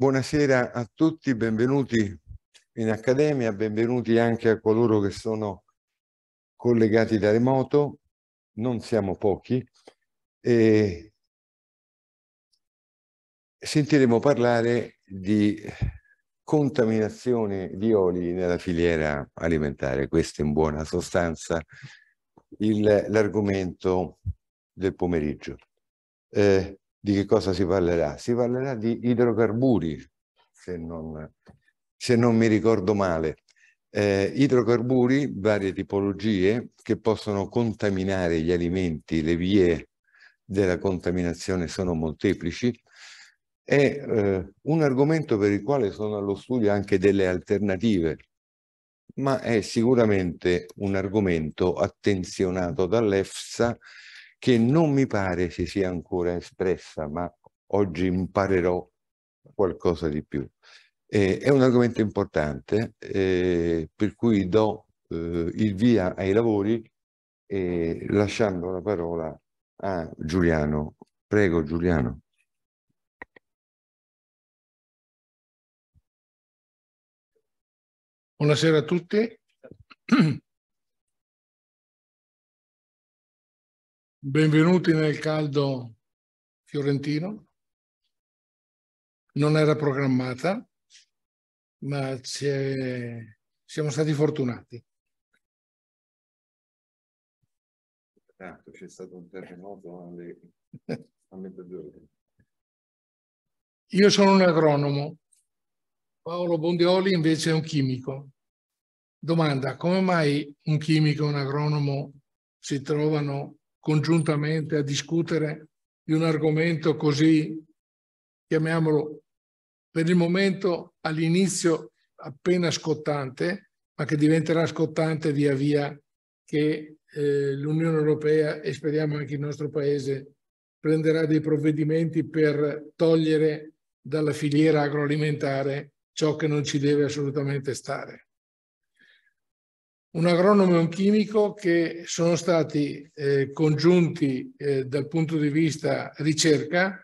Buonasera a tutti, benvenuti in Accademia, benvenuti anche a coloro che sono collegati da remoto, non siamo pochi, e sentiremo parlare di contaminazione di oli nella filiera alimentare. Questo è in buona sostanza l'argomento del pomeriggio. Eh, di che cosa si parlerà? Si parlerà di idrocarburi, se non, se non mi ricordo male. Eh, idrocarburi, varie tipologie che possono contaminare gli alimenti, le vie della contaminazione sono molteplici. È eh, un argomento per il quale sono allo studio anche delle alternative, ma è sicuramente un argomento attenzionato dall'EFSA che non mi pare si sia ancora espressa, ma oggi imparerò qualcosa di più. Eh, è un argomento importante, eh, per cui do eh, il via ai lavori lasciando la parola a Giuliano. Prego Giuliano. Buonasera a tutti. Benvenuti nel caldo fiorentino. Non era programmata, ma siamo stati fortunati. Tanto c'è stato un terremoto alle, a mezzogiorno. Io sono un agronomo, Paolo Bondioli invece è un chimico. Domanda, come mai un chimico e un agronomo si trovano congiuntamente a discutere di un argomento così, chiamiamolo per il momento all'inizio appena scottante, ma che diventerà scottante via via che eh, l'Unione Europea e speriamo anche il nostro Paese prenderà dei provvedimenti per togliere dalla filiera agroalimentare ciò che non ci deve assolutamente stare un agronomo e un chimico che sono stati eh, congiunti eh, dal punto di vista ricerca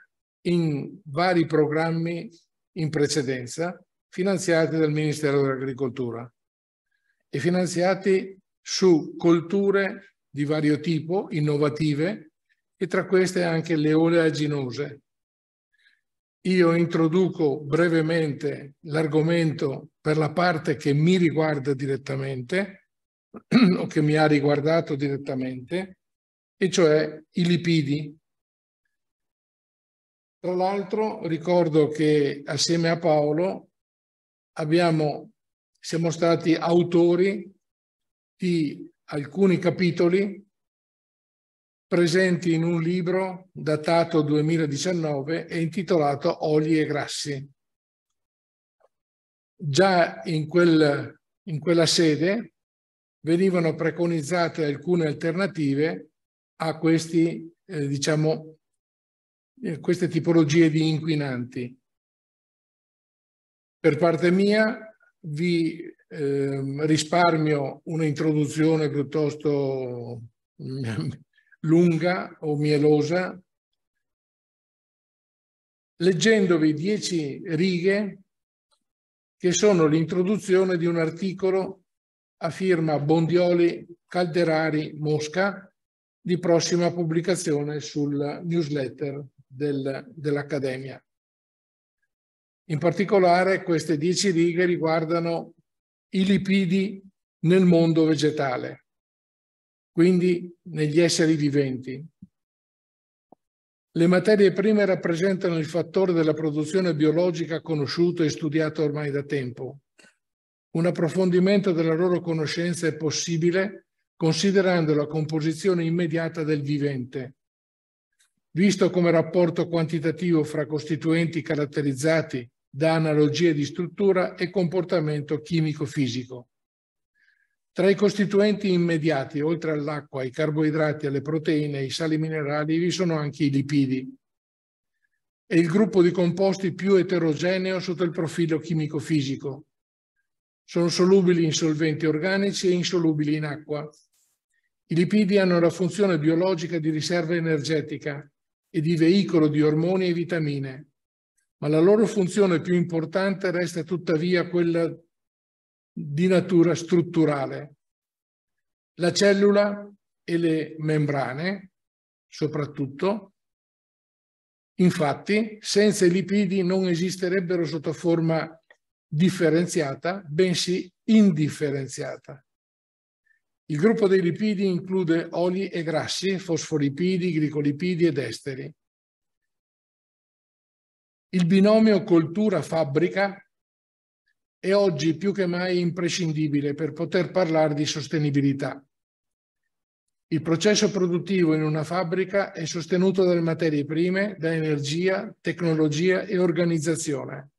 in vari programmi in precedenza finanziati dal Ministero dell'Agricoltura e finanziati su colture di vario tipo, innovative, e tra queste anche le oleaginose. Io introduco brevemente l'argomento per la parte che mi riguarda direttamente, o che mi ha riguardato direttamente, e cioè i lipidi. Tra l'altro ricordo che assieme a Paolo abbiamo, siamo stati autori di alcuni capitoli presenti in un libro datato 2019 e intitolato Oli e grassi. Già in, quel, in quella sede venivano preconizzate alcune alternative a questi, eh, diciamo, eh, queste tipologie di inquinanti. Per parte mia vi eh, risparmio un'introduzione piuttosto mm, lunga o mielosa, leggendovi dieci righe che sono l'introduzione di un articolo a firma Bondioli, Calderari, Mosca, di prossima pubblicazione sul newsletter del, dell'Accademia. In particolare queste dieci righe riguardano i lipidi nel mondo vegetale, quindi negli esseri viventi. Le materie prime rappresentano il fattore della produzione biologica conosciuto e studiato ormai da tempo. Un approfondimento della loro conoscenza è possibile considerando la composizione immediata del vivente, visto come rapporto quantitativo fra costituenti caratterizzati da analogie di struttura e comportamento chimico-fisico. Tra i costituenti immediati, oltre all'acqua, ai carboidrati, alle proteine, ai sali minerali, vi sono anche i lipidi. È il gruppo di composti più eterogeneo sotto il profilo chimico-fisico. Sono solubili in solventi organici e insolubili in acqua. I lipidi hanno la funzione biologica di riserva energetica e di veicolo di ormoni e vitamine, ma la loro funzione più importante resta tuttavia quella di natura strutturale. La cellula e le membrane, soprattutto, Infatti, senza i lipidi non esisterebbero sotto forma differenziata, bensì indifferenziata. Il gruppo dei lipidi include oli e grassi, fosfolipidi, glicolipidi ed esteri. Il binomio coltura-fabbrica è oggi più che mai imprescindibile per poter parlare di sostenibilità. Il processo produttivo in una fabbrica è sostenuto dalle materie prime, da energia, tecnologia e organizzazione.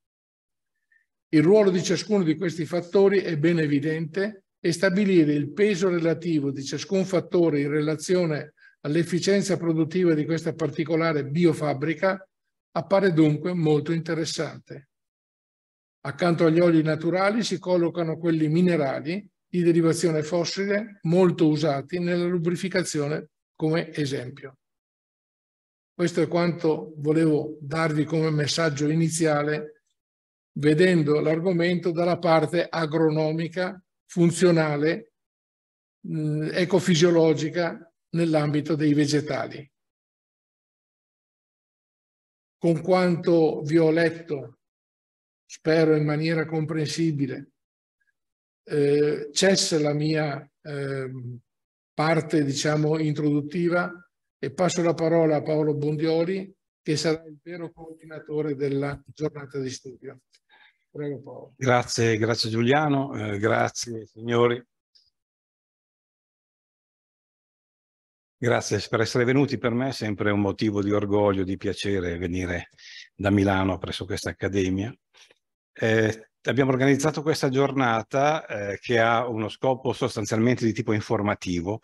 Il ruolo di ciascuno di questi fattori è ben evidente e stabilire il peso relativo di ciascun fattore in relazione all'efficienza produttiva di questa particolare biofabbrica appare dunque molto interessante. Accanto agli oli naturali si collocano quelli minerali di derivazione fossile molto usati nella lubrificazione come esempio. Questo è quanto volevo darvi come messaggio iniziale vedendo l'argomento dalla parte agronomica, funzionale, mm, ecofisiologica nell'ambito dei vegetali. Con quanto vi ho letto, spero in maniera comprensibile, eh, cessa la mia eh, parte, diciamo, introduttiva e passo la parola a Paolo Bondioli, che sarà il vero coordinatore della giornata di studio. Prego Paolo. Grazie, grazie Giuliano, eh, grazie signori. Grazie per essere venuti, per me è sempre un motivo di orgoglio, di piacere venire da Milano presso questa accademia. Eh, abbiamo organizzato questa giornata eh, che ha uno scopo sostanzialmente di tipo informativo,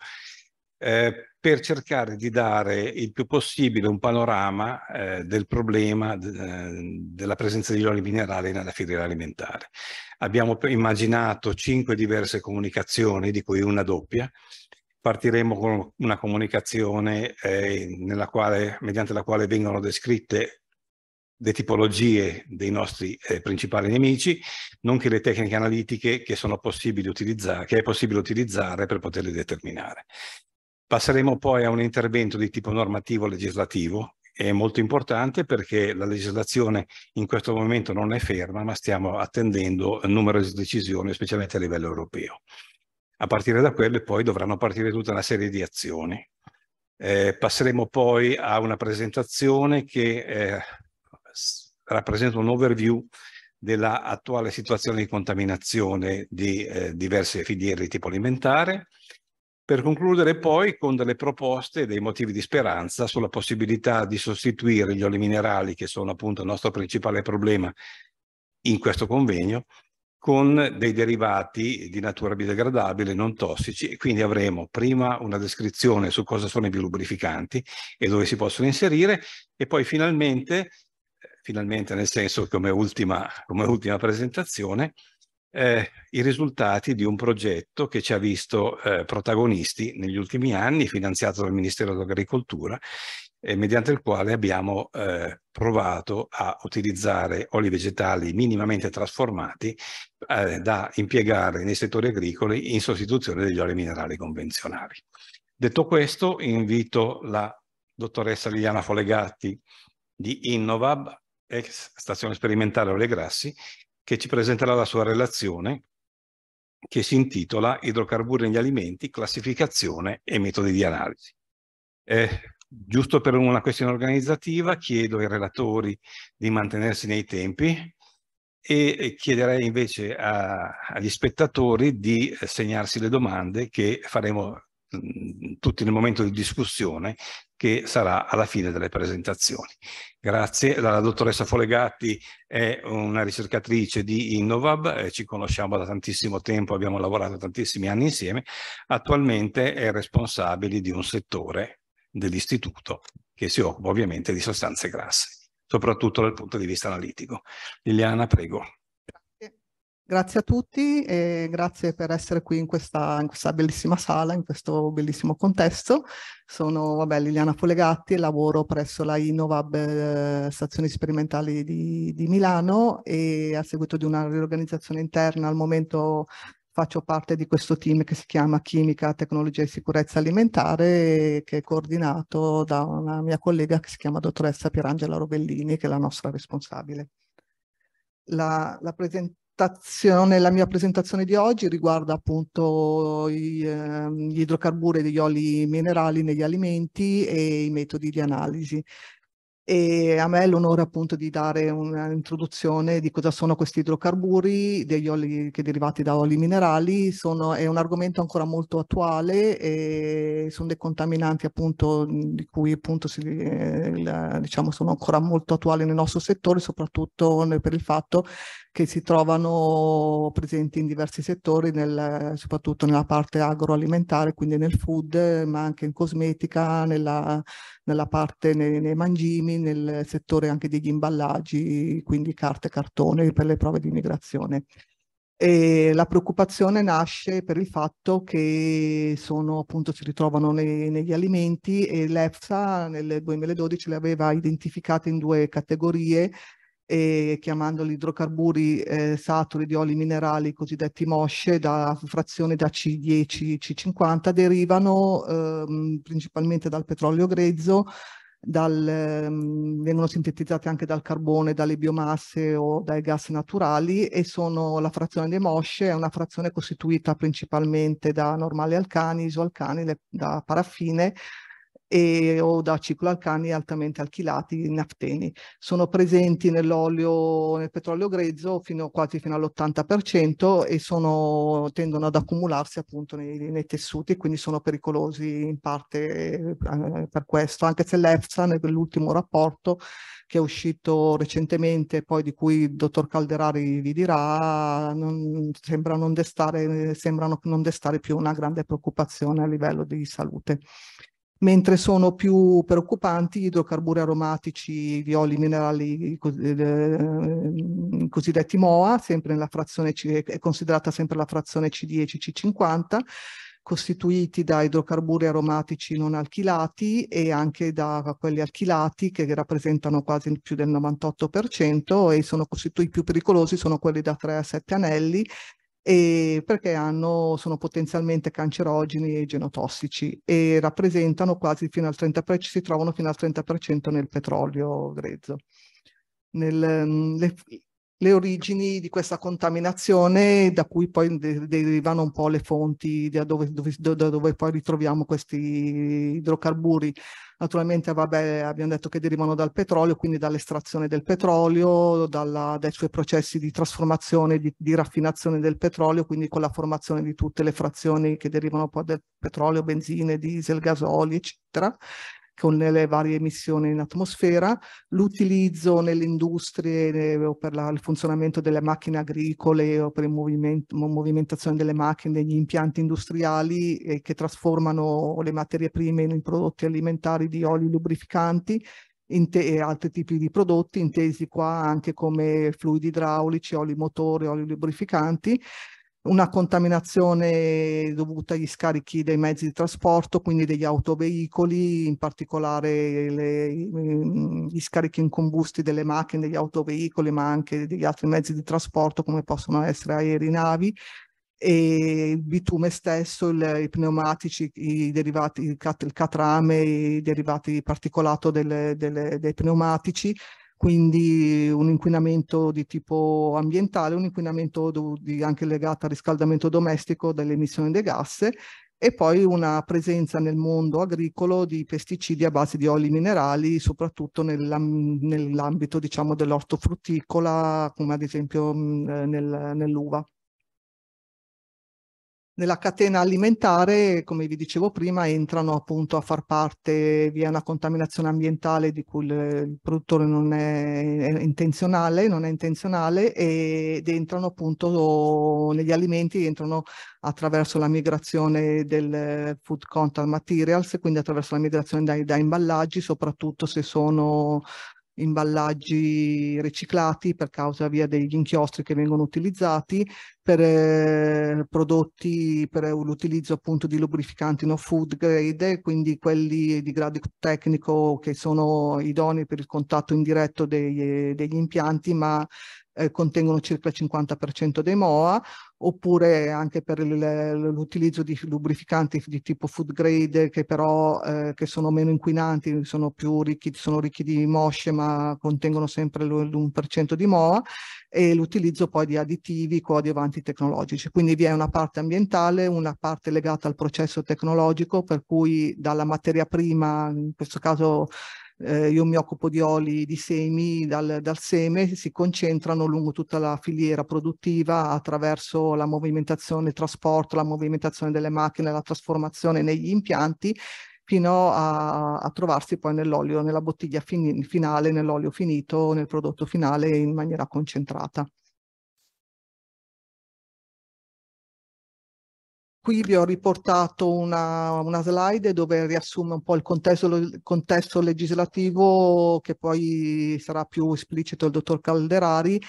eh, per cercare di dare il più possibile un panorama eh, del problema eh, della presenza di ioni minerali nella filiera alimentare. Abbiamo immaginato cinque diverse comunicazioni, di cui una doppia. Partiremo con una comunicazione eh, quale, mediante la quale vengono descritte le tipologie dei nostri eh, principali nemici, nonché le tecniche analitiche che, sono possibili che è possibile utilizzare per poterli determinare. Passeremo poi a un intervento di tipo normativo legislativo, è molto importante perché la legislazione in questo momento non è ferma, ma stiamo attendendo numerose decisioni, specialmente a livello europeo. A partire da quelle poi dovranno partire tutta una serie di azioni. Eh, passeremo poi a una presentazione che eh, rappresenta un overview dell'attuale situazione di contaminazione di eh, diverse filiere di tipo alimentare, per concludere poi con delle proposte e dei motivi di speranza sulla possibilità di sostituire gli oli minerali, che sono appunto il nostro principale problema in questo convegno, con dei derivati di natura biodegradabile non tossici e quindi avremo prima una descrizione su cosa sono i biolubrificanti e dove si possono inserire e poi finalmente, eh, finalmente nel senso come ultima, come ultima presentazione, eh, i risultati di un progetto che ci ha visto eh, protagonisti negli ultimi anni, finanziato dal Ministero dell'Agricoltura, eh, mediante il quale abbiamo eh, provato a utilizzare oli vegetali minimamente trasformati eh, da impiegare nei settori agricoli in sostituzione degli oli minerali convenzionali. Detto questo, invito la dottoressa Liliana Folegatti di Innovab, ex stazione sperimentale Ole Grassi, che ci presenterà la sua relazione che si intitola Idrocarburi negli alimenti, classificazione e metodi di analisi. Eh, giusto per una questione organizzativa chiedo ai relatori di mantenersi nei tempi e chiederei invece a, agli spettatori di eh, segnarsi le domande che faremo Mm, tutti nel momento di discussione che sarà alla fine delle presentazioni. Grazie, la dottoressa Folegatti è una ricercatrice di Innovab, eh, ci conosciamo da tantissimo tempo, abbiamo lavorato tantissimi anni insieme, attualmente è responsabile di un settore dell'istituto che si occupa ovviamente di sostanze grasse, soprattutto dal punto di vista analitico. Liliana, prego. Grazie a tutti e grazie per essere qui in questa, in questa bellissima sala, in questo bellissimo contesto. Sono vabbè, Liliana e lavoro presso la Innovab eh, Stazioni Sperimentali di, di Milano e a seguito di una riorganizzazione interna al momento faccio parte di questo team che si chiama Chimica, Tecnologia e Sicurezza Alimentare che è coordinato da una mia collega che si chiama dottoressa Pierangela Robellini che è la nostra responsabile. La, la, present la mia presentazione di oggi riguarda appunto gli, ehm, gli idrocarburi degli oli minerali negli alimenti e i metodi di analisi. E a me è l'onore appunto di dare un'introduzione di cosa sono questi idrocarburi, degli oli che derivati da oli minerali, sono, è un argomento ancora molto attuale e sono dei contaminanti appunto di cui appunto si, eh, diciamo sono ancora molto attuali nel nostro settore, soprattutto per il fatto che si trovano presenti in diversi settori, nel, soprattutto nella parte agroalimentare, quindi nel food, ma anche in cosmetica, nella, nella parte nei, nei, mangimi, nel settore anche degli imballaggi, quindi carta e cartone per le prove di migrazione. E la preoccupazione nasce per il fatto che sono, appunto, si ritrovano nei, negli alimenti e l'EFSA nel 2012 le aveva identificate in due categorie e chiamandoli idrocarburi eh, saturi di oli minerali cosiddetti mosce da frazione da C10, C50 derivano ehm, principalmente dal petrolio grezzo dal, ehm, vengono sintetizzati anche dal carbone, dalle biomasse o dai gas naturali e sono la frazione dei mosce, è una frazione costituita principalmente da normali alcani, isoalcani, le, da paraffine, e, o da cicloalcani altamente alchilati, nafteni. Sono presenti nell'olio, nel petrolio grezzo fino, quasi fino all'80% e sono, tendono ad accumularsi appunto nei, nei tessuti e quindi sono pericolosi in parte eh, per questo, anche se l'EFSA nell'ultimo rapporto che è uscito recentemente, poi di cui il dottor Calderari vi dirà, non, sembra non destare, sembrano non destare più una grande preoccupazione a livello di salute mentre sono più preoccupanti gli idrocarburi aromatici, violi minerali eh, eh cosiddetti MOA, sempre nella frazione C, è considerata sempre la frazione C10, C50, costituiti da idrocarburi aromatici non alchilati e anche da quelli alchilati che rappresentano quasi più del 98% e sono costituiti più pericolosi sono quelli da 3 a 7 anelli e perché hanno, sono potenzialmente cancerogeni e genotossici e rappresentano quasi fino al 30%, si trovano fino al 30% nel petrolio grezzo. Nel, mhmm, le, le origini di questa contaminazione da cui poi derivano un po' le fonti da dove, dove, dove poi ritroviamo questi idrocarburi. Naturalmente vabbè, abbiamo detto che derivano dal petrolio, quindi dall'estrazione del petrolio, dalla, dai suoi processi di trasformazione, di, di, raffinazione del petrolio, quindi con la formazione di tutte le frazioni che derivano poi dal petrolio, benzine, diesel, gasoli, eccetera con le varie emissioni in atmosfera, l'utilizzo nelle industrie eh, o per la, il funzionamento delle macchine agricole o per il moviment movimentazione delle macchine, degli impianti industriali eh, che trasformano le materie prime in prodotti alimentari di oli lubrificanti e altri tipi di prodotti intesi qua anche come fluidi idraulici, oli motori, oli lubrificanti una contaminazione dovuta agli scarichi dei mezzi di trasporto, quindi degli autoveicoli, in particolare le, mm, gli scarichi incombusti delle macchine, degli autoveicoli, ma anche degli altri mezzi di trasporto come possono essere aerei, navi e il bitume stesso, il, i pneumatici, i derivati, il, cat, il catrame, i derivati di particolato delle, delle, dei pneumatici quindi un inquinamento di tipo ambientale, un inquinamento anche legato al riscaldamento domestico dell'emissione dei gas e poi una presenza nel mondo agricolo di pesticidi a base di oli minerali, soprattutto nell'ambito nell diciamo, dell'ortofrutticola, come ad esempio eh, nel, nell'uva. Nella catena alimentare, come vi dicevo prima, entrano appunto a far parte via una contaminazione ambientale di cui il produttore non è, intenzionale, non è intenzionale ed entrano appunto negli alimenti, entrano attraverso la migrazione del food content materials, quindi attraverso la migrazione da imballaggi, soprattutto se sono imballaggi riciclati per causa via degli inchiostri che vengono utilizzati, per eh, prodotti per l'utilizzo appunto di lubrificanti no food grade, quindi quelli di grado tecnico che sono idonei per il contatto indiretto dei, degli impianti, ma eh, contengono circa il 50% dei MOA, oppure anche per l'utilizzo di lubrificanti di tipo food grade che però eh, che sono meno inquinanti, sono più ricchi, sono ricchi di mosce ma contengono sempre l'1% di MOA e l'utilizzo poi di additivi coadiuvanti tecnologici. Quindi vi è una parte ambientale, una parte legata al processo tecnologico per cui dalla materia prima, in questo caso eh, io mi occupo di oli di semi, dal, dal, seme si concentrano lungo tutta la filiera produttiva attraverso la movimentazione, il trasporto, la movimentazione delle macchine, la trasformazione negli impianti fino a, a trovarsi poi nell'olio, nella bottiglia fin finale, nell'olio finito, nel prodotto finale in maniera concentrata. Qui vi ho riportato una, una slide dove riassume un po' il contesto, il contesto legislativo che poi sarà più esplicito il dottor Calderari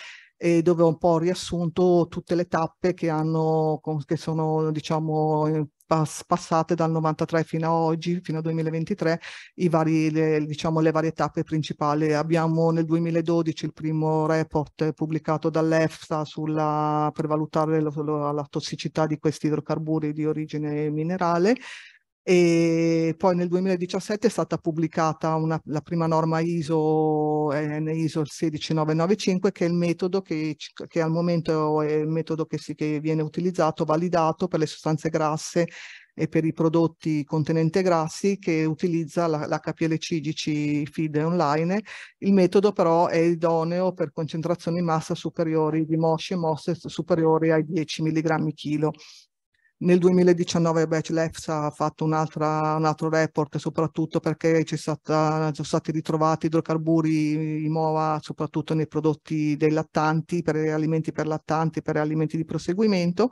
e dove ho un po' riassunto tutte le tappe che, hanno, che sono diciamo, passate dal 93 fino a oggi, fino al 2023, vari, le, diciamo, le, varie tappe principali. Abbiamo nel 2012 il primo report pubblicato dall'EFSA sulla, per valutare lo, lo, la tossicità di questi idrocarburi di origine minerale e poi nel 2017 è stata pubblicata una, la prima norma ISO, ISO 16995 che è il metodo che, che al momento è il metodo che, si, che viene utilizzato, validato per le sostanze grasse e per i prodotti contenenti grassi che utilizza l'HPLC GC feed online. Il metodo però è idoneo per concentrazioni in massa superiori di MOSH e MOS superiori ai 10 mg kg. Nel 2019 Batch Labs ha fatto un, un altro report soprattutto perché stata, sono stati ritrovati idrocarburi in MOA soprattutto nei prodotti dei lattanti, per alimenti per lattanti, per alimenti di proseguimento.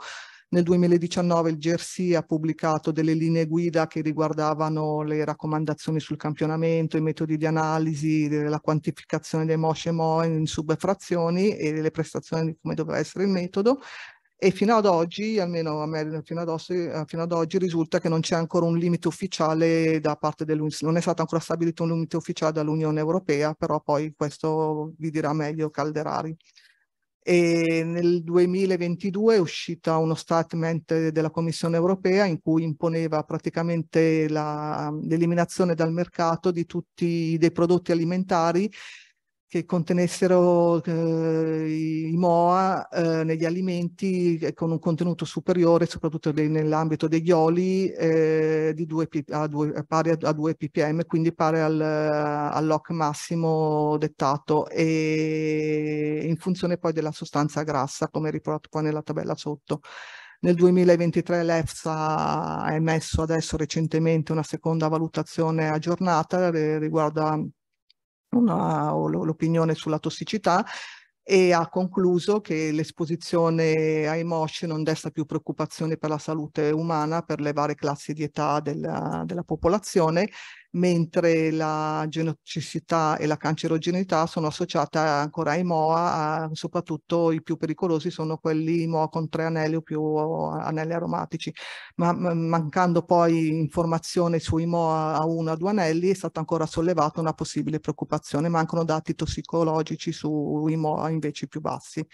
Nel 2019 il GRC ha pubblicato delle linee guida che riguardavano le raccomandazioni sul campionamento, i metodi di analisi, la quantificazione dei MOSH e MO in subfrazioni e le prestazioni di come doveva essere il metodo e fino ad oggi, almeno a me fino ad, oggi, eh, fino ad oggi risulta che non c'è ancora un limite ufficiale da parte dell'Unione, non è stato ancora stabilito un limite ufficiale dall'Unione Europea, però poi questo vi dirà meglio Calderari. E nel 2022 è uscita uno statement della Commissione europea in cui imponeva praticamente l'eliminazione dal mercato di tutti dei prodotti alimentari che contenessero eh, i MOA eh, negli alimenti eh, con un contenuto superiore, soprattutto nell'ambito degli oli, eh, due, a due, pari a 2 ppm, quindi pari al, LOC massimo dettato e in funzione poi della sostanza grassa, come riportato qua nella tabella sotto. Nel 2023 l'EFSA ha emesso adesso recentemente una seconda valutazione aggiornata eh, riguarda una, l'opinione sulla tossicità e ha concluso che l'esposizione ai mosci non desta più preoccupazione per la salute umana per le varie classi di età della, della popolazione mentre la genotossicità e la cancerogenità sono associate ancora ai MOA, soprattutto i più pericolosi sono quelli MOA con tre anelli o più eh, anelli aromatici, ma mancando poi informazione sui MOA a uno o due anelli è stata ancora sollevata una possibile preoccupazione, mancano dati tossicologici sui MOA invece più bassi.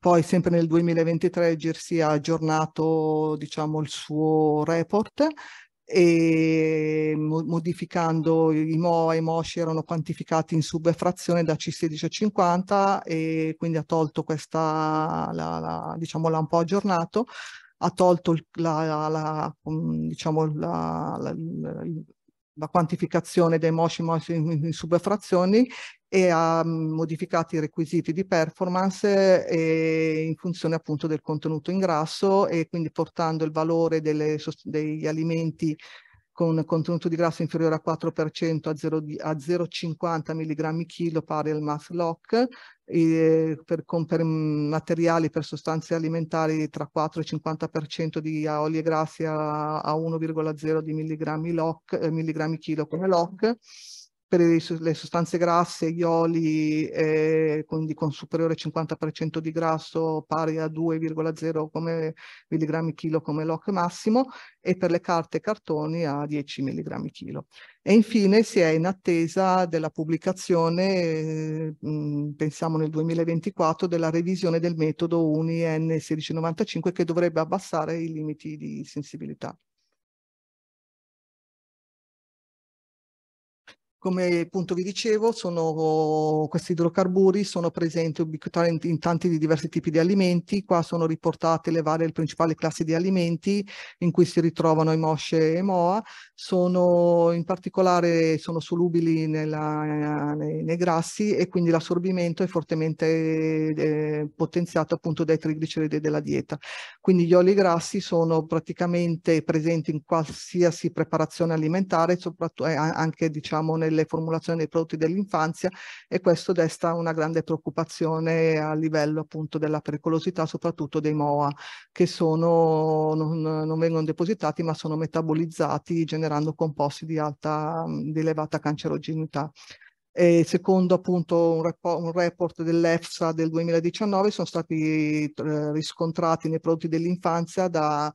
Poi sempre nel 2023 GRC ha aggiornato diciamo, il suo report e modificando i MOA e i MOSCI erano quantificati in subfrazione da C16 a 50 e quindi ha tolto questa, la, la, diciamo l'ha un po' aggiornato, ha tolto la, la, la mm, diciamo la, la quantificazione dei motion, motion in subfrazioni e ha mm, modificato i requisiti di performance in funzione appunto del contenuto in grasso e quindi portando il valore delle, degli alimenti con contenuto di grasso inferiore a 4% a 0,50 mg chilo pari al mass lock, eh, per, con, per materiali per sostanze alimentari tra 4 e 50% di oli e grassi a, a 1,0 mg, eh, chilo come lock per le sostanze grasse, gli oli, eh, quindi con superiore 50% di grasso pari a 2,0 mg chilo come LOC massimo e per le carte e cartoni a 10 mg chilo. E infine si è in attesa della pubblicazione, eh, mh, pensiamo nel 2024, della revisione del metodo UNI N1695 che dovrebbe abbassare i limiti di sensibilità. Come appunto vi dicevo, sono, oh, questi idrocarburi sono presenti in tanti di diversi tipi di alimenti. Qua sono riportate le varie le principali classi di alimenti in cui si ritrovano i mosce e moa. Sono in particolare sono solubili nella, nei, nei, grassi e quindi l'assorbimento è fortemente eh, potenziato appunto dai trigliceridi della dieta. Quindi gli oli grassi sono praticamente presenti in qualsiasi preparazione alimentare, soprattutto eh, anche diciamo nel delle formulazioni dei prodotti dell'infanzia e questo desta una grande preoccupazione a livello appunto della pericolosità soprattutto dei MOA che sono, non, non vengono depositati ma sono metabolizzati generando composti di, alta, di elevata cancerogenità. E secondo appunto un, report dell'EFSA del 2019 sono stati eh, riscontrati nei prodotti dell'infanzia da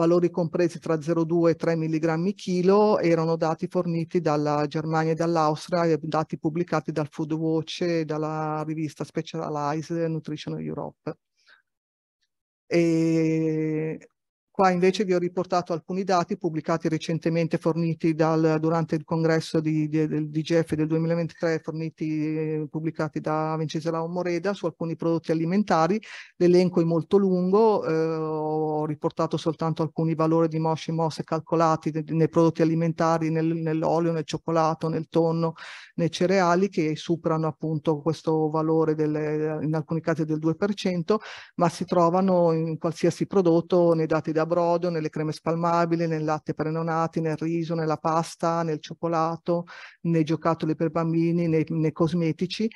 valori compresi tra 0,2 e 3 mg chilo, erano dati forniti dalla Germania e dall'Austria e dati pubblicati dal Food Watch e dalla rivista Specialized Nutrition Europe. E Qua invece vi ho riportato alcuni dati pubblicati recentemente forniti dal, durante il congresso di, di, del DGF del 2023, forniti, eh, pubblicati da Venceslao Moreda su alcuni prodotti alimentari. L'elenco è molto lungo, eh, ho riportato soltanto alcuni valori di mosce e mosse calcolati nei prodotti alimentari, nel, nell'olio, nel cioccolato, nel tonno, nei cereali che superano appunto questo valore delle, in alcuni casi del 2%, ma si trovano in qualsiasi prodotto nei dati da brodo, nelle creme spalmabili, nel latte per neonati, nel riso, nella pasta, nel cioccolato, nei giocattoli per bambini, nei, nei cosmetici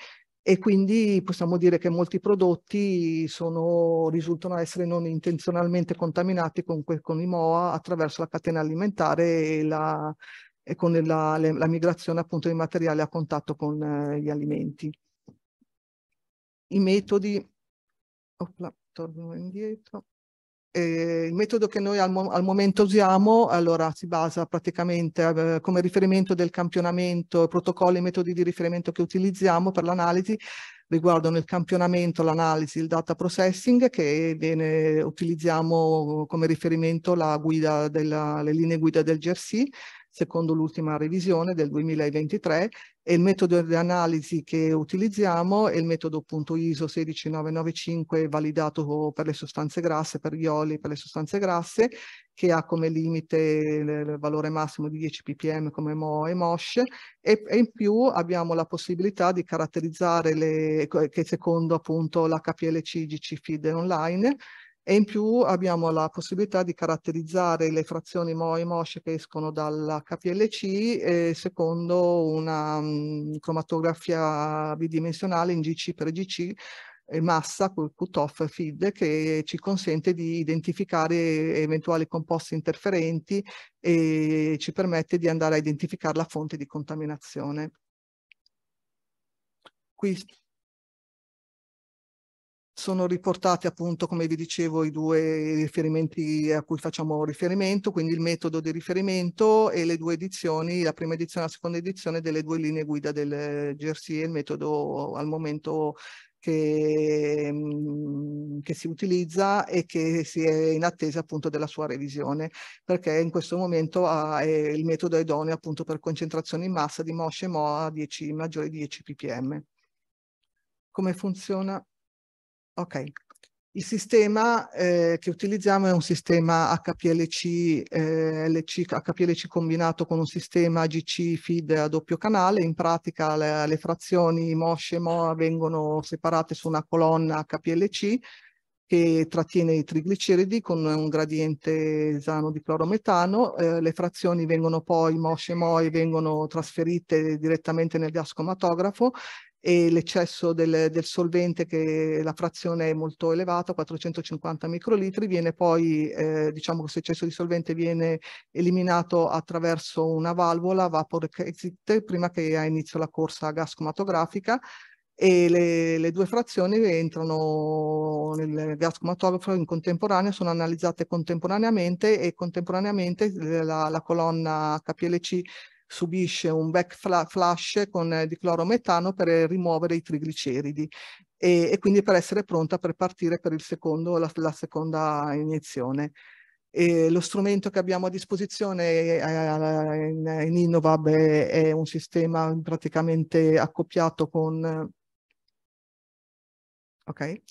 e quindi possiamo dire che molti prodotti sono, risultano essere non intenzionalmente contaminati con, con i MOA attraverso la catena alimentare e, la, e con la, la, la, migrazione appunto di materiale a contatto con eh, gli alimenti. I metodi, opla, torno indietro, eh, il metodo che noi al, mo al, momento usiamo allora, si basa praticamente eh, come riferimento del campionamento, protocolli e metodi di riferimento che utilizziamo per l'analisi riguardano il campionamento, l'analisi, il data processing che viene, utilizziamo come riferimento la guida della, le linee guida del GRC secondo l'ultima revisione del 2023 e il metodo di analisi che utilizziamo è il metodo appunto ISO 16995 validato per le sostanze grasse, per gli oli, per le sostanze grasse, che ha come limite il valore massimo di 10 ppm come MO e MOSH e, e in più abbiamo la possibilità di caratterizzare le, ecco, che secondo appunto l'HPLC GC feed online e in più abbiamo la possibilità di caratterizzare le frazioni MO e MOSH che escono dalla KPLC eh, secondo una um, cromatografia bidimensionale in GC per GC e eh, massa cutoff feed che ci consente di identificare eventuali composti interferenti e ci permette di andare a identificare la fonte di contaminazione. Qui sono riportati appunto, come vi dicevo, i due riferimenti a cui facciamo riferimento, quindi il metodo di riferimento e le due edizioni, la prima edizione e la seconda edizione delle due linee guida del GRC e il metodo al momento che, mm, che, si utilizza e che si è in attesa appunto della sua revisione, perché in questo momento ha, ah, è, il metodo è idoneo appunto per concentrazione in massa di MOSH e MOA 10, maggiore di 10 ppm. Come funziona? Ok. Il sistema eh, che utilizziamo è un sistema HPLC, eh, LC, HPLC combinato con un sistema GC feed a doppio canale. In pratica le, le frazioni MOSH e MOA vengono separate su una colonna HPLC che trattiene i trigliceridi con un gradiente esano di clorometano. Eh, le frazioni vengono poi, MOSH e MOI, vengono trasferite direttamente nel gas comatografo e l'eccesso del, del, solvente che la frazione è molto elevata, 450 microlitri, viene poi, eh, diciamo questo eccesso di solvente viene eliminato attraverso una valvola vapor exit prima che ha inizio la corsa gascomatografica e le, le due frazioni entrano nel gas cromatografo in contemporanea, sono analizzate contemporaneamente e contemporaneamente eh, la, la colonna KPLC subisce un backflash con eh, diclorometano per eh, rimuovere i trigliceridi e, e, quindi per essere pronta per partire per secondo, la, la seconda iniezione. E lo strumento che abbiamo a disposizione eh, in, in Innovab è, è, un sistema praticamente accoppiato con... Okay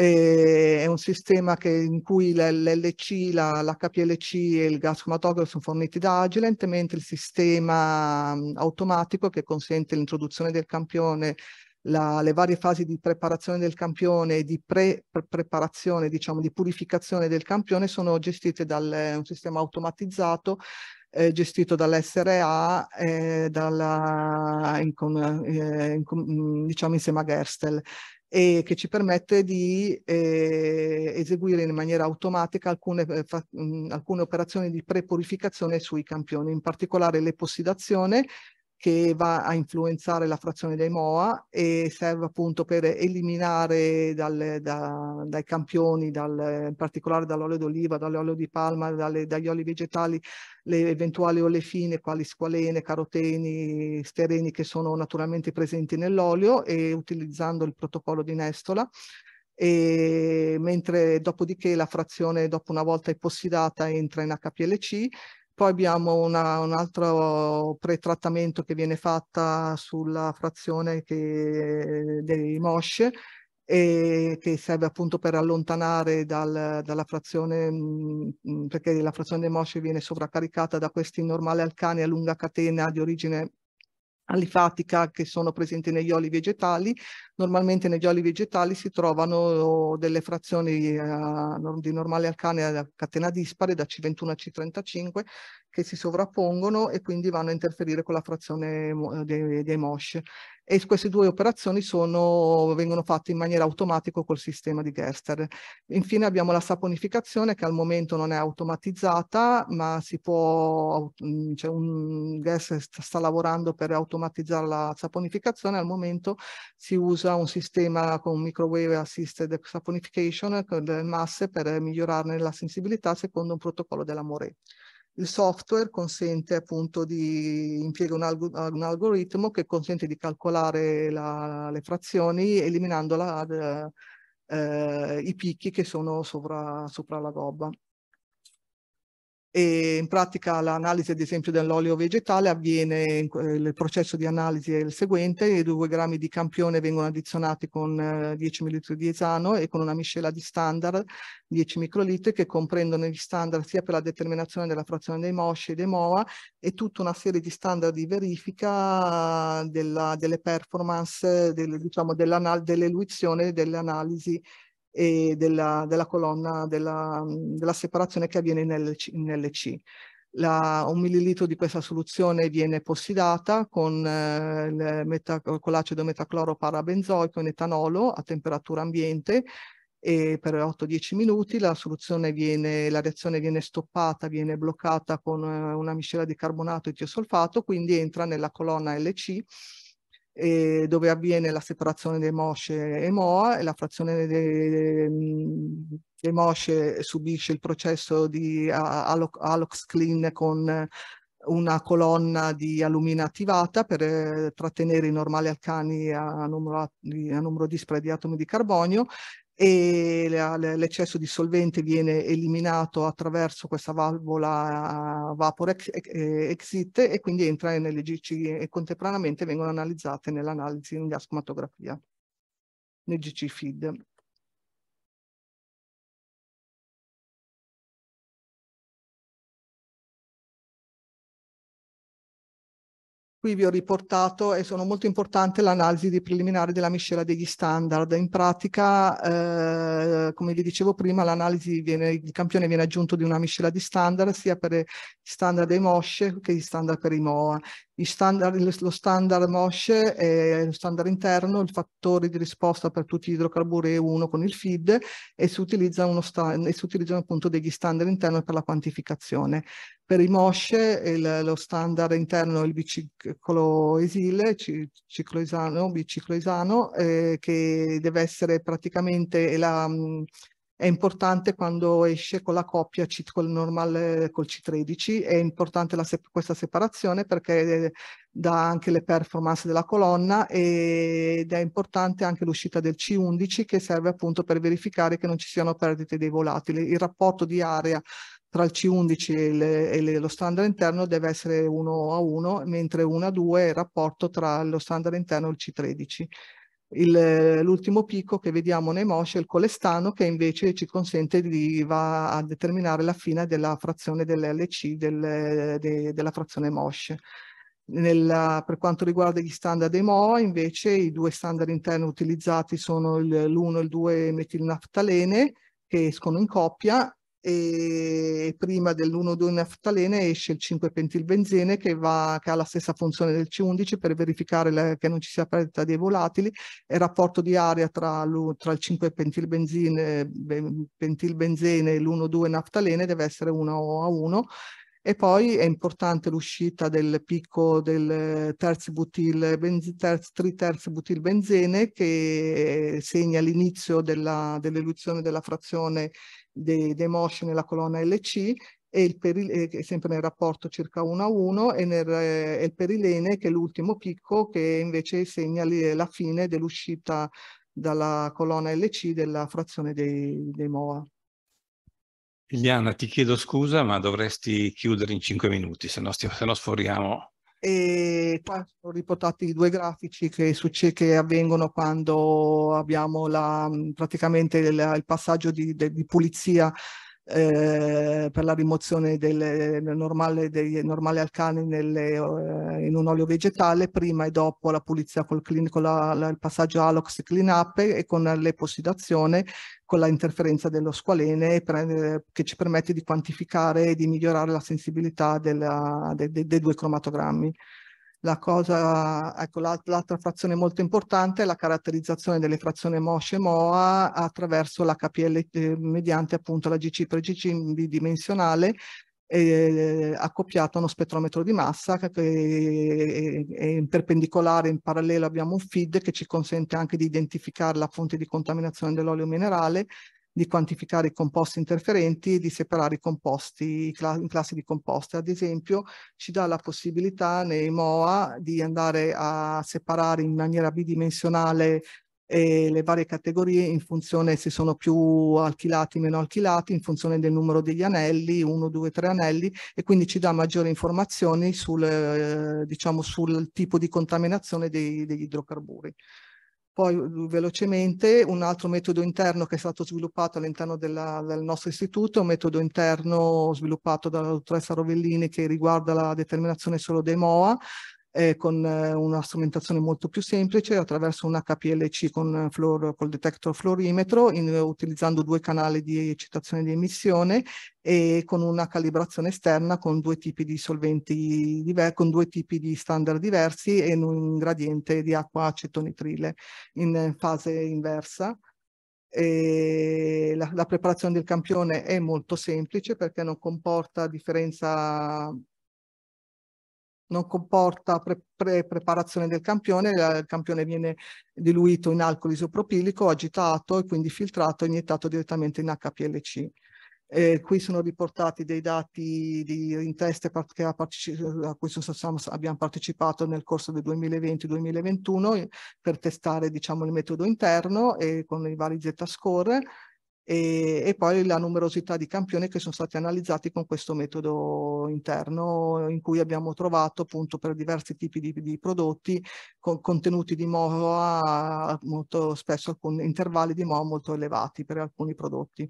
è un sistema che, in cui l'LC, l'HPLC e il gas chromatografo sono forniti da Agilent, mentre il sistema mm, automatico che consente l'introduzione del campione, la, le varie fasi di preparazione del campione e di pre-preparazione, diciamo di purificazione del campione sono gestite da eh, un sistema automatizzato eh, gestito dall'SRA eh, dalla, in, con, eh, in, mm, diciamo insieme a Gerstel e che ci permette di eh, eseguire in maniera automatica alcune, eh, fa, mh, alcune operazioni di prepurificazione sui campioni, in particolare l'epossidazione che va a influenzare la frazione dei MOA e serve appunto per eliminare dal, da, dai campioni, dal, in particolare dall'olio d'oliva, dall'olio di palma, dalle, dagli oli vegetali, le eventuali olefine quali squalene, caroteni, stereni che sono naturalmente presenti nell'olio e utilizzando il protocollo di Nestola e mentre dopodiché la frazione dopo una volta epossidata entra in HPLC poi abbiamo una, un altro pretrattamento che viene fatta sulla frazione che, dei MOSH e che serve appunto per allontanare dal, dalla frazione, mm, mm, perché la frazione dei MOSH viene sovraccaricata da questi normali alcani a lunga catena di origine alifatica che sono presenti negli oli vegetali. Normalmente negli oli vegetali si trovano oh, delle frazioni eh, di normale alcane a catena dispare da C21 a C35 che si sovrappongono e quindi vanno a interferire con la frazione eh, dei, dei MOSH. E queste due operazioni sono, vengono fatte in maniera automatica col sistema di Gerster. Infine abbiamo la saponificazione che al momento non è automatizzata, ma si può, mm, cioè un, Gerster sta lavorando per automatizzare la saponificazione, al momento si usa un sistema con microwave assisted saponification, con delle masse per migliorarne la sensibilità secondo un protocollo della Moret. Il software consente appunto di impiega un, alg un algoritmo che consente di calcolare la, le frazioni eliminando la, eh, i picchi che sono sopra, sopra la gobba e in pratica l'analisi ad esempio dell'olio vegetale avviene, eh, il processo di analisi è il seguente, i 2 grammi di campione vengono addizionati con 10 eh, ml di esano e con una miscela di standard 10 microlitri che comprendono gli standard sia per la determinazione della frazione dei mosci e dei MOA e tutta una serie di standard di verifica della, delle performance, del, diciamo, dell'eluizione dell e della, della colonna della, della, separazione che avviene in, LC, La, un millilitro di questa soluzione viene possidata con, eh, con l'acido metacloro parabenzoico in etanolo a temperatura ambiente e per 8-10 minuti la soluzione viene, la reazione viene stoppata, viene bloccata con eh, una miscela di carbonato e tiosolfato, quindi entra nella colonna LC eh, dove avviene la separazione dei mosce e moa e la frazione dei, dei mosce subisce il processo di alox clean con una colonna di alumina attivata per eh, trattenere i normali alcani a numero, a numero dispari di atomi di carbonio e l'eccesso di solvente viene eliminato attraverso questa valvola eh, vapor eh, exit e quindi entra nelle GC e contemporaneamente vengono analizzate nell'analisi in gascomatografia, nel GC feed. Qui vi ho riportato e sono molto importante l'analisi di preliminare della miscela degli standard. In pratica, eh, come vi dicevo prima, l'analisi di campione viene aggiunto di una miscela di standard sia per gli standard dei MOSCE che gli standard per i MOA. Standard, lo standard MOSCE è lo standard interno, il fattore di risposta per tutti gli idrocarburi è 1 con il FID e si, utilizzano appunto degli standard interni per la quantificazione. Per i MOSCE lo standard interno è il biciclo esile, cicloisano, bicicloisano eh, che deve essere praticamente la è importante quando esce con la coppia C, col normale col C13, è importante la, questa separazione perché eh, dà anche le performance della colonna ed è importante anche l'uscita del C11 che serve appunto per verificare che non ci siano perdite dei volatili. Il rapporto di area tra il C11 e, le, e le, lo standard interno deve essere 1 a 1, mentre 1 a 2 è il rapporto tra lo standard interno e il C13. Eh, l'ultimo picco che vediamo nei MOSH è il colestano che invece ci consente di va a determinare la fine della frazione dell'LC del, de, della frazione MOSH. Nella, per quanto riguarda gli standard EMO, invece i due standard interni utilizzati sono l'1 e il 2 metilnaftalene che escono in coppia e prima dell'1,2 naftalene esce il 5 pentilbenzene che, va, che ha la stessa funzione del C11 per verificare la, che non ci sia perdita dei volatili e il rapporto di aria tra, tra il 5 pentilbenzene, pentilbenzene e l'1,2 naftalene deve essere 1 a 1 e poi è importante l'uscita del picco del terzo butil, benzi, terz, terzi butil benzene che segna l'inizio dell'eluzione della frazione dei, dei motion nella colonna LC e il perile, eh, sempre nel rapporto circa 1 a 1 e, nel, eh, e il perilene che è l'ultimo picco che invece segna eh, la fine dell'uscita dalla colonna LC della frazione dei, dei MOA. Iliana, ti chiedo scusa, ma dovresti chiudere in 5 minuti, se no sforiamo e qua sono riportati i due grafici che, che avvengono quando abbiamo la, praticamente il, il passaggio di, di pulizia eh, per la rimozione del, normale, dei normali alcani nelle, eh, in un olio vegetale prima e dopo la pulizia col clean, con la, la, il passaggio Alox Clean Up e con l'eposidazione con la interferenza dello squalene per, eh, che ci permette di quantificare e di migliorare la sensibilità della, de, de, dei due cromatogrammi. La cosa, ecco, l'altra frazione molto importante è la caratterizzazione delle frazioni MOSH e MOA attraverso l'HPL eh, mediante appunto la GC per GC bidimensionale eh, accoppiata a uno spettrometro di massa che è, eh, è in perpendicolare, in parallelo abbiamo un feed che ci consente anche di identificare la fonte di contaminazione dell'olio minerale di quantificare i composti interferenti, e di separare i composti in classi di composti. Ad esempio ci dà la possibilità nei MOA di andare a separare in maniera bidimensionale eh, le varie categorie in funzione se sono più alchilati o meno alchilati, in funzione del numero degli anelli, 1, 2, 3 anelli e quindi ci dà maggiori informazioni sul, eh, diciamo, sul tipo di contaminazione dei, degli idrocarburi. Poi velocemente un altro metodo interno che è stato sviluppato all'interno del nostro istituto, un metodo interno sviluppato dalla dottoressa Rovellini che riguarda la determinazione solo dei MOA, eh, con una strumentazione molto più semplice attraverso un HPLC con eh, fluor, col detector fluorimetro in, utilizzando due canali di eccitazione di emissione e con una calibrazione esterna con due tipi di solventi diversi, con due tipi di standard diversi e un gradiente di acqua acetonitrile in fase inversa. La, la, preparazione del campione è molto semplice perché non comporta differenza non comporta pre pre preparazione del campione, il campione viene diluito in alcol isopropilico, agitato e quindi filtrato e iniettato direttamente in HPLC. Eh, qui sono riportati dei dati di, in test a, a cui sono, abbiamo partecipato nel corso del 2020-2021 eh, per testare diciamo, il metodo interno e con i vari Z-score e, e, poi la numerosità di campioni che sono stati analizzati con questo metodo interno in cui abbiamo trovato appunto per diversi tipi di, di prodotti con contenuti di MOA molto spesso alcuni intervalli di MOA molto elevati per alcuni prodotti.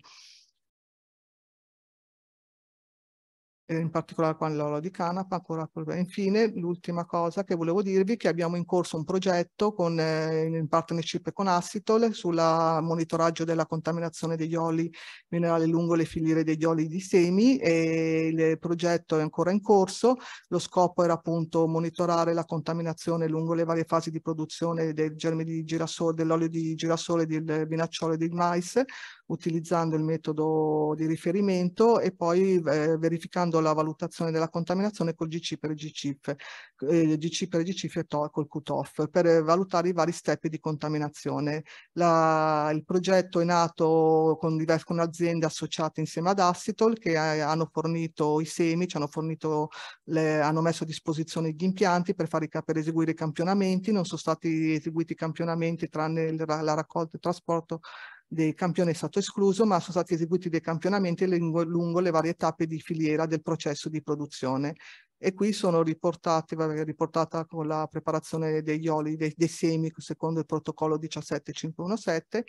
Eh, in particolare con l'olio di canapa. Ancora, infine, l'ultima cosa che volevo dirvi è che abbiamo in corso un progetto con, eh, in partnership con Assitol sul monitoraggio della contaminazione degli oli minerali lungo le filiere degli oli di semi e il progetto è ancora in corso. Lo scopo era appunto monitorare la contaminazione lungo le varie fasi di produzione del germe di girasole, dell'olio di girasole, del vinacciolo e del mais utilizzando il metodo di riferimento e poi eh, verificando la valutazione della contaminazione col GC per GCIF, eh, GC per GCIF e to- col cutoff per valutare i vari step di contaminazione. La, il progetto è nato con, divers- con aziende associate insieme ad Assitol che eh, hanno fornito i semi, ci hanno, fornito le, hanno messo a disposizione gli impianti per, fare, per eseguire i campionamenti, non sono stati eseguiti i campionamenti tranne il, la raccolta e il trasporto dei campioni è stato escluso, ma sono stati eseguiti dei campionamenti lungo, lungo le varie tappe di filiera del processo di produzione e qui sono riportate, riportata con la preparazione degli oli, dei, dei semi secondo il protocollo 17517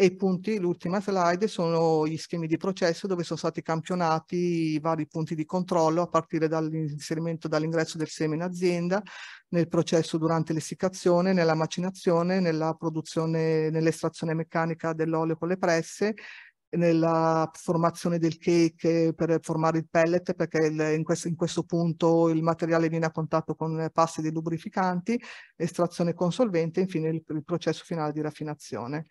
e i punti, l'ultima slide, sono gli schemi di processo dove sono stati campionati i vari punti di controllo a partire dall'inserimento, dall'ingresso del seme in azienda, nel processo durante l'essiccazione, nella macinazione, nella produzione, nell'estrazione meccanica dell'olio con le presse, nella formazione del cake per formare il pellet perché il, in, questo, in, questo, punto il materiale viene a contatto con passi di lubrificanti, estrazione con solvente e infine il, il, processo finale di raffinazione.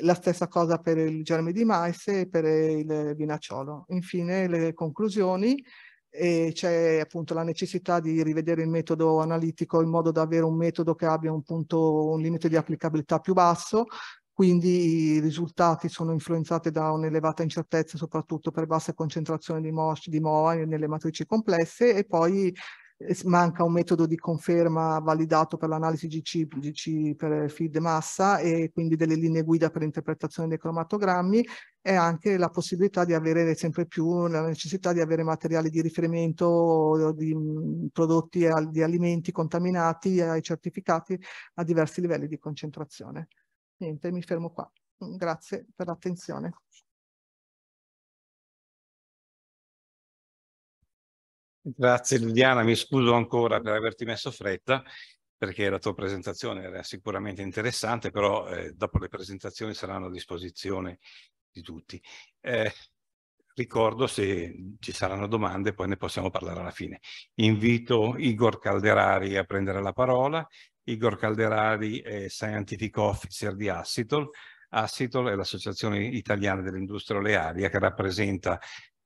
La stessa cosa per il germe di mais e per il vinacciolo. Infine le conclusioni, c'è appunto la necessità di rivedere il metodo analitico in modo da avere un metodo che abbia un punto, un limite di applicabilità più basso, quindi i risultati sono influenzati da un'elevata incertezza soprattutto per basse concentrazioni di, di MOA nelle matrici complesse e poi eh, manca un metodo di conferma validato per l'analisi GC, GC per feed massa e quindi delle linee guida per l'interpretazione dei cromatogrammi e anche la possibilità di avere sempre più la necessità di avere materiali di riferimento eh, di mm, prodotti di alimenti contaminati ai certificati a diversi livelli di concentrazione. Niente, mi fermo qua. Grazie per l'attenzione. Grazie Ludiana, mi scuso ancora per averti messo fretta perché la tua presentazione era sicuramente interessante, però eh, dopo le presentazioni saranno a disposizione di tutti. Eh, ricordo se ci saranno domande, poi ne possiamo parlare alla fine. Invito Igor Calderari a prendere la parola, Igor Calderari è Scientific Officer di Assitol. Assitol è l'Associazione Italiana dell'Industria Olearia che rappresenta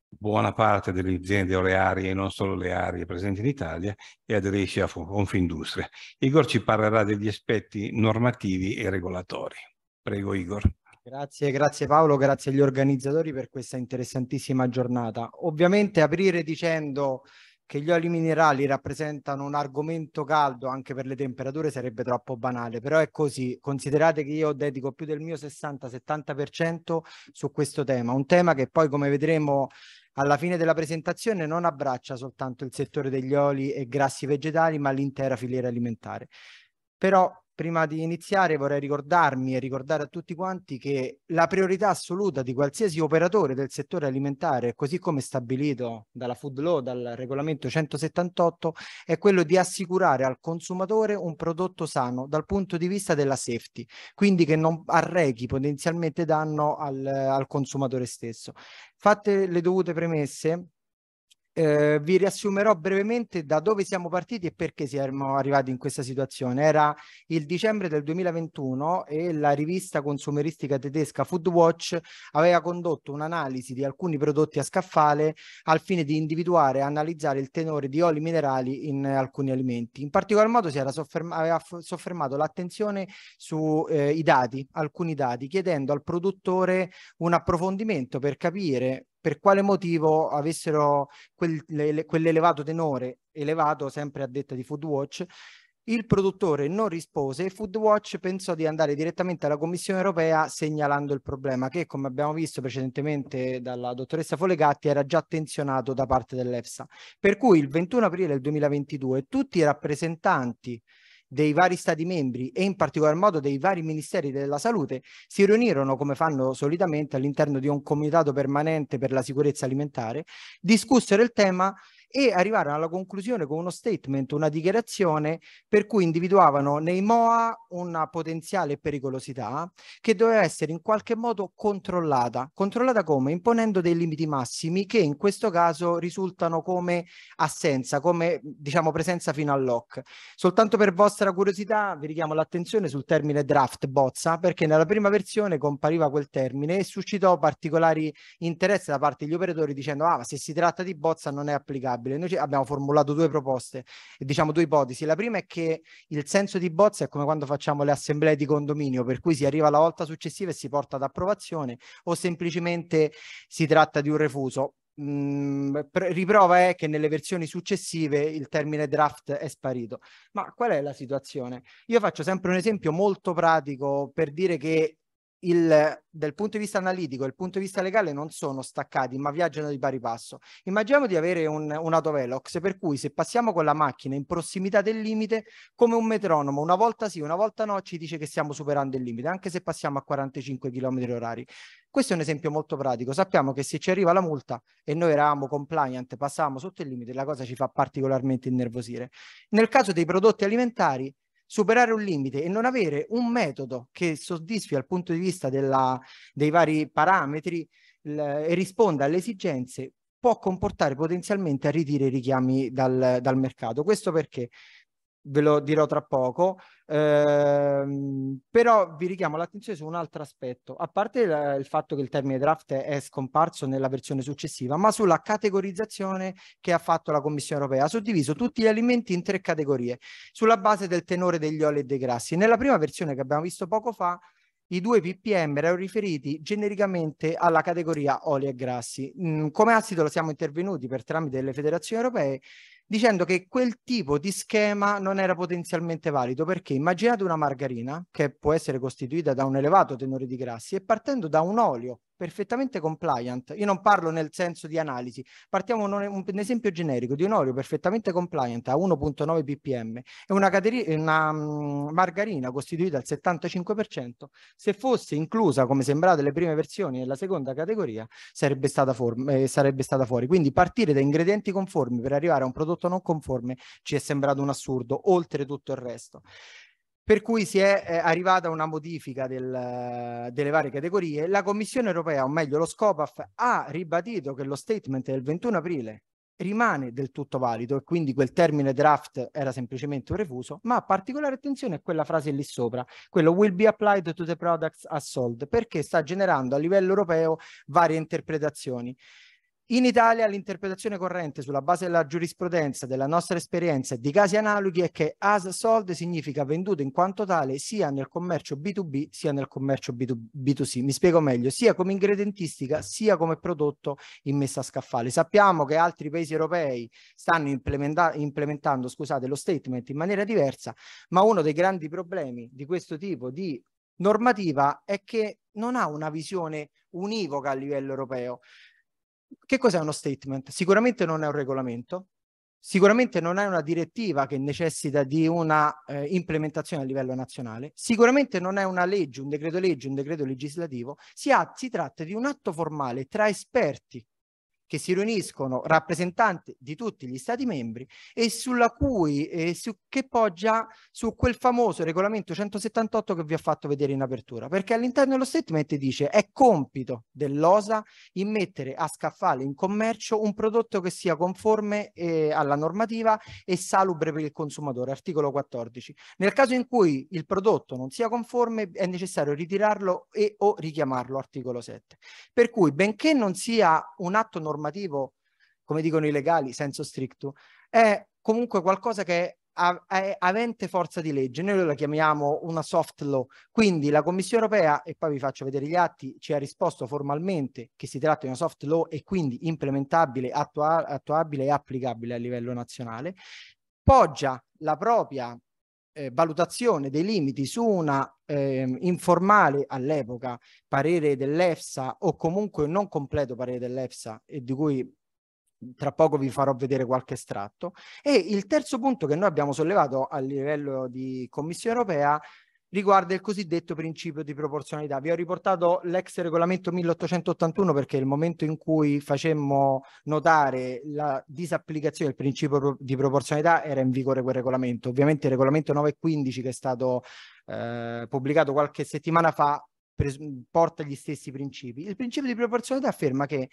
buona parte delle aziende olearie e non solo olearie presenti in Italia e aderisce a Confindustria. Igor ci parlerà degli aspetti normativi e regolatori. Prego Igor. Grazie, grazie Paolo, grazie agli organizzatori per questa interessantissima giornata. Ovviamente aprire dicendo che gli oli minerali rappresentano un argomento caldo anche per le temperature sarebbe troppo banale, però è così. Considerate che io dedico più del mio 60-70% su questo tema, un tema che poi come vedremo alla fine della presentazione non abbraccia soltanto il settore degli oli e grassi vegetali, ma l'intera filiera alimentare. Però prima di iniziare vorrei ricordarmi e ricordare a tutti quanti che la priorità assoluta di qualsiasi operatore del settore alimentare, così come stabilito dalla Food Law, dal regolamento 178, è quello di assicurare al consumatore un prodotto sano dal punto di vista della safety, quindi che non arrechi potenzialmente danno al, al consumatore stesso. Fatte le dovute premesse, eh, vi riassumerò brevemente da dove siamo partiti e perché siamo arrivati in questa situazione. Era il dicembre del 2021 e la rivista consumeristica tedesca Food Watch aveva condotto un'analisi di alcuni prodotti a scaffale al fine di individuare e analizzare il tenore di oli minerali in alcuni alimenti. In particolar modo si era sofferma, aveva soffermato l'attenzione sui eh, dati, alcuni dati, chiedendo al produttore un approfondimento per capire per quale motivo avessero quel, le, quell'elevato tenore, elevato sempre a detta di Foodwatch. il produttore non rispose e Foodwatch pensò di andare direttamente alla Commissione europea segnalando il problema che, come abbiamo visto precedentemente dalla dottoressa Folegatti, era già attenzionato da parte dell'EFSA. Per cui il 21 aprile 2022 tutti i rappresentanti dei vari stati membri e in particolar modo dei vari ministeri della salute si riunirono come fanno solitamente all'interno di un comitato permanente per la sicurezza alimentare, discussero il tema e arrivarono alla conclusione con uno statement, una dichiarazione per cui individuavano nei MOA una potenziale pericolosità che doveva essere in qualche modo controllata. Controllata come? Imponendo dei limiti massimi che in questo caso risultano come assenza, come diciamo presenza fino all'OC. Soltanto per vostra curiosità vi richiamo l'attenzione sul termine draft bozza perché nella prima versione compariva quel termine e suscitò particolari interessi da parte degli operatori dicendo ah ma se si tratta di bozza non è applicabile innegabile. Noi abbiamo formulato due proposte diciamo due ipotesi. La prima è che il senso di bozza è come quando facciamo le assemblee di condominio, per cui si arriva alla volta successiva e si porta ad approvazione o semplicemente si tratta di un refuso. Mm, riprova è che nelle versioni successive il termine draft è sparito. Ma qual è la situazione? Io faccio sempre un esempio molto pratico per dire che il, dal punto di vista analitico e dal punto di vista legale non sono staccati, ma viaggiano di pari passo. Immaginiamo di avere un, un autovelox, per cui se passiamo con la macchina in prossimità del limite, come un metronomo, una volta sì, una volta no, ci dice che stiamo superando il limite, anche se passiamo a 45 km orari. Questo è un esempio molto pratico. Sappiamo che se ci arriva la multa e noi eravamo compliant, passavamo sotto il limite, la cosa ci fa particolarmente innervosire. Nel caso dei prodotti alimentari, superare un limite e non avere un metodo che soddisfi dal punto di vista della, dei vari parametri e risponda alle esigenze può comportare potenzialmente a ritiri i richiami dal, dal mercato. Questo perché? ve lo dirò tra poco, ehm, però vi richiamo l'attenzione su un altro aspetto, a parte la, il fatto che il termine draft è scomparso nella versione successiva, ma sulla categorizzazione che ha fatto la Commissione europea, ha suddiviso tutti gli alimenti in tre categorie, sulla base del tenore degli oli e dei grassi. Nella prima versione che abbiamo visto poco fa, i due ppm erano riferiti genericamente alla categoria oli e grassi. Mm, come lo siamo intervenuti per tramite delle federazioni europee dicendo che quel tipo di schema non era potenzialmente valido perché immaginate una margarina che può essere costituita da un elevato tenore di grassi e partendo da un olio perfettamente compliant. Io non parlo nel senso di analisi, partiamo un, un, un esempio generico di un olio perfettamente compliant a 1.9 ppm e una, una um, margarina costituita al 75%, se fosse inclusa come sembrate le prime versioni nella seconda categoria, sarebbe stata, eh, sarebbe stata fuori. Quindi partire da ingredienti conformi per arrivare a un prodotto non conforme ci è sembrato un assurdo, oltre tutto il resto per cui si è eh, arrivata una modifica del, eh, delle varie categorie. La Commissione europea, o meglio lo Scopaf, ha ribadito che lo statement del 21 aprile rimane del tutto valido e quindi quel termine draft era semplicemente un refuso, ma particolare attenzione a quella frase lì sopra, quello will be applied to the products as sold, perché sta generando a livello europeo varie interpretazioni. In Italia l'interpretazione corrente sulla base della giurisprudenza, della nostra esperienza e di casi analoghi è che as sold significa venduto in quanto tale sia nel commercio B2B sia nel commercio B2C. Mi spiego meglio, sia come ingredientistica sia come prodotto in messa a scaffale. Sappiamo che altri paesi europei stanno implementa implementando scusate, lo statement in maniera diversa, ma uno dei grandi problemi di questo tipo di normativa è che non ha una visione univoca a livello europeo che cos'è uno statement? Sicuramente non è un regolamento, sicuramente non è una direttiva che necessita di una eh, implementazione a livello nazionale, sicuramente non è una legge, un decreto legge, un decreto legislativo, si, ha, si tratta di un atto formale tra esperti che si riuniscono rappresentanti di tutti gli Stati membri e sulla cui, eh, su, che poggia su quel famoso regolamento 178 che vi ho fatto vedere in apertura, perché all'interno dello statement dice è compito dell'OSA immettere a scaffale in commercio un prodotto che sia conforme eh, alla normativa e salubre per il consumatore, articolo 14. Nel caso in cui il prodotto non sia conforme è necessario ritirarlo e o richiamarlo, articolo 7. Per cui benché non sia un atto normativo normativo, come dicono i legali, senso stricto, è comunque qualcosa che è avente forza di legge, noi la chiamiamo una soft law, quindi la Commissione europea, e poi vi faccio vedere gli atti, ci ha risposto formalmente che si tratta di una soft law e quindi implementabile, attua attuabile e applicabile a livello nazionale, poggia la propria eh, valutazione dei limiti su una eh, informale all'epoca parere dell'EFSA o comunque non completo parere dell'EFSA e di cui tra poco vi farò vedere qualche estratto e il terzo punto che noi abbiamo sollevato a livello di Commissione Europea riguarda il cosiddetto principio di proporzionalità. Vi ho riportato l'ex regolamento 1881 perché il momento in cui facemmo notare la disapplicazione del principio di proporzionalità era in vigore quel regolamento. Ovviamente il regolamento 915 che è stato eh, pubblicato qualche settimana fa porta gli stessi principi. Il principio di proporzionalità afferma che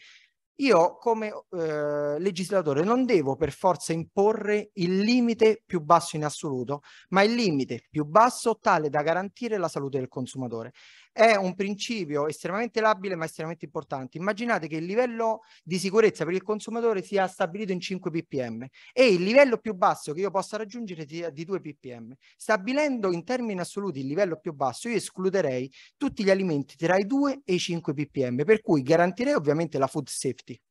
io come eh, legislatore non devo per forza imporre il limite più basso in assoluto, ma il limite più basso tale da garantire la salute del consumatore è un principio estremamente labile ma estremamente importante. Immaginate che il livello di sicurezza per il consumatore sia stabilito in 5 ppm e il livello più basso che io possa raggiungere sia di 2 ppm. Stabilendo in termini assoluti il livello più basso, io escluderei tutti gli alimenti tra i 2 e i 5 ppm, per cui garantirei ovviamente la food safety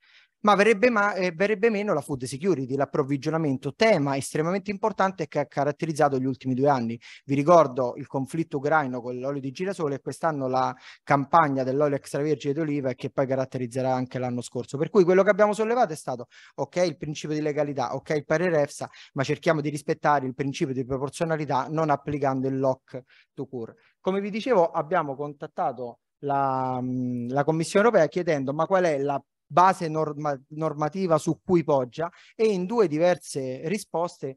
ma verrebbe, ma eh, verrebbe meno la food security, l'approvvigionamento, tema estremamente importante che ha caratterizzato gli ultimi due anni. Vi ricordo il conflitto ucraino con l'olio di girasole e quest'anno la campagna dell'olio extravergine d'oliva che poi caratterizzerà anche l'anno scorso. Per cui quello che abbiamo sollevato è stato, ok, il principio di legalità, ok, il parere EFSA, ma cerchiamo di rispettare il principio di proporzionalità non applicando il lock to cure. Come vi dicevo, abbiamo contattato la, mm, la Commissione europea chiedendo ma qual è la base norma normativa su cui poggia e in due diverse risposte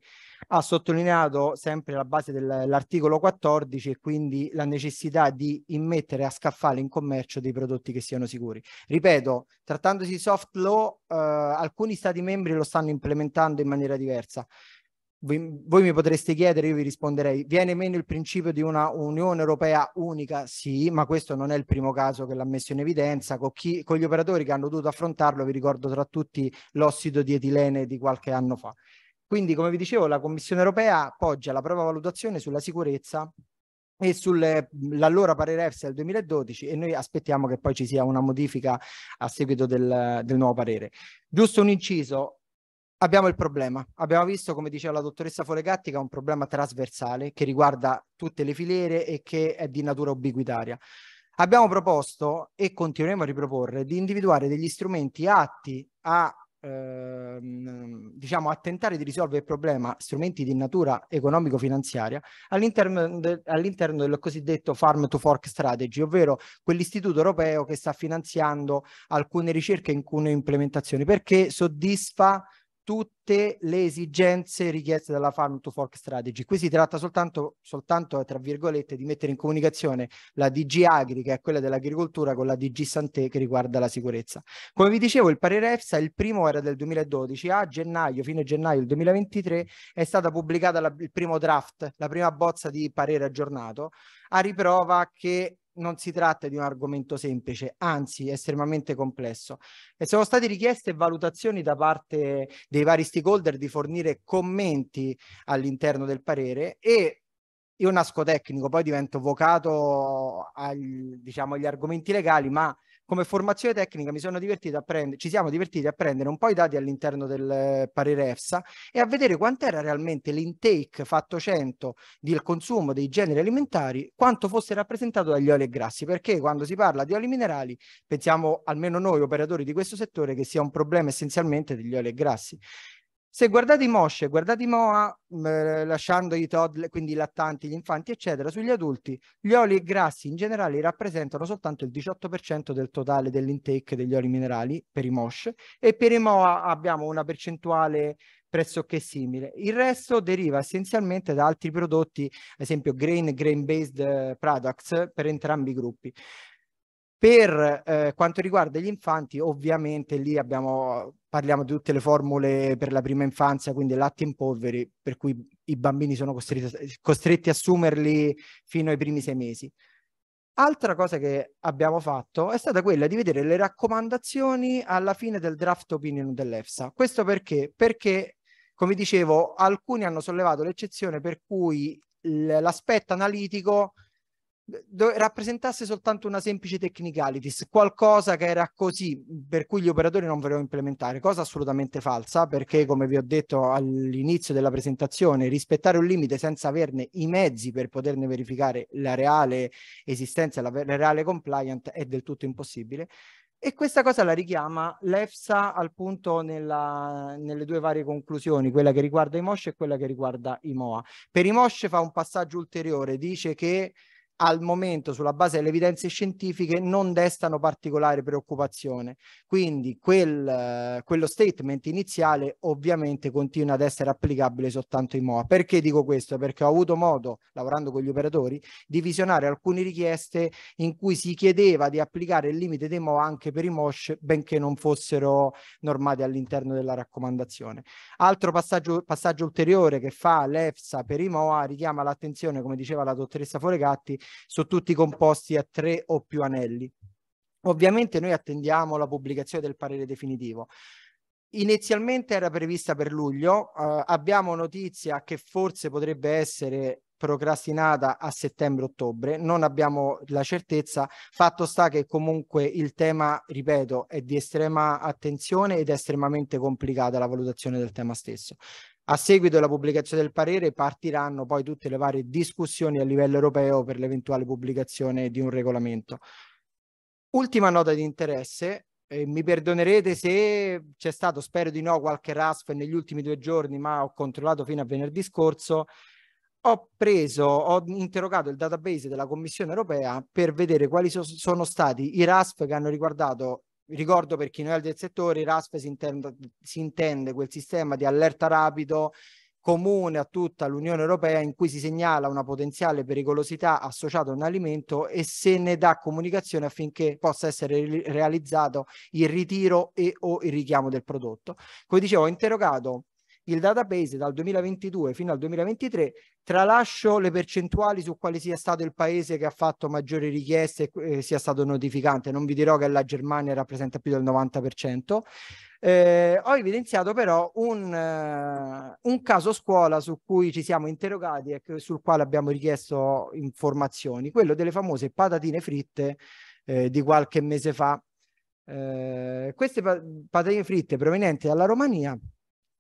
ha sottolineato sempre la base dell'articolo 14 e quindi la necessità di immettere a scaffale in commercio dei prodotti che siano sicuri. Ripeto, trattandosi di soft law, eh, alcuni stati membri lo stanno implementando in maniera diversa voi, voi, mi potreste chiedere, io vi risponderei, viene meno il principio di una Unione Europea unica? Sì, ma questo non è il primo caso che l'ha messo in evidenza. Con, chi, con gli operatori che hanno dovuto affrontarlo, vi ricordo tra tutti l'ossido di etilene di qualche anno fa. Quindi, come vi dicevo, la Commissione Europea poggia la propria valutazione sulla sicurezza e sull'allora parere EFSA del 2012 e noi aspettiamo che poi ci sia una modifica a seguito del, del nuovo parere. Giusto un inciso, abbiamo il problema. Abbiamo visto, come diceva la dottoressa Folegatti, che è un problema trasversale che riguarda tutte le filiere e che è di natura ubiquitaria. Abbiamo proposto e continueremo a riproporre di individuare degli strumenti atti a ehm, diciamo a tentare di risolvere il problema strumenti di natura economico-finanziaria all'interno, de, all'interno del cosiddetto farm to fork strategy ovvero quell'istituto europeo che sta finanziando alcune ricerche e alcune implementazioni perché soddisfa tutte le esigenze richieste dalla Farm to Fork Strategy. Qui si tratta soltanto, soltanto, tra virgolette, di mettere in comunicazione la DG Agri, che è quella dell'agricoltura, con la DG Santé che riguarda la sicurezza. Come vi dicevo, il parere EFSA, il primo era del 2012, a gennaio, fine gennaio del 2023, è stata pubblicata la, il primo draft, la prima bozza di parere aggiornato, a riprova che non si tratta di un argomento semplice, anzi estremamente complesso. E sono state richieste valutazioni da parte dei vari stakeholder di fornire commenti all'interno del parere e io nasco tecnico, poi divento avvocato agli, diciamo, agli argomenti legali, ma come formazione tecnica mi sono divertito a prendere, ci siamo divertiti a prendere un po' i dati all'interno del eh, parere EFSA e a vedere quant'era realmente l'intake fatto 100 del consumo dei generi alimentari, quanto fosse rappresentato dagli oli e grassi, perché quando si parla di oli minerali pensiamo almeno noi operatori di questo settore che sia un problema essenzialmente degli oli e grassi. Se guardate i Moshe, guardate i Moa, mh, mm, eh, lasciando i toddler, quindi i lattanti, gli infanti, eccetera, sugli adulti gli oli e grassi in generale rappresentano soltanto il 18% del totale dell'intake degli oli minerali per i Moshe e per i Moa abbiamo una percentuale pressoché simile. Il resto deriva essenzialmente da altri prodotti, ad esempio grain, grain based eh, products per entrambi i gruppi. Per eh, quanto riguarda gli infanti, ovviamente lì abbiamo, parliamo di tutte le formule per la prima infanzia, quindi latte in polveri, per cui i bambini sono costretti, costretti a assumerli fino ai primi sei mesi. Altra cosa che abbiamo fatto è stata quella di vedere le raccomandazioni alla fine del draft opinion dell'EFSA. Questo perché? Perché, come dicevo, alcuni hanno sollevato l'eccezione per cui l'aspetto analitico rappresentasse soltanto una semplice technicalities, qualcosa che era così per cui gli operatori non volevano implementare, cosa assolutamente falsa perché come vi ho detto all'inizio della presentazione, rispettare un limite senza averne i mezzi per poterne verificare la reale esistenza, la, la reale compliance è del tutto impossibile. E questa cosa la richiama l'EFSA al punto nella, nelle due varie conclusioni, quella che riguarda i MOSH e quella che riguarda i MOA. Per i MOSH fa un passaggio ulteriore, dice che al momento sulla base delle evidenze scientifiche non destano particolare preoccupazione. Quindi quel, quello statement iniziale ovviamente continua ad essere applicabile soltanto in MOA. Perché dico questo? Perché ho avuto modo, lavorando con gli operatori, di visionare alcune richieste in cui si chiedeva di applicare il limite dei MOA anche per i MOSH, benché non fossero normati all'interno della raccomandazione. Altro passaggio, passaggio ulteriore che fa l'EFSA per i MOA richiama l'attenzione, come diceva la dottoressa Foregatti, su tutti i composti a tre o più anelli. Ovviamente noi attendiamo la pubblicazione del parere definitivo. Inizialmente era prevista per luglio, eh, abbiamo notizia che forse potrebbe essere procrastinata a settembre-ottobre, non abbiamo la certezza, fatto sta che comunque il tema, ripeto, è di estrema attenzione ed è estremamente complicata la valutazione del tema stesso. A seguito della pubblicazione del parere partiranno poi tutte le varie discussioni a livello europeo per l'eventuale pubblicazione di un regolamento. Ultima nota di interesse, eh, mi perdonerete se c'è stato, spero di no, qualche RASP negli ultimi due giorni, ma ho controllato fino a venerdì scorso, ho preso, ho interrogato il database della Commissione europea per vedere quali so sono stati i RASP che hanno riguardato Ricordo per chi non è del settore, RASP si, si intende quel sistema di allerta rapido comune a tutta l'Unione Europea in cui si segnala una potenziale pericolosità associata a un alimento e se ne dà comunicazione affinché possa essere realizzato il ritiro e o il richiamo del prodotto. Come dicevo, ho interrogato il database dal 2022 fino al 2023, tralascio le percentuali su quale sia stato il paese che ha fatto maggiori richieste e eh, sia stato notificante, non vi dirò che la Germania rappresenta più del 90%, eh, ho evidenziato però un, uh, un, caso scuola su cui ci siamo interrogati e che, sul quale abbiamo richiesto informazioni, quello delle famose patatine fritte eh, di qualche mese fa. Eh, queste patatine fritte provenienti dalla Romania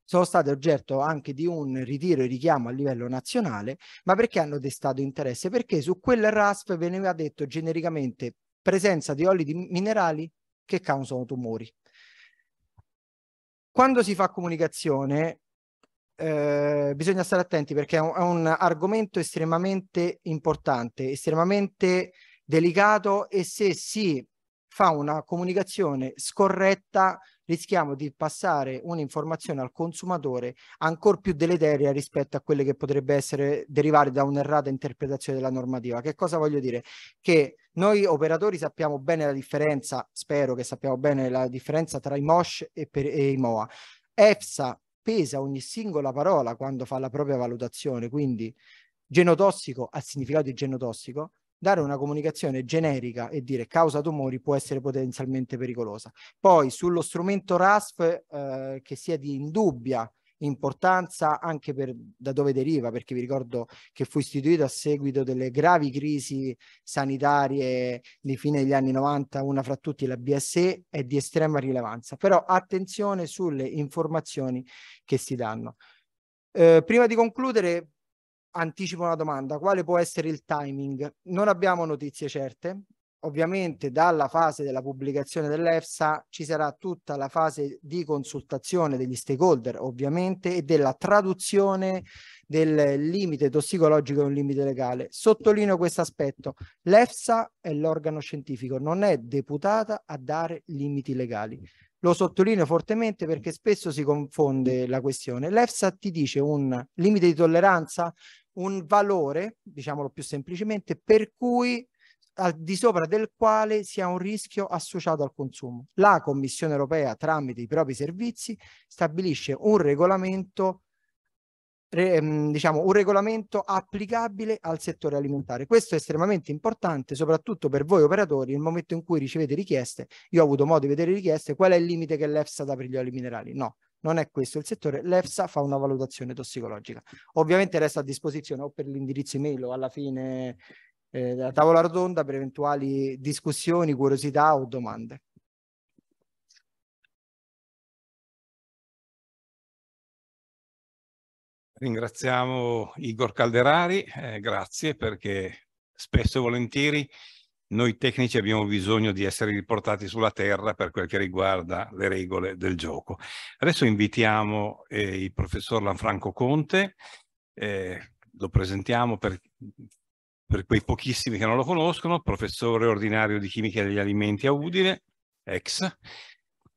sono state oggetto anche di un ritiro e richiamo a livello nazionale, ma perché hanno destato interesse? Perché su quel RASP veniva detto genericamente presenza di oli di minerali che causano tumori. Quando si fa comunicazione eh, bisogna stare attenti perché è un, è un argomento estremamente importante, estremamente delicato e se si fa una comunicazione scorretta rischiamo di passare un'informazione al consumatore ancor più deleteria rispetto a quelle che potrebbe essere derivare da un'errata interpretazione della normativa. Che cosa voglio dire? Che noi operatori sappiamo bene la differenza, spero che sappiamo bene la differenza tra i MOSH e, per, e i MOA. EFSA pesa ogni singola parola quando fa la propria valutazione, quindi genotossico ha significato di genotossico, dare una comunicazione generica e dire causa tumori può essere potenzialmente pericolosa. Poi sullo strumento RASF eh, che sia di indubbia importanza anche per, da dove deriva, perché vi ricordo che fu istituito a seguito delle gravi crisi sanitarie di fine degli anni 90, una fra tutti la BSE, è di estrema rilevanza. Però attenzione sulle informazioni che si danno. Eh, prima di concludere anticipo una domanda, quale può essere il timing? Non abbiamo notizie certe, ovviamente dalla fase della pubblicazione dell'EFSA ci sarà tutta la fase di consultazione degli stakeholder ovviamente e della traduzione del limite tossicologico in un limite legale. Sottolineo questo aspetto, l'EFSA è l'organo scientifico, non è deputata a dare limiti legali. Lo sottolineo fortemente perché spesso si confonde la questione. L'EFSA ti dice un limite di tolleranza, un valore, diciamolo più semplicemente, per cui al di sopra del quale sia un rischio associato al consumo. La Commissione europea, tramite i propri servizi, stabilisce un regolamento ehm, diciamo, un regolamento applicabile al settore alimentare. Questo è estremamente importante, soprattutto per voi operatori, nel momento in cui ricevete richieste, io ho avuto modo di vedere richieste, qual è il limite che l'EFSA dà per gli oli minerali? No, non è questo il settore, l'EFSA fa una valutazione tossicologica. Ovviamente resta a disposizione o per l'indirizzo email o alla fine eh, della tavola rotonda per eventuali discussioni, curiosità o domande. Ringraziamo Igor Calderari, eh, grazie perché spesso e volentieri noi tecnici abbiamo bisogno di essere riportati sulla terra per quel che riguarda le regole del gioco. Adesso invitiamo eh, il professor Lanfranco Conte, eh, lo presentiamo per, per, quei pochissimi che non lo conoscono, professore ordinario di chimica degli alimenti a Udine, ex,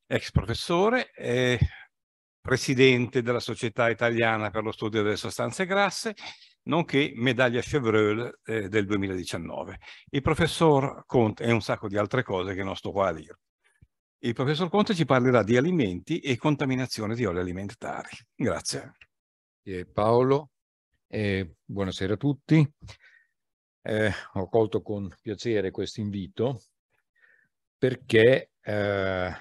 ex professore, eh, presidente della Società Italiana per lo Studio delle Sostanze Grasse, nonché medaglia Chevreul eh, del 2019. Il professor Conte e un sacco di altre cose che non sto qua a dire. Il professor Conte ci parlerà di alimenti e contaminazione di oli alimentari. Grazie. Grazie Paolo, eh, buonasera a tutti. Eh, ho colto con piacere questo invito perché eh,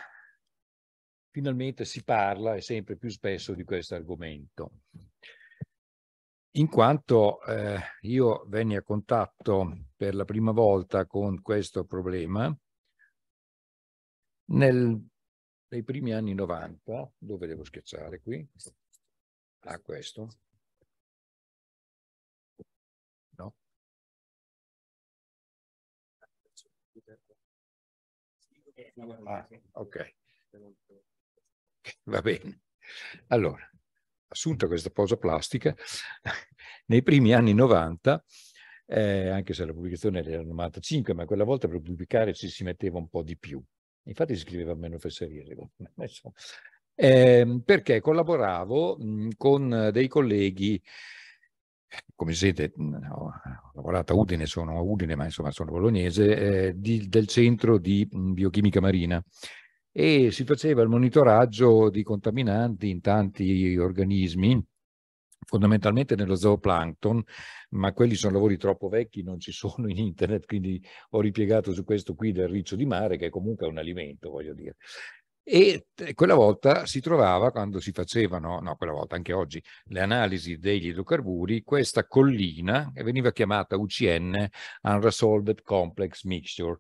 finalmente si parla sempre più spesso di questo argomento in quanto eh, io venni a contatto per la prima volta con questo problema nel, nei primi anni 90, dove devo schiacciare qui, a ah, questo, no? Ah, ok, va bene. Allora, assunta questa posa plastica nei primi anni 90, eh, anche se la pubblicazione era del 95, ma quella volta per pubblicare ci si metteva un po' di più. Infatti si scriveva meno fesserie, secondo me. Eh, perché collaboravo con dei colleghi come siete, ho lavorato a Udine, sono a Udine, ma insomma sono bolognese, eh, di, del centro di biochimica marina e si faceva il monitoraggio di contaminanti in tanti organismi, fondamentalmente nello zooplancton, ma quelli sono lavori troppo vecchi, non ci sono in internet, quindi ho ripiegato su questo qui del riccio di mare, che comunque è un alimento, voglio dire. E eh, quella volta si trovava, quando si facevano, no, quella volta anche oggi, le analisi degli idrocarburi, questa collina che veniva chiamata UCN, Unresolved Complex Mixture,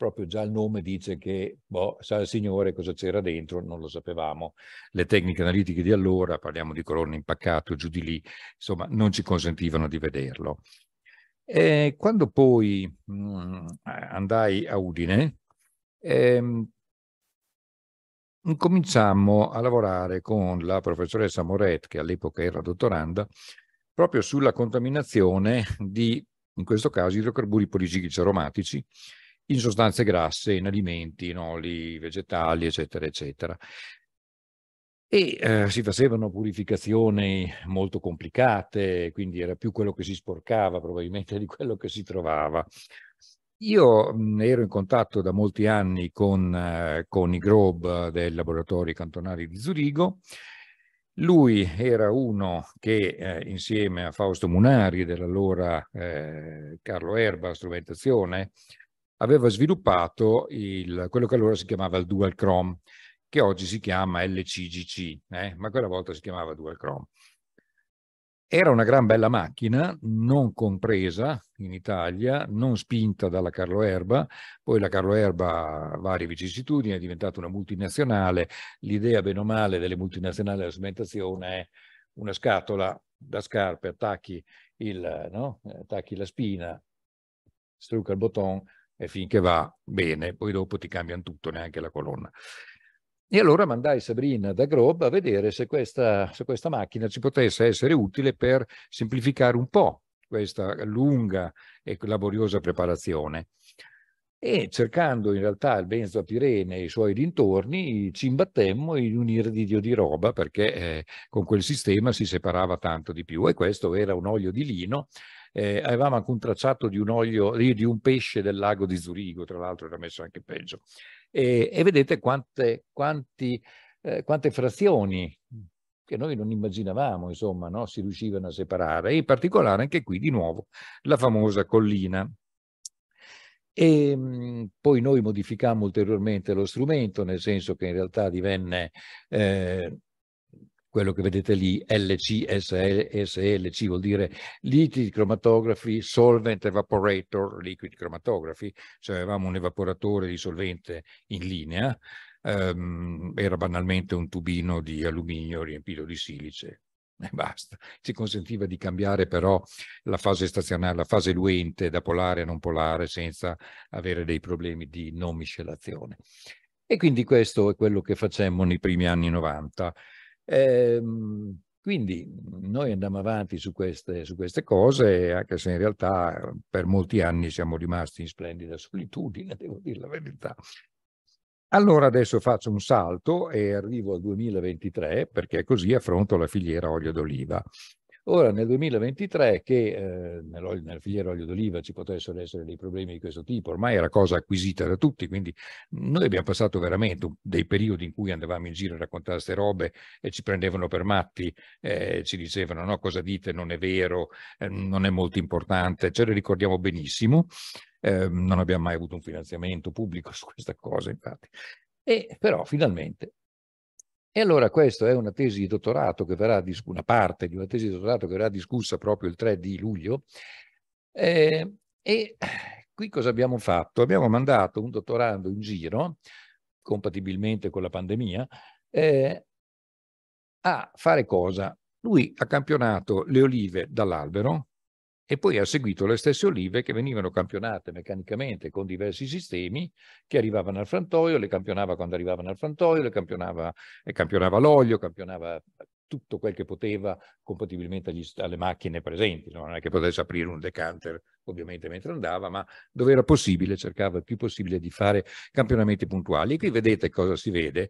proprio già il nome dice che, boh, sa il Signore cosa c'era dentro, non lo sapevamo. Le tecniche analitiche di allora, parliamo di colonne impaccato, giù di lì, insomma, non ci consentivano di vederlo. E quando poi mh, mm, andai a Udine, ehm, cominciammo a lavorare con la professoressa Moret, che all'epoca era dottoranda, proprio sulla contaminazione di, in questo caso, idrocarburi policiclici aromatici, in sostanze grasse, in alimenti, in oli vegetali, eccetera, eccetera. E eh, si facevano purificazioni molto complicate, quindi era più quello che si sporcava probabilmente di quello che si trovava. Io mh, mm, ero in contatto da molti anni con, eh, con i Grob del Laboratorio cantonali di Zurigo. Lui era uno che eh, insieme a Fausto Munari dell'allora eh, Carlo Erba Strumentazione aveva sviluppato il, quello che allora si chiamava il Dual Chrome, che oggi si chiama LCGC, eh? ma quella volta si chiamava Dual Chrome. Era una gran bella macchina, non compresa in Italia, non spinta dalla Carlo Erba, poi la Carlo Erba ha varie vicissitudini, è diventata una multinazionale, l'idea bene o male delle multinazionali della cimentazione è una scatola da scarpe, attacchi, il, no? Eh, attacchi la spina, strucca il bottone e finché va bene, poi dopo ti cambiano tutto, neanche la colonna. E allora mandai Sabrina da Grob a vedere se questa, se questa macchina ci potesse essere utile per semplificare un po' questa lunga e laboriosa preparazione e cercando in realtà il benzo a Pirene e i suoi dintorni ci imbattemmo in un irridio di roba perché eh, con quel sistema si separava tanto di più e questo era un olio di lino eh, avevamo anche un tracciato di un, olio, di un pesce del lago di Zurigo, tra l'altro era messo anche peggio. E, e vedete quante, quanti, eh, quante frazioni che noi non immaginavamo, insomma, no? si riuscivano a separare, e in particolare anche qui di nuovo la famosa collina. E ehm, poi noi modificammo ulteriormente lo strumento, nel senso che in realtà divenne eh, quello che vedete lì, LCSLC vuol dire Liquid Chromatography Solvent Evaporator Liquid Chromatography, cioè avevamo un evaporatore di solvente in linea, ehm, era banalmente un tubino di alluminio riempito di silice, e basta. Ci consentiva di cambiare però la fase stazionale, la fase luente da polare a non polare senza avere dei problemi di non miscelazione. E quindi questo è quello che facemmo nei primi anni 90. Ehm, quindi noi andiamo avanti su queste, su queste, cose, anche se in realtà per molti anni siamo rimasti in splendida solitudine, devo dire la verità. Allora adesso faccio un salto e arrivo al 2023 perché così affronto la filiera olio d'oliva. Ora nel 2023 che eh, nella filiera olio d'oliva ci potessero essere dei problemi di questo tipo, ormai era cosa acquisita da tutti, quindi noi abbiamo passato veramente dei periodi in cui andavamo in giro a raccontare queste robe e ci prendevano per matti, eh, ci dicevano no cosa dite, non è vero, eh, non è molto importante, ce le ricordiamo benissimo, ehm, non abbiamo mai avuto un finanziamento pubblico su questa cosa infatti. E però finalmente e allora questa è una tesi di dottorato che verrà discussa, una parte di una tesi di dottorato che verrà discussa proprio il 3 di luglio. Eh, e qui cosa abbiamo fatto? Abbiamo mandato un dottorando in giro, compatibilmente con la pandemia, eh, a fare cosa? Lui ha campionato le olive dall'albero, e poi ha seguito le stesse olive che venivano campionate meccanicamente con diversi sistemi che arrivavano al frantoio, le campionava quando arrivavano al frantoio, le campionava, le eh, campionava l'olio, campionava eh, tutto quel che poteva compatibilmente agli, alle macchine presenti, no? non è che potesse aprire un decanter ovviamente mentre andava, ma dove era possibile cercava il più possibile di fare campionamenti puntuali. E qui vedete cosa si vede.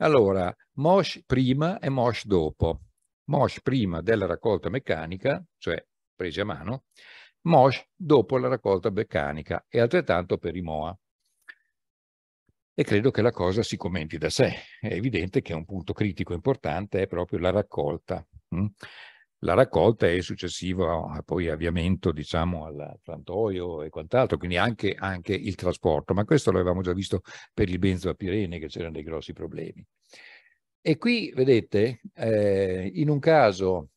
Allora, Mosh prima e Mosh dopo. Mosh prima della raccolta meccanica, cioè presi a mano, MOSH dopo la raccolta meccanica e altrettanto per i MOA. E credo che la cosa si commenti da sé. È evidente che un punto critico importante è proprio la raccolta. Hm? La raccolta è successiva ah, poi avviamento diciamo, al frantoio e quant'altro, quindi anche, anche, il trasporto, ma questo l'avevamo già visto per il benzo a Pirene che c'erano dei grossi problemi. E qui vedete, eh, in un caso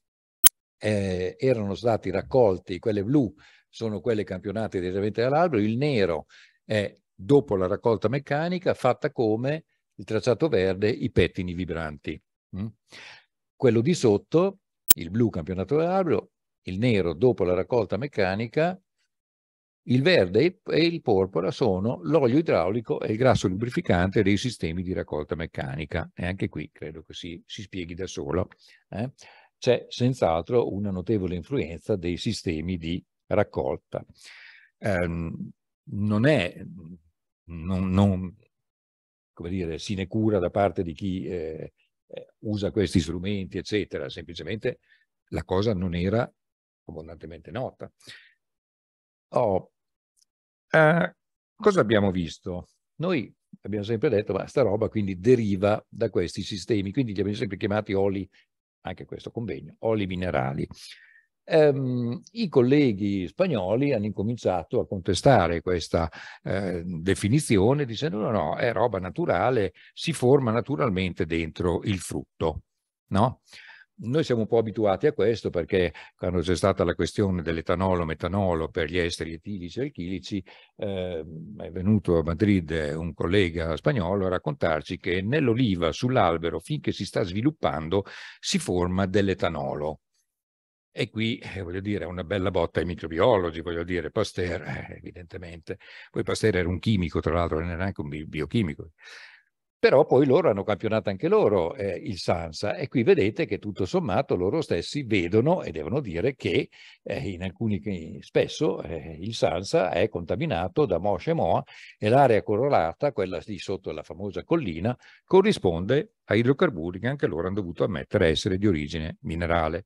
eh, erano stati raccolti, quelle blu sono quelle campionate direttamente dall'albero, il nero è dopo la raccolta meccanica fatta come il tracciato verde, i pettini vibranti. Mm? Quello di sotto, il blu campionato dall'albero, il nero dopo la raccolta meccanica, il verde e il porpora sono l'olio idraulico e il grasso lubrificante dei sistemi di raccolta meccanica. E anche qui credo che si, si spieghi da solo. Eh? c'è senz'altro una notevole influenza dei sistemi di raccolta. Eh, non è, non, non, come dire, sinecura da parte di chi eh, eh, usa questi strumenti, eccetera, semplicemente la cosa non era abbondantemente nota. Oh, eh, cosa abbiamo visto? Noi abbiamo sempre detto, ma sta roba quindi deriva da questi sistemi, quindi li abbiamo sempre chiamati oli anche questo convegno, oli minerali. Um, I colleghi spagnoli hanno incominciato a contestare questa eh, definizione dicendo no, no, è roba naturale, si forma naturalmente dentro il frutto. No? Noi siamo un po' abituati a questo perché quando c'è stata la questione dell'etanolo-metanolo per gli esteri etilici e alchilici, eh, è venuto a Madrid un collega spagnolo a raccontarci che nell'oliva sull'albero, finché si sta sviluppando, si forma dell'etanolo. E qui, eh, voglio dire, è una bella botta ai microbiologi, voglio dire, Pasteur, eh, evidentemente. Poi Pasteur era un chimico, tra l'altro, non era neanche un biochimico però poi loro hanno campionato anche loro eh, il Sansa e qui vedete che tutto sommato loro stessi vedono e devono dire che eh, in alcuni spesso eh, il Sansa è contaminato da Moshe Moa e l'area colorata, quella lì sotto la famosa collina, corrisponde a idrocarburi che anche loro hanno dovuto ammettere essere di origine minerale.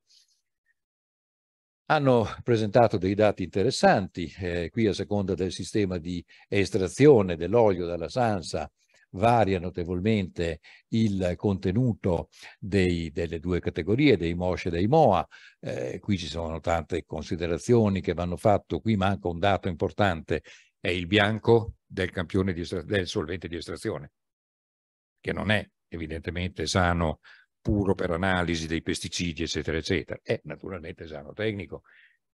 Hanno presentato dei dati interessanti, eh, qui a seconda del sistema di estrazione dell'olio dalla Sansa varia notevolmente il contenuto dei, delle due categorie, dei MOSH e dei MOA. Eh, qui ci sono tante considerazioni che vanno fatte, qui manca un dato importante, è il bianco del, campione di, del solvente di estrazione, che non è evidentemente sano puro per analisi dei pesticidi, eccetera, eccetera. È naturalmente sano tecnico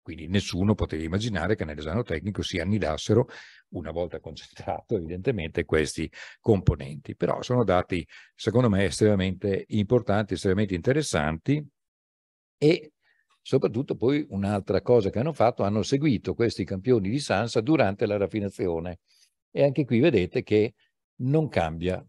quindi nessuno poteva immaginare che nell'esame tecnico si annidassero, una volta concentrato evidentemente, questi componenti. Però sono dati, secondo me, estremamente importanti, estremamente interessanti e soprattutto poi un'altra cosa che hanno fatto, hanno seguito questi campioni di Sansa durante la raffinazione. E anche qui vedete che non cambia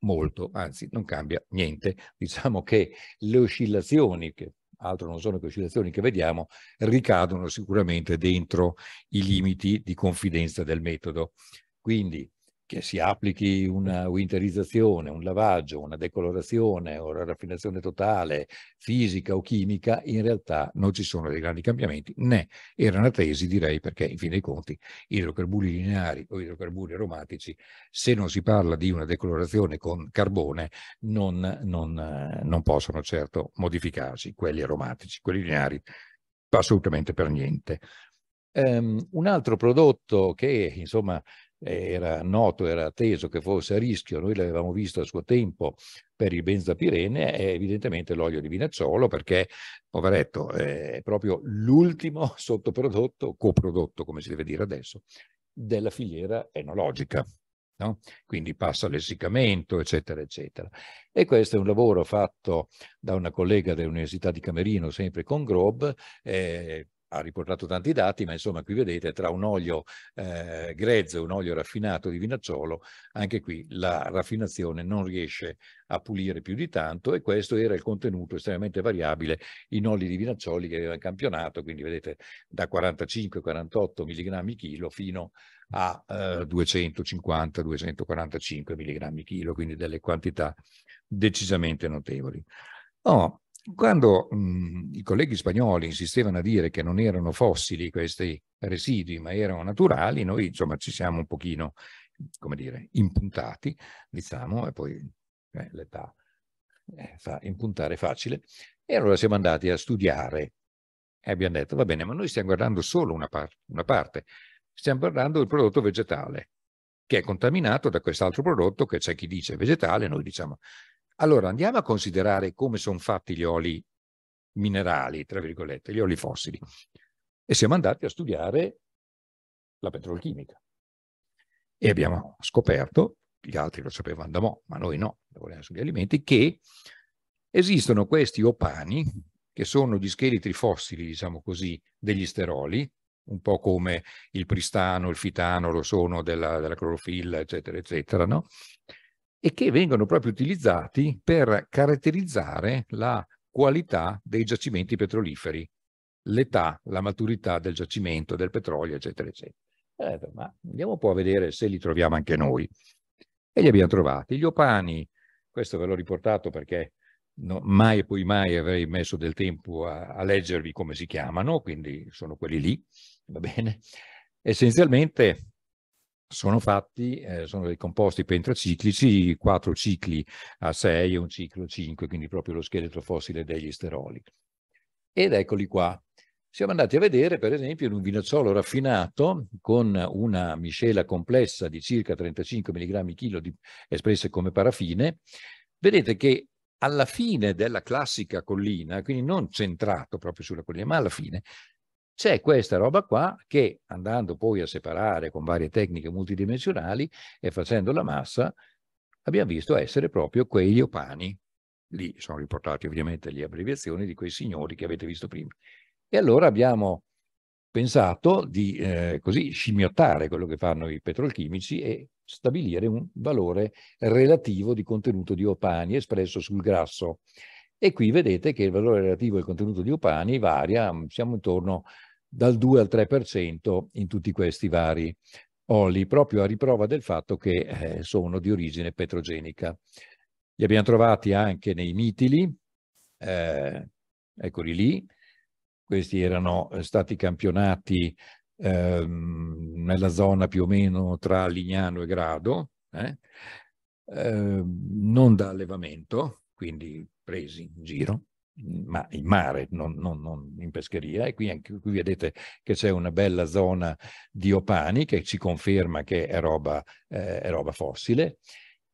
molto, anzi non cambia niente. Diciamo che le oscillazioni che altro non sono che oscillazioni che vediamo, ricadono sicuramente dentro i limiti di confidenza del metodo. Quindi che si applichi una winterizzazione, un lavaggio, una decolorazione o una raffinazione totale, fisica o chimica, in realtà non ci sono dei grandi cambiamenti, né era una tesi, direi, perché in fin dei conti idrocarburi lineari o idrocarburi aromatici, se non si parla di una decolorazione con carbone, non, non, non possono certo modificarsi quelli aromatici, quelli lineari assolutamente per niente. Um, un altro prodotto che insomma era noto, era atteso che fosse a rischio, noi l'avevamo visto a suo tempo per il benzapirene, è evidentemente l'olio di vinazzolo perché, poveretto, è proprio l'ultimo sottoprodotto, coprodotto come si deve dire adesso, della filiera enologica. No? Quindi passa l'essiccamento, eccetera, eccetera. E questo è un lavoro fatto da una collega dell'Università di Camerino, sempre con Grob, eh, ha riportato tanti dati, ma insomma qui vedete tra un olio eh, grezzo e un olio raffinato di vinacciolo, anche qui la raffinazione non riesce a pulire più di tanto e questo era il contenuto estremamente variabile in oli di vinaccioli che aveva in campionato, quindi vedete da 45-48 mg chilo fino a eh, 250-245 mg chilo, quindi delle quantità decisamente notevoli. Oh, quando mh, mhmm, i colleghi spagnoli insistevano a dire che non erano fossili questi residui, ma erano naturali, noi insomma ci siamo un pochino, come dire, impuntati, diciamo, e poi eh, l'età eh, fa impuntare facile, e allora siamo andati a studiare e abbiamo detto, va bene, ma noi stiamo guardando solo una, par una parte, stiamo guardando il prodotto vegetale, che è contaminato da quest'altro prodotto che c'è chi dice vegetale, noi diciamo allora andiamo a considerare come sono fatti gli oli minerali, tra virgolette, gli oli fossili. E siamo andati a studiare la petrolchimica. E abbiamo scoperto, gli altri lo sapevano da mo', ma noi no, lavoriamo sugli alimenti, che esistono questi opani, che sono gli scheletri fossili, diciamo così, degli steroli, un po' come il pristano, il fitano lo sono della, della clorofilla, eccetera, eccetera, no? e che vengono proprio utilizzati per caratterizzare la qualità dei giacimenti petroliferi, l'età, la maturità del giacimento, del petrolio, eccetera, eccetera. Eh, ma andiamo un po' a vedere se li troviamo anche noi. E li abbiamo trovati. Gli opani, questo ve l'ho riportato perché no, mai e poi mai avrei messo del tempo a, a, leggervi come si chiamano, quindi sono quelli lì, va bene? Essenzialmente sono fatti, eh, sono composti pentraciclici, quattro cicli a 6 e un ciclo a 5, quindi proprio lo scheletro fossile degli steroli. Ed eccoli qua. Siamo andati a vedere, per esempio, in un vinacciolo raffinato con una miscela complessa di circa 35 mg chilo espresse come parafine, vedete che alla fine della classica collina, quindi non centrato proprio sulla collina, ma alla fine, c'è questa roba qua che andando poi a separare con varie tecniche multidimensionali e facendo la massa, abbiamo visto essere proprio quegli opani Lì sono riportati ovviamente le abbreviazioni di quei signori che avete visto prima. E allora abbiamo pensato di eh, così scimmiottare quello che fanno i petrolchimici e stabilire un valore relativo di contenuto di opani espresso sul grasso. E qui vedete che il valore relativo al contenuto di opani varia, mm, siamo intorno dal 2 al 3% in tutti questi vari oli, proprio a riprova del fatto che eh, sono di origine petrogenica. Li abbiamo trovati anche nei mitili, eh, eccoli lì, questi erano eh, stati campionati ehm, nella zona più o meno tra Lignano e Grado, eh? Ehm, non da allevamento, quindi presi in giro, ma in mare, non, non, non in pescheria. E qui, anche, qui vedete che c'è una bella zona di opani che ci conferma che è roba, eh, è roba fossile.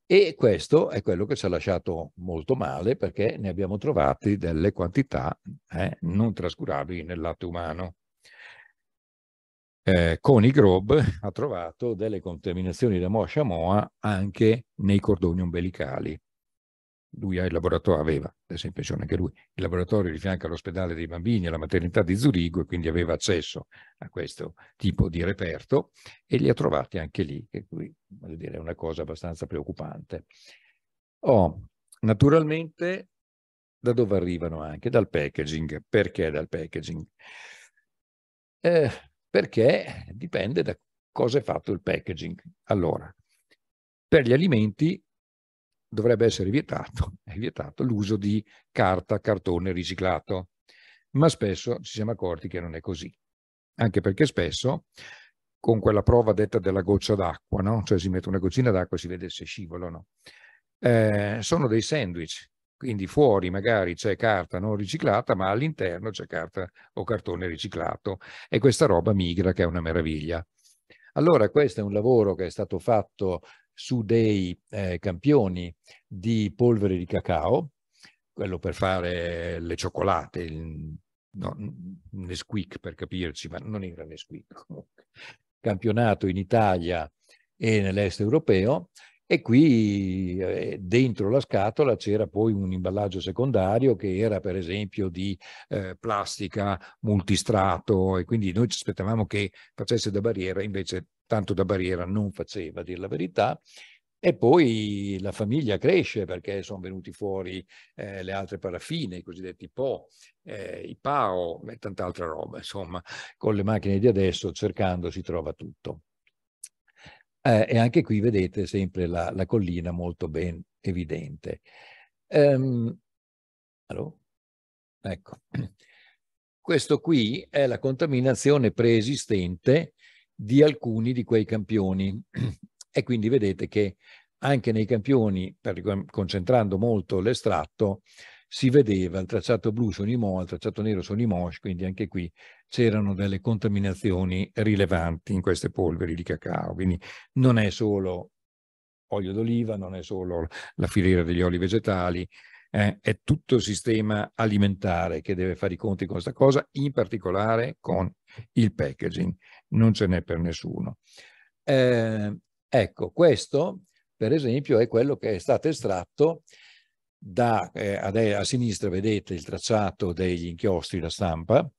E questo è quello che ci ha lasciato molto male perché ne abbiamo trovati delle quantità eh, non trascurabili nel latte umano. Eh, Connie Grob ha trovato delle contaminazioni da Moscia Moa anche nei cordoni ombelicali lui ha il laboratorio, aveva, adesso in pensione anche lui, il laboratorio di fianco all'ospedale dei bambini e alla maternità di Zurigo e quindi aveva accesso a questo tipo di reperto e li ha trovati anche lì, che qui, voglio dire, è una cosa abbastanza preoccupante. Oh, naturalmente da dove arrivano anche? Dal packaging. Perché dal packaging? Eh, perché dipende da cosa è fatto il packaging. Allora, per gli alimenti dovrebbe essere vietato, è vietato l'uso di carta, cartone riciclato, ma spesso ci siamo accorti che non è così, anche perché spesso con quella prova detta della goccia d'acqua, no? cioè si mette una goccina d'acqua e si vede se scivolano, eh, sono dei sandwich, quindi fuori magari c'è carta non riciclata, ma all'interno c'è carta o cartone riciclato e questa roba migra che è una meraviglia. Allora questo è un lavoro che è stato fatto su dei eh, campioni di polvere di cacao, quello per fare le cioccolate, il, no, Nesquik per capirci, ma non era Nesquik, campionato in Italia e nell'est europeo, e qui eh, dentro la scatola c'era poi un imballaggio secondario che era per esempio di eh, plastica multistrato e quindi noi ci aspettavamo che facesse da barriera, invece tanto da barriera non faceva, a dire la verità. E poi la famiglia cresce perché sono venuti fuori eh, le altre paraffine, i cosiddetti PO, eh, i PAO e tant'altra roba. Insomma, con le macchine di adesso cercando si trova tutto. Eh, e anche qui vedete sempre la, la collina molto ben evidente. Um, ecco. Questo qui è la contaminazione preesistente di alcuni di quei campioni e quindi vedete che anche nei campioni, per, concentrando molto l'estratto, si vedeva il tracciato blu su Nimosh, il tracciato nero su Nimosh, quindi anche qui c'erano delle contaminazioni rilevanti in queste polveri di cacao. Quindi non è solo olio d'oliva, non è solo la filiera degli oli vegetali, eh, è tutto il sistema alimentare che deve fare i conti con questa cosa, in particolare con il packaging. Non ce n'è per nessuno. Eh, ecco, questo per esempio è quello che è stato estratto da, eh, a, a sinistra vedete il tracciato degli inchiostri da stampa,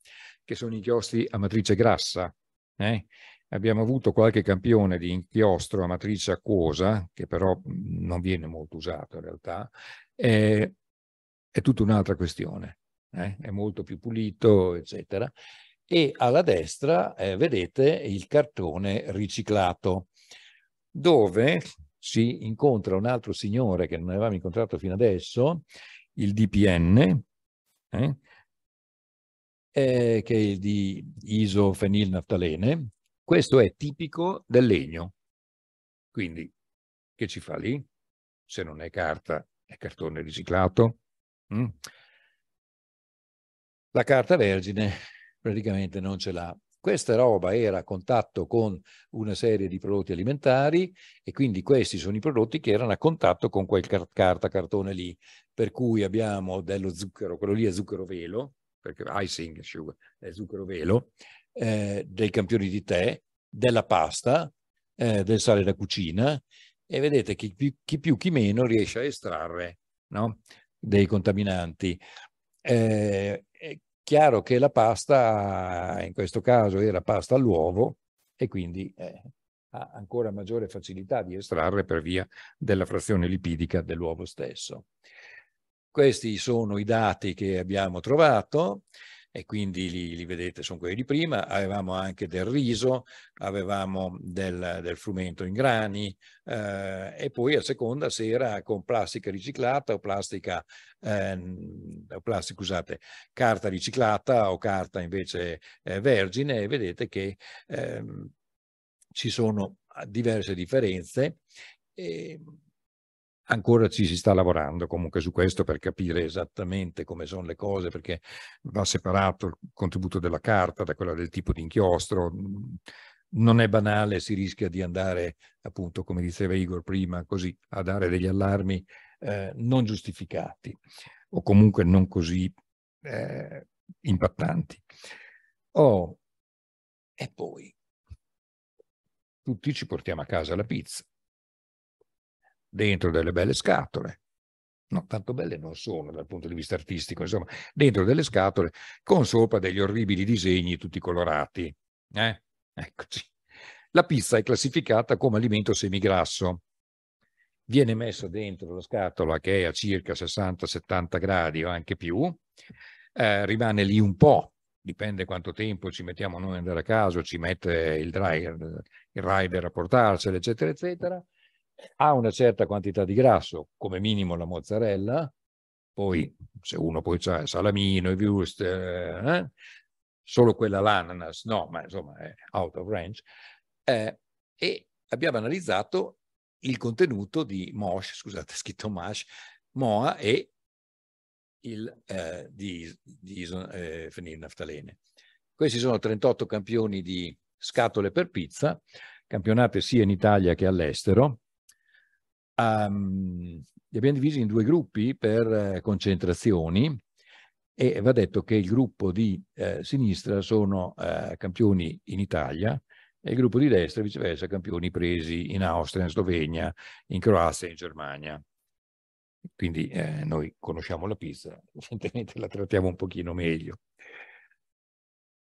che sono inchiostri a matrice grassa. Eh? Abbiamo avuto qualche campione di inchiostro a matrice acquosa, che però non viene molto usato in realtà, eh, è tutta un'altra questione, eh? è molto più pulito, eccetera. E alla destra eh, vedete il cartone riciclato, dove si incontra un altro signore che non avevamo incontrato fino adesso, il DPN, eh? eh, che è il di isofenilnaftalene, questo è tipico del legno. Quindi, che ci fa lì? Se non è carta, è cartone riciclato. Mm. La carta vergine praticamente non ce l'ha. Questa roba era a contatto con una serie di prodotti alimentari e quindi questi sono i prodotti che erano a contatto con quel car carta cartone lì, per cui abbiamo dello zucchero, quello lì è zucchero velo, perché icing, sugar, eh, zucchero velo, eh, dei campioni di tè, della pasta, eh, del sale da cucina e vedete chi più chi, più, chi meno riesce a estrarre no? dei contaminanti. Eh, è chiaro che la pasta, in questo caso era pasta all'uovo e quindi eh, ha ancora maggiore facilità di estrarre per via della frazione lipidica dell'uovo stesso. Questi sono i dati che abbiamo trovato e quindi li, li vedete sono quelli di prima, avevamo anche del riso, avevamo del, del frumento in grani eh, e poi a seconda se era con plastica riciclata o plastica, eh, plastica scusate, carta riciclata o carta invece eh, vergine vedete che ehm, ci sono diverse differenze. E, ehm, Ancora ci si sta lavorando comunque su questo per capire esattamente come sono le cose, perché va separato il contributo della carta da quello del tipo di inchiostro. Non è banale, si rischia di andare, appunto, come diceva Igor prima, così a dare degli allarmi eh, non giustificati o comunque non così eh, impattanti. Oh, e poi tutti ci portiamo a casa la pizza dentro delle belle scatole. No, tanto belle non sono dal punto di vista artistico, insomma, dentro delle scatole con sopra degli orribili disegni tutti colorati. Eh? Eccoci. La pizza è classificata come alimento semigrasso. Viene messa dentro la scatola che è a circa 60-70 gradi o anche più, eh, rimane lì un po', dipende quanto tempo ci mettiamo noi ad andare a casa, ci mette il, dry, il rider a portarsela, eccetera, eccetera ha una certa quantità di grasso, come minimo la mozzarella, poi se uno poi ha salamino e wuster, eh, solo quella l'ananas, no, ma insomma è out of range, eh, e abbiamo analizzato il contenuto di MOSH, scusate, scritto MOSH, MOA e il, eh, di, di ison, eh, fenilnaftalene. Questi sono 38 campioni di scatole per pizza, campionate sia in Italia che all'estero, um, li abbiamo divisi in due gruppi per eh, concentrazioni e va detto che il gruppo di eh, sinistra sono eh, campioni in Italia e il gruppo di destra viceversa campioni presi in Austria, in Slovenia, in Croazia, e in Germania. Quindi eh, noi conosciamo la pizza, evidentemente la trattiamo un pochino meglio.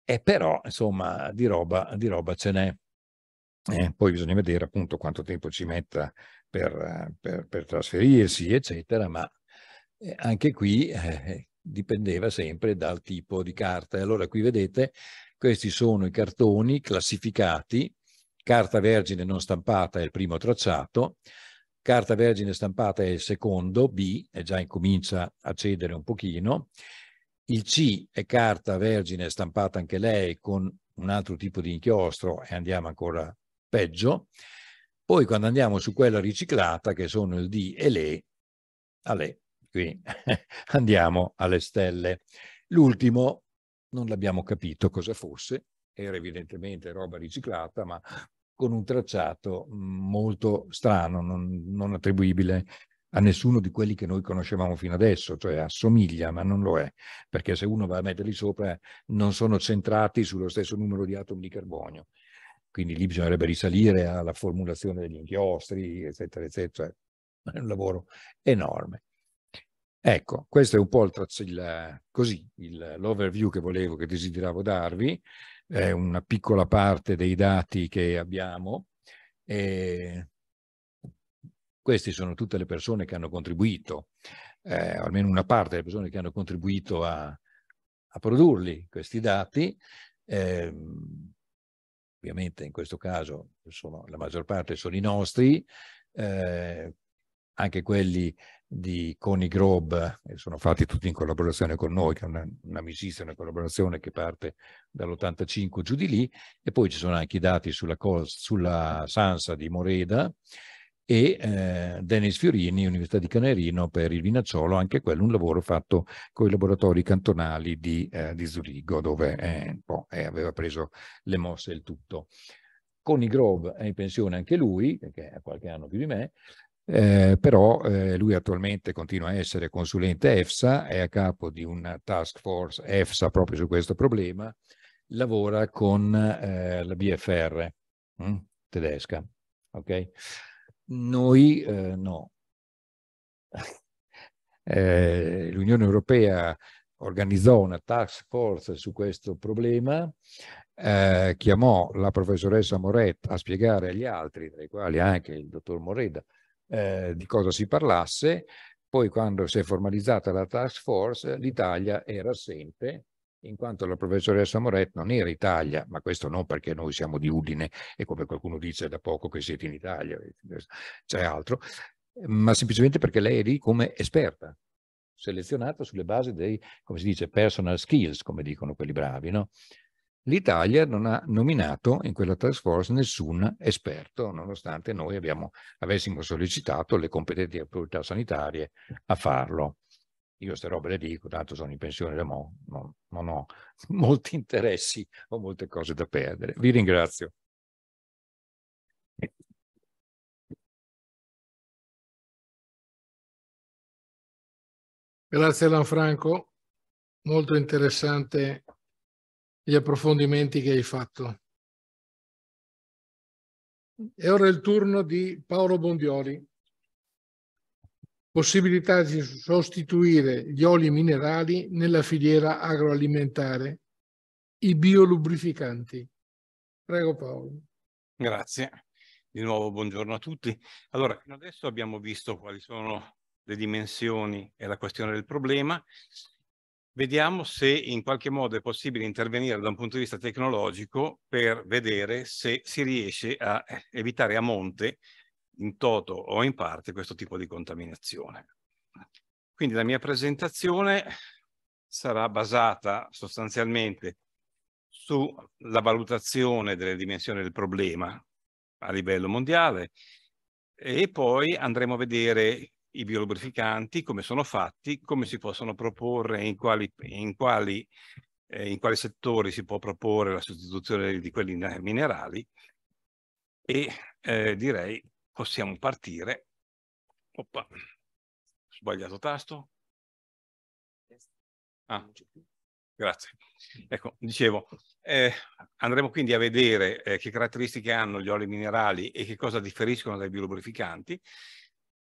E però, insomma, di roba, di roba ce n'è. Eh, poi bisogna vedere appunto quanto tempo ci metta per, per, per trasferirsi, eccetera, ma eh, anche qui eh, dipendeva sempre dal tipo di carta. Allora qui vedete, questi sono i cartoni classificati, carta vergine non stampata è il primo tracciato, carta vergine stampata è il secondo, B, e già incomincia a cedere un pochino, il C è carta vergine stampata anche lei con un altro tipo di inchiostro e andiamo ancora peggio. Poi quando andiamo su quella riciclata, che sono il D e l'E, alle, qui andiamo alle stelle. L'ultimo non l'abbiamo capito cosa fosse, era evidentemente roba riciclata, ma con un tracciato molto strano, non, non attribuibile a nessuno di quelli che noi conoscevamo fino adesso, cioè assomiglia, ma non lo è, perché se uno va a metterli sopra non sono centrati sullo stesso numero di atomi di carbonio quindi lì bisognerebbe risalire alla formulazione degli inchiostri, eccetera, eccetera. È un lavoro enorme. Ecco, questo è un po' il, il, così, il, l'overview che volevo, che desideravo darvi, è una piccola parte dei dati che abbiamo. E queste sono tutte le persone che hanno contribuito, eh, almeno una parte delle persone che hanno contribuito a, a produrli questi dati. Eh, ovviamente in questo caso sono, la maggior parte sono i nostri, eh, anche quelli di Coni Grob eh, sono fatti tutti in collaborazione con noi, che è una, un'amicizia, una collaborazione che parte dall'85 giù di lì, e poi ci sono anche i dati sulla, sulla Sansa di Moreda, e eh, Dennis Fiorini, Università di Canerino, per il Vinacciolo, anche quello un lavoro fatto con i laboratori cantonali di, eh, di Zurigo, dove eh, boh, aveva preso le mosse il tutto. Con i Grove è in pensione anche lui, perché ha qualche anno più di me, eh, però eh, lui attualmente continua a essere consulente EFSA, è a capo di una task force EFSA proprio su questo problema, lavora con eh, la BFR mh, mm, tedesca. Okay? Noi eh, no. Eh, L'Unione Europea organizzò una task force su questo problema, eh, chiamò la professoressa Moret a spiegare agli altri, tra i quali anche il dottor Moreda, eh, di cosa si parlasse. Poi quando si è formalizzata la task force, l'Italia era assente in quanto la professoressa Moret non era Italia, ma questo non perché noi siamo di Udine e come qualcuno dice da poco che siete in Italia, eh, c'è altro, ma semplicemente perché lei è lì come esperta, selezionata sulle basi dei, come si dice, personal skills, come dicono quelli bravi, no? L'Italia non ha nominato in quella task force nessun esperto, nonostante noi abbiamo, avessimo sollecitato le competenti autorità sanitarie a farlo io queste robe le dico, tanto sono in pensione da mo, non, non ho molti interessi, o molte cose da perdere. Vi ringrazio. Grazie Lanfranco, molto interessante gli approfondimenti che hai fatto. E ora è il turno di Paolo Bondioli possibilità di sostituire gli oli minerali nella filiera agroalimentare, i biolubrificanti. Prego Paolo. Grazie. Di nuovo buongiorno a tutti. Allora, fino adesso abbiamo visto quali sono le dimensioni e la questione del problema. Vediamo se in qualche modo è possibile intervenire da un punto di vista tecnologico per vedere se si riesce a evitare a monte in toto o in parte questo tipo di contaminazione. Quindi la mia presentazione sarà basata sostanzialmente sulla valutazione delle dimensioni del problema a livello mondiale e poi andremo a vedere i biolubrificanti, come sono fatti, come si possono proporre, in quali, in quali, eh, in quali settori si può proporre la sostituzione di quelli minerali e eh, direi possiamo partire. Oppa, sbagliato tasto. Ah, grazie. Ecco, dicevo, eh, andremo quindi a vedere eh, che caratteristiche hanno gli oli minerali e che cosa differiscono dai biolubrificanti.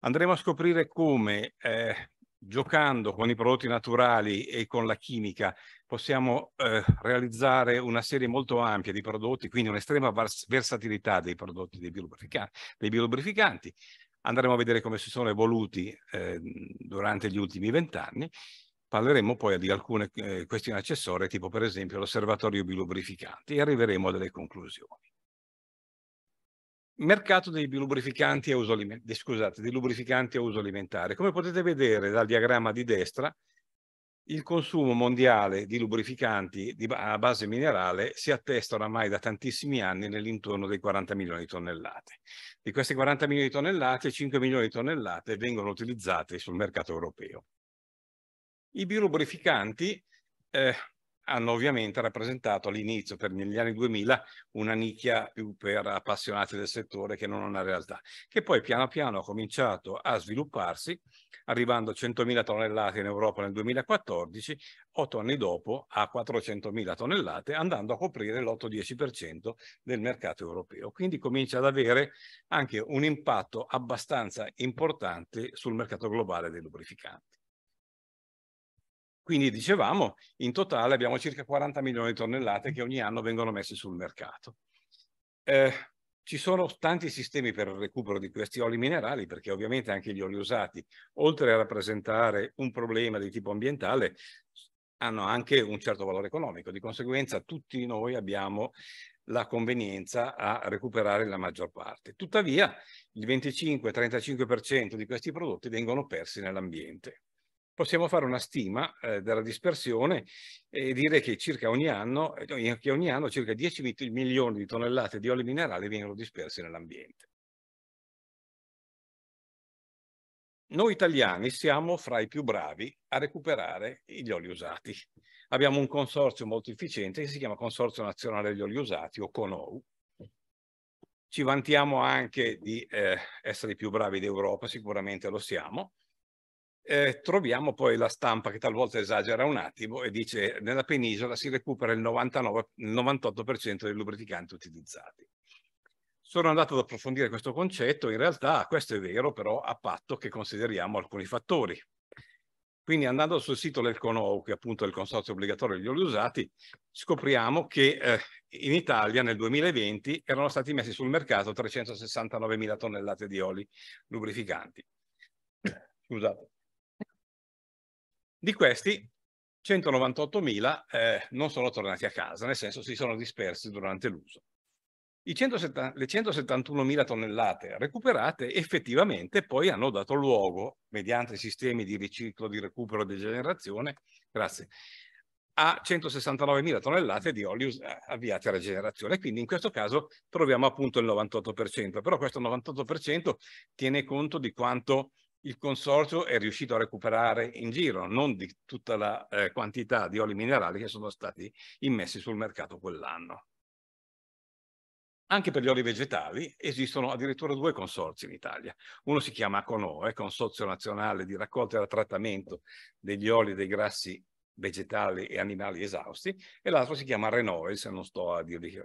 Andremo a scoprire come, eh, giocando con i prodotti naturali e con la chimica, possiamo eh, realizzare una serie molto ampia di prodotti, quindi un'estrema versatilità dei prodotti dei biolubrificanti, dei biolubrificanti. Andremo a vedere come si sono evoluti eh, durante gli ultimi vent'anni. Parleremo poi di alcune eh, questioni accessorie, tipo per esempio l'osservatorio biolubrificanti, e arriveremo a delle conclusioni. Mercato dei biolubrificanti a uso alimentare, scusate, dei lubrificanti a uso alimentare. Come potete vedere dal diagramma di destra, il consumo mondiale di lubrificanti a base minerale si attesta oramai da tantissimi anni nell'intorno dei 40 milioni di tonnellate. Di queste 40 milioni di tonnellate, 5 milioni di tonnellate vengono utilizzate sul mercato europeo. I biolubrificanti eh, hanno ovviamente rappresentato all'inizio, per negli anni 2000, una nicchia più per appassionati del settore che non una realtà, che poi piano piano ha cominciato a svilupparsi, arrivando a 100.000 tonnellate in Europa nel 2014, otto anni dopo a 400.000 tonnellate, andando a coprire l'8-10% del mercato europeo. Quindi comincia ad avere anche un impatto abbastanza importante sul mercato globale dei lubrificanti. Quindi dicevamo, in totale abbiamo circa 40 milioni di tonnellate che ogni anno vengono messe sul mercato. Eh, ci sono tanti sistemi per il recupero di questi oli minerali, perché ovviamente anche gli oli usati, oltre a rappresentare un problema di tipo ambientale, hanno anche un certo valore economico. Di conseguenza tutti noi abbiamo la convenienza a recuperare la maggior parte. Tuttavia il 25-35% di questi prodotti vengono persi nell'ambiente possiamo fare una stima eh, della dispersione e dire che circa ogni anno, eh, che ogni anno circa 10 milioni di tonnellate di oli minerali vengono dispersi nell'ambiente. Noi italiani siamo fra i più bravi a recuperare gli oli usati. Abbiamo un consorzio molto efficiente che si chiama Consorzio Nazionale degli Oli Usati o CONOU, ci vantiamo anche di eh, essere i più bravi d'Europa, sicuramente lo siamo, eh, troviamo poi la stampa che talvolta esagera un attimo e dice nella penisola si recupera il, 99, il 98% dei lubrificanti utilizzati. Sono andato ad approfondire questo concetto, in realtà questo è vero però a patto che consideriamo alcuni fattori. Quindi andando sul sito del CONOU, che è appunto è il consorzio obbligatorio degli oli usati, scopriamo che eh, in Italia nel 2020 erano stati messi sul mercato 369 mila tonnellate di oli lubrificanti. Scusate. Di questi, 198.000 eh, non sono tornati a casa, nel senso si sono dispersi durante l'uso. le 171.000 tonnellate recuperate effettivamente poi hanno dato luogo, mediante sistemi di riciclo, di recupero e degenerazione, grazie, a 169.000 tonnellate di olio eh, avviate a rigenerazione. Quindi in questo caso troviamo appunto il 98%, però questo 98% tiene conto di quanto il consorzio è riuscito a recuperare in giro, non di tutta la eh, quantità di oli minerali che sono stati immessi sul mercato quell'anno. Anche per gli oli vegetali esistono addirittura due consorzi in Italia. Uno si chiama CONOE, eh, Consorzio Nazionale di Raccolta e Trattamento degli Oli e dei Grassi Vegetali e Animali Esausti, e l'altro si chiama RENOE, se non sto a dirvi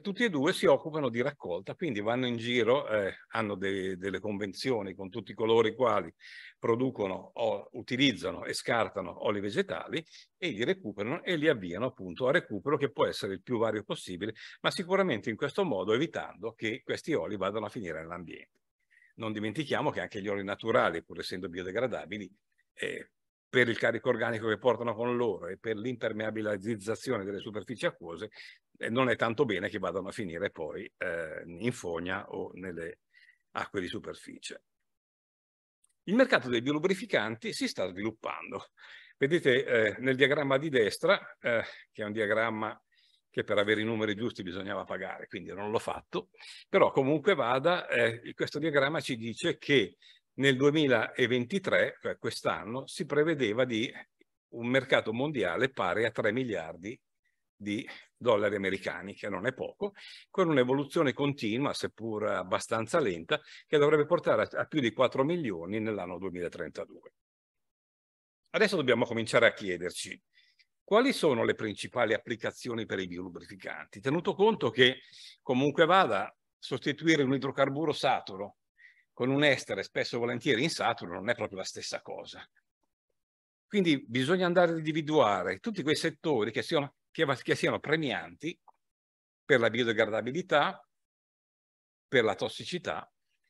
tutti e due si occupano di raccolta, quindi vanno in giro, eh, hanno de, delle convenzioni con tutti coloro i quali producono, o, utilizzano e scartano oli vegetali e li recuperano e li avviano appunto a recupero che può essere il più vario possibile, ma sicuramente in questo modo evitando che questi oli vadano a finire nell'ambiente. Non dimentichiamo che anche gli oli naturali, pur essendo biodegradabili, eh, per il carico organico che portano con loro e per l'impermeabilizzazione delle superfici acquose non è tanto bene che vadano a finire poi eh, in fogna o nelle acque di superficie. Il mercato dei biolubrificanti si sta sviluppando. Vedete eh, nel diagramma di destra, eh, che è un diagramma che per avere i numeri giusti bisognava pagare, quindi non l'ho fatto, però comunque vada, eh, questo diagramma ci dice che nel 2023, cioè quest'anno, si prevedeva di un mercato mondiale pari a 3 miliardi di dollari americani, che non è poco, con un'evoluzione continua, seppur abbastanza lenta, che dovrebbe portare a più di 4 milioni nell'anno 2032. Adesso dobbiamo cominciare a chiederci quali sono le principali applicazioni per i biolubrificanti, tenuto conto che comunque vada sostituire un idrocarburo saturo con un estere spesso e volentieri insaturo non è proprio la stessa cosa. Quindi bisogna andare a individuare tutti quei settori che siano che siano premianti per la biodegradabilità, per la tossicità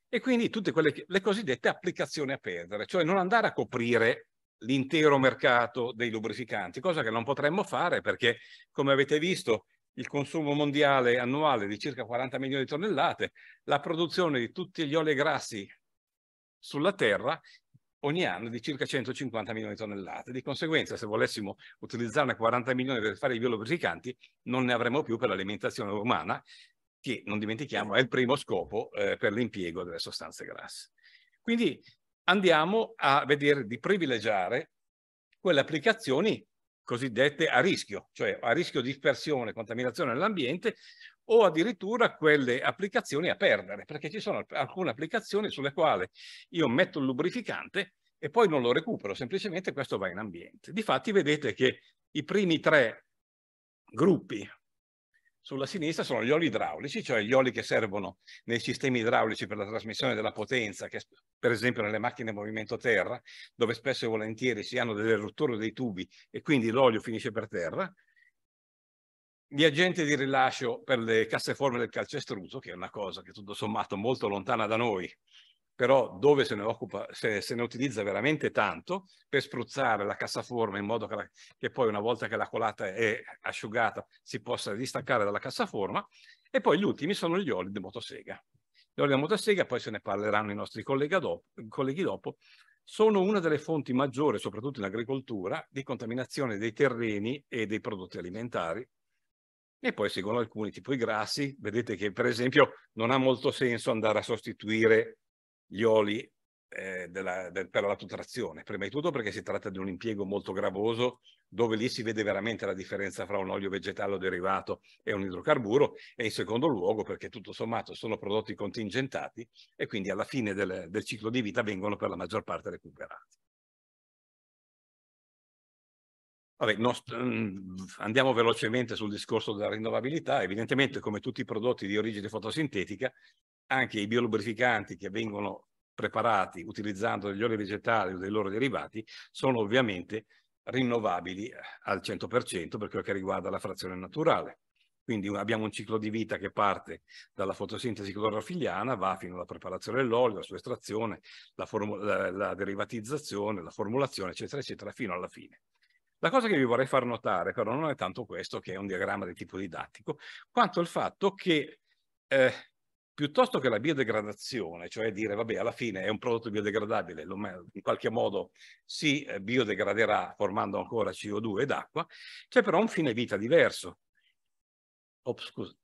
e quindi tutte quelle che, le cosiddette applicazioni a perdere, cioè non andare a coprire l'intero mercato dei lubrificanti, cosa che non potremmo fare perché, come avete visto, il consumo mondiale annuale di circa 40 milioni di tonnellate, la produzione di tutti gli oli grassi sulla Terra ogni anno di circa 150 milioni di tonnellate. Di conseguenza, se volessimo utilizzarne 40 milioni per fare i biologicanti, non ne avremmo più per l'alimentazione umana, che non dimentichiamo è il primo scopo eh, per l'impiego delle sostanze grasse. Quindi andiamo a vedere di privilegiare quelle applicazioni cosiddette a rischio, cioè a rischio di dispersione e contaminazione nell'ambiente, o addirittura quelle applicazioni a perdere, perché ci sono alcune applicazioni sulle quali io metto il lubrificante e poi non lo recupero, semplicemente questo va in ambiente. Difatti vedete che i primi tre gruppi sulla sinistra sono gli oli idraulici, cioè gli oli che servono nei sistemi idraulici per la trasmissione della potenza, che per esempio nelle macchine a movimento terra, dove spesso e volentieri si hanno delle rotture dei tubi e quindi l'olio finisce per terra, di agente di rilascio per le casseforme del calcestruso, che è una cosa che tutto sommato molto lontana da noi, però dove se ne, occupa, se, se ne utilizza veramente tanto per spruzzare la cassaforma in modo che, la, che, poi una volta che la colata è asciugata si possa distaccare dalla cassaforma, e poi gli ultimi sono gli oli di motosega. Gli oli di motosega, poi se ne parleranno i nostri dopo, colleghi dopo, sono una delle fonti maggiori, soprattutto in agricoltura, di contaminazione dei terreni e dei prodotti alimentari e poi seguono alcuni, tipo i grassi. Vedete che, per esempio, non ha molto senso andare a sostituire gli oli eh, della, del, per la tutrazione. Prima di tutto perché si tratta di un impiego molto gravoso, dove lì si vede veramente la differenza fra un olio vegetale o derivato e un idrocarburo. E in secondo luogo perché tutto sommato sono prodotti contingentati e quindi alla fine del, del ciclo di vita vengono per la maggior parte recuperati. Vabbè, no, mhmm, andiamo velocemente sul discorso della rinnovabilità. Evidentemente, come tutti i prodotti di origine fotosintetica, anche i biolubrificanti che vengono preparati utilizzando degli oli vegetali o dei loro derivati sono ovviamente rinnovabili al 100% per quello che riguarda la frazione naturale. Quindi abbiamo un ciclo di vita che parte dalla fotosintesi clorofiliana, va fino alla preparazione dell'olio, la sua estrazione, la, la, la, derivatizzazione, la formulazione, eccetera, eccetera, fino alla fine. La cosa che vi vorrei far notare però non è tanto questo che è un diagramma di tipo didattico, quanto il fatto che eh, piuttosto che la biodegradazione, cioè dire vabbè alla fine è un prodotto biodegradabile, in qualche modo si eh, biodegraderà formando ancora CO2 ed acqua, c'è però un fine vita diverso. Ops, scusa.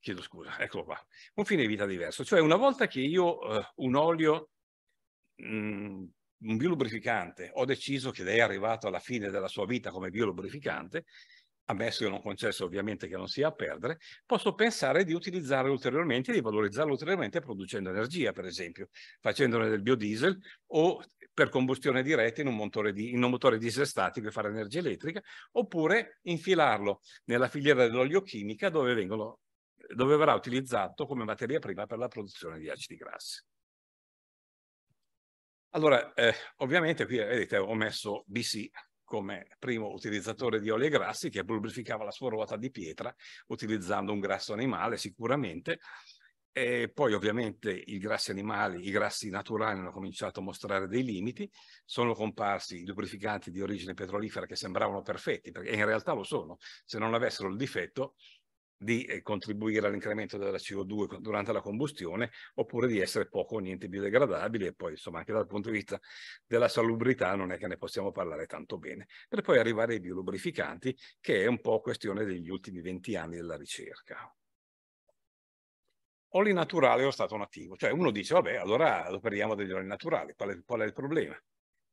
Chiedo scusa, eccolo qua. Un fine vita diverso, cioè una volta che io eh, un olio mh, mm, un biolubrificante, ho deciso che lei è arrivato alla fine della sua vita come biolubrificante, ammesso che non concesso ovviamente che non sia a perdere, posso pensare di utilizzare ulteriormente, di valorizzarlo ulteriormente producendo energia, per esempio, facendone del biodiesel o per combustione diretta in un motore, di, in un motore disestatico e fare energia elettrica, oppure infilarlo nella filiera dell'oliochimica dove, vengono, dove verrà utilizzato come materia prima per la produzione di acidi grassi. Allora, eh, ovviamente qui vedete ho messo BC come primo utilizzatore di oli e grassi che lubrificava la sua ruota di pietra utilizzando un grasso animale sicuramente. E poi ovviamente i grassi animali, i grassi naturali hanno cominciato a mostrare dei limiti, sono comparsi i lubrificanti di origine petrolifera che sembravano perfetti, perché in realtà lo sono, se non avessero il difetto di eh, contribuire all'incremento della CO2 durante la combustione oppure di essere poco o niente biodegradabile e poi insomma anche dal punto di vista della salubrità non è che ne possiamo parlare tanto bene per poi arrivare ai biolubrificanti che è un po' questione degli ultimi 20 anni della ricerca oli naturali o stato nativo cioè uno dice vabbè allora operiamo degli oli naturali qual è, qual è il problema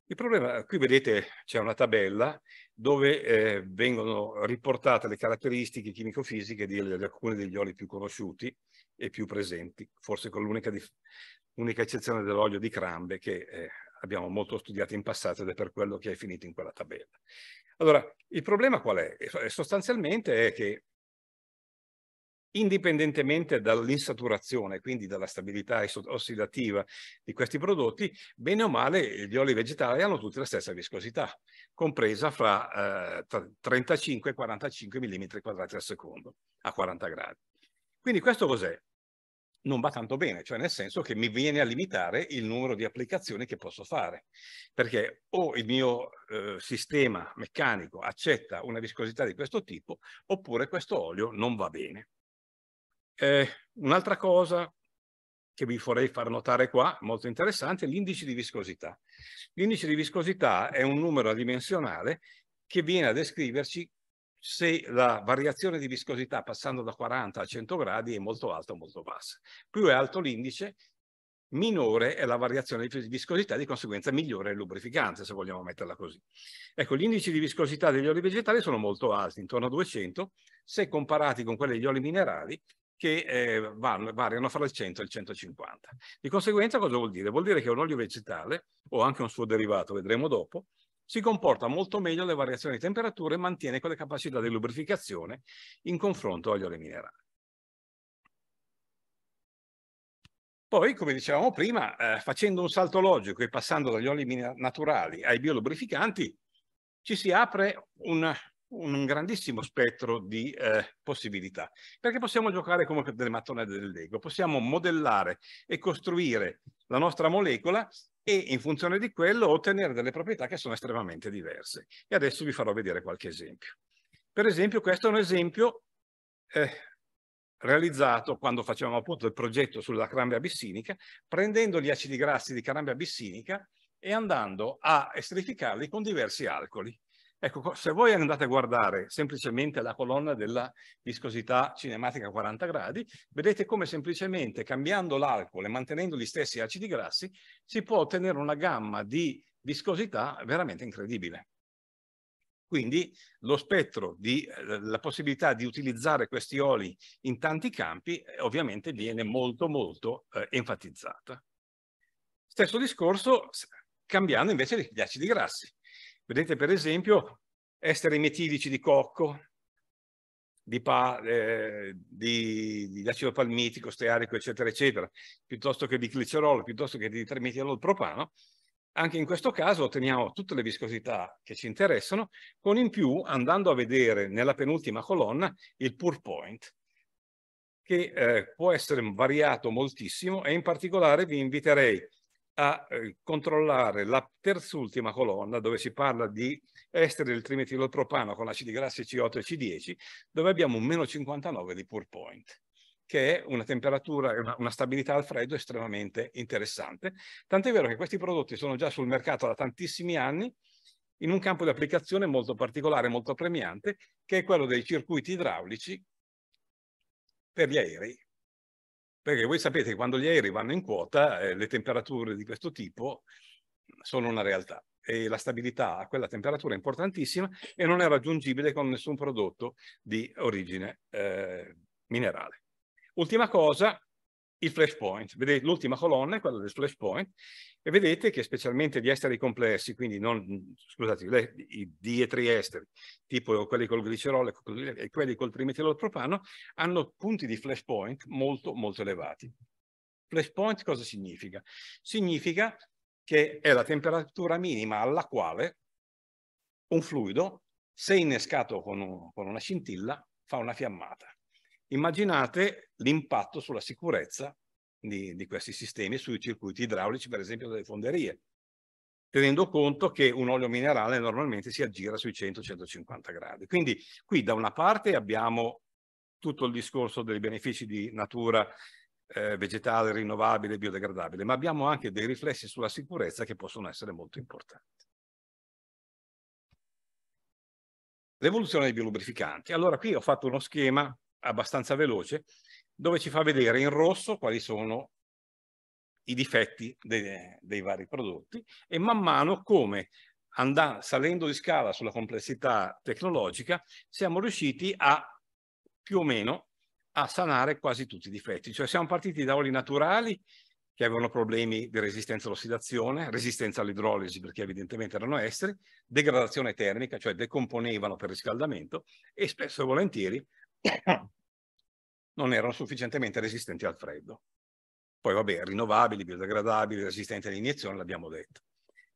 il problema, qui vedete c'è una tabella dove eh, vengono riportate le caratteristiche chimico-fisiche di, di, alcuni degli oli più conosciuti e più presenti, forse con l'unica eccezione dell'olio di crambe che eh, abbiamo molto studiato in passato ed è per quello che è finito in quella tabella. Allora, il problema qual è? Sostanzialmente è che indipendentemente dall'insaturazione, quindi dalla stabilità ossidativa di questi prodotti, bene o male eh, gli oli vegetali hanno tutti la stessa viscosità, compresa fra eh, 35 e 45 mm quadrati al secondo a 40 gradi. Quindi questo cos'è? non va tanto bene, cioè nel senso che mi viene a limitare il numero di applicazioni che posso fare, perché o il mio eh, sistema meccanico accetta una viscosità di questo tipo, oppure questo olio non va bene. Eh, un'altra cosa che vi vorrei far notare qua, molto interessante, è l'indice di viscosità. L'indice di viscosità è un numero adimensionale che viene a descriverci se la variazione di viscosità passando da 40 a 100 gradi è molto alta o molto bassa. Più è alto l'indice, minore è la variazione di viscosità, di conseguenza migliore è il lubrificante, se vogliamo metterla così. Ecco, gli indici di viscosità degli oli vegetali sono molto alti, intorno a 200, se comparati con quelli degli oli minerali che eh, variano fra il 100 e il 150. Di conseguenza cosa vuol dire? Vuol dire che un olio vegetale, o anche un suo derivato, vedremo dopo, si comporta molto meglio alle variazioni di temperature e mantiene quelle capacità di lubrificazione in confronto agli oli minerali. Poi, come dicevamo prima, eh, facendo un salto logico e passando dagli oli naturali ai biolubrificanti, ci si apre un, un grandissimo spettro di eh, possibilità, perché possiamo giocare come delle mattone del Lego, possiamo modellare e costruire la nostra molecola e in funzione di quello ottenere delle proprietà che sono estremamente diverse. E adesso vi farò vedere qualche esempio. Per esempio, questo è un esempio eh, realizzato quando facevamo appunto il progetto sulla cranbe abissinica, prendendo gli acidi grassi di cranbe abissinica e andando a esterificarli con diversi alcoli. Ecco, se voi andate a guardare semplicemente la colonna della viscosità cinematica a 40 gradi, vedete come semplicemente cambiando l'alcol e mantenendo gli stessi acidi grassi si può ottenere una gamma di viscosità veramente incredibile. Quindi lo spettro di eh, la possibilità di utilizzare questi oli in tanti campi eh, ovviamente viene molto molto eh, enfatizzata. Stesso discorso cambiando invece gli acidi grassi. Vedete per esempio esteri metilici di cocco, di, pa, eh, di, di acido palmitico, stearico, eccetera, eccetera, piuttosto che di glicerolo, piuttosto che di trimetilolpropano. propano, anche in questo caso otteniamo tutte le viscosità che ci interessano, con in più andando a vedere nella penultima colonna il pour point, che eh, può essere variato moltissimo e in particolare vi inviterei a eh, controllare la terz'ultima colonna dove si parla di estere del trimetilotropano con acidi grassi C8 e C10 dove abbiamo un meno 59 di pure point che è una temperatura e una, stabilità al freddo estremamente interessante. Tant'è vero che questi prodotti sono già sul mercato da tantissimi anni in un campo di applicazione molto particolare, molto premiante, che è quello dei circuiti idraulici per gli aerei perché voi sapete che quando gli aerei vanno in quota, eh, le temperature di questo tipo sono una realtà e la stabilità a quella temperatura è importantissima e non è raggiungibile con nessun prodotto di origine eh, minerale. Ultima cosa, il flashpoint. Vedete, l'ultima colonna è quella del flashpoint e vedete che specialmente gli esteri complessi, quindi non, scusate, le, i dietri esteri, tipo quelli col glicerolo e quelli col trimetilolpropano, hanno punti di flashpoint molto, molto elevati. Flashpoint cosa significa? Significa che è la temperatura minima alla quale un fluido, se innescato con, un, con una scintilla, fa una fiammata immaginate l'impatto sulla sicurezza di, di, questi sistemi, sui circuiti idraulici, per esempio, delle fonderie, tenendo conto che un olio minerale normalmente si aggira sui 100-150 gradi. Quindi qui da una parte abbiamo tutto il discorso dei benefici di natura eh, vegetale, rinnovabile, biodegradabile, ma abbiamo anche dei riflessi sulla sicurezza che possono essere molto importanti. L'evoluzione dei biolubrificanti. Allora qui ho fatto uno schema abbastanza veloce, dove ci fa vedere in rosso quali sono i difetti dei, dei vari prodotti e man mano come andando, salendo di scala sulla complessità tecnologica siamo riusciti a più o meno a sanare quasi tutti i difetti. Cioè siamo partiti da oli naturali che avevano problemi di resistenza all'ossidazione, resistenza all'idrolisi perché evidentemente erano esteri, degradazione termica, cioè decomponevano per riscaldamento e spesso e volentieri non erano sufficientemente resistenti al freddo. Poi vabbè, rinnovabili, biodegradabili, resistenti all'iniezione, l'abbiamo detto.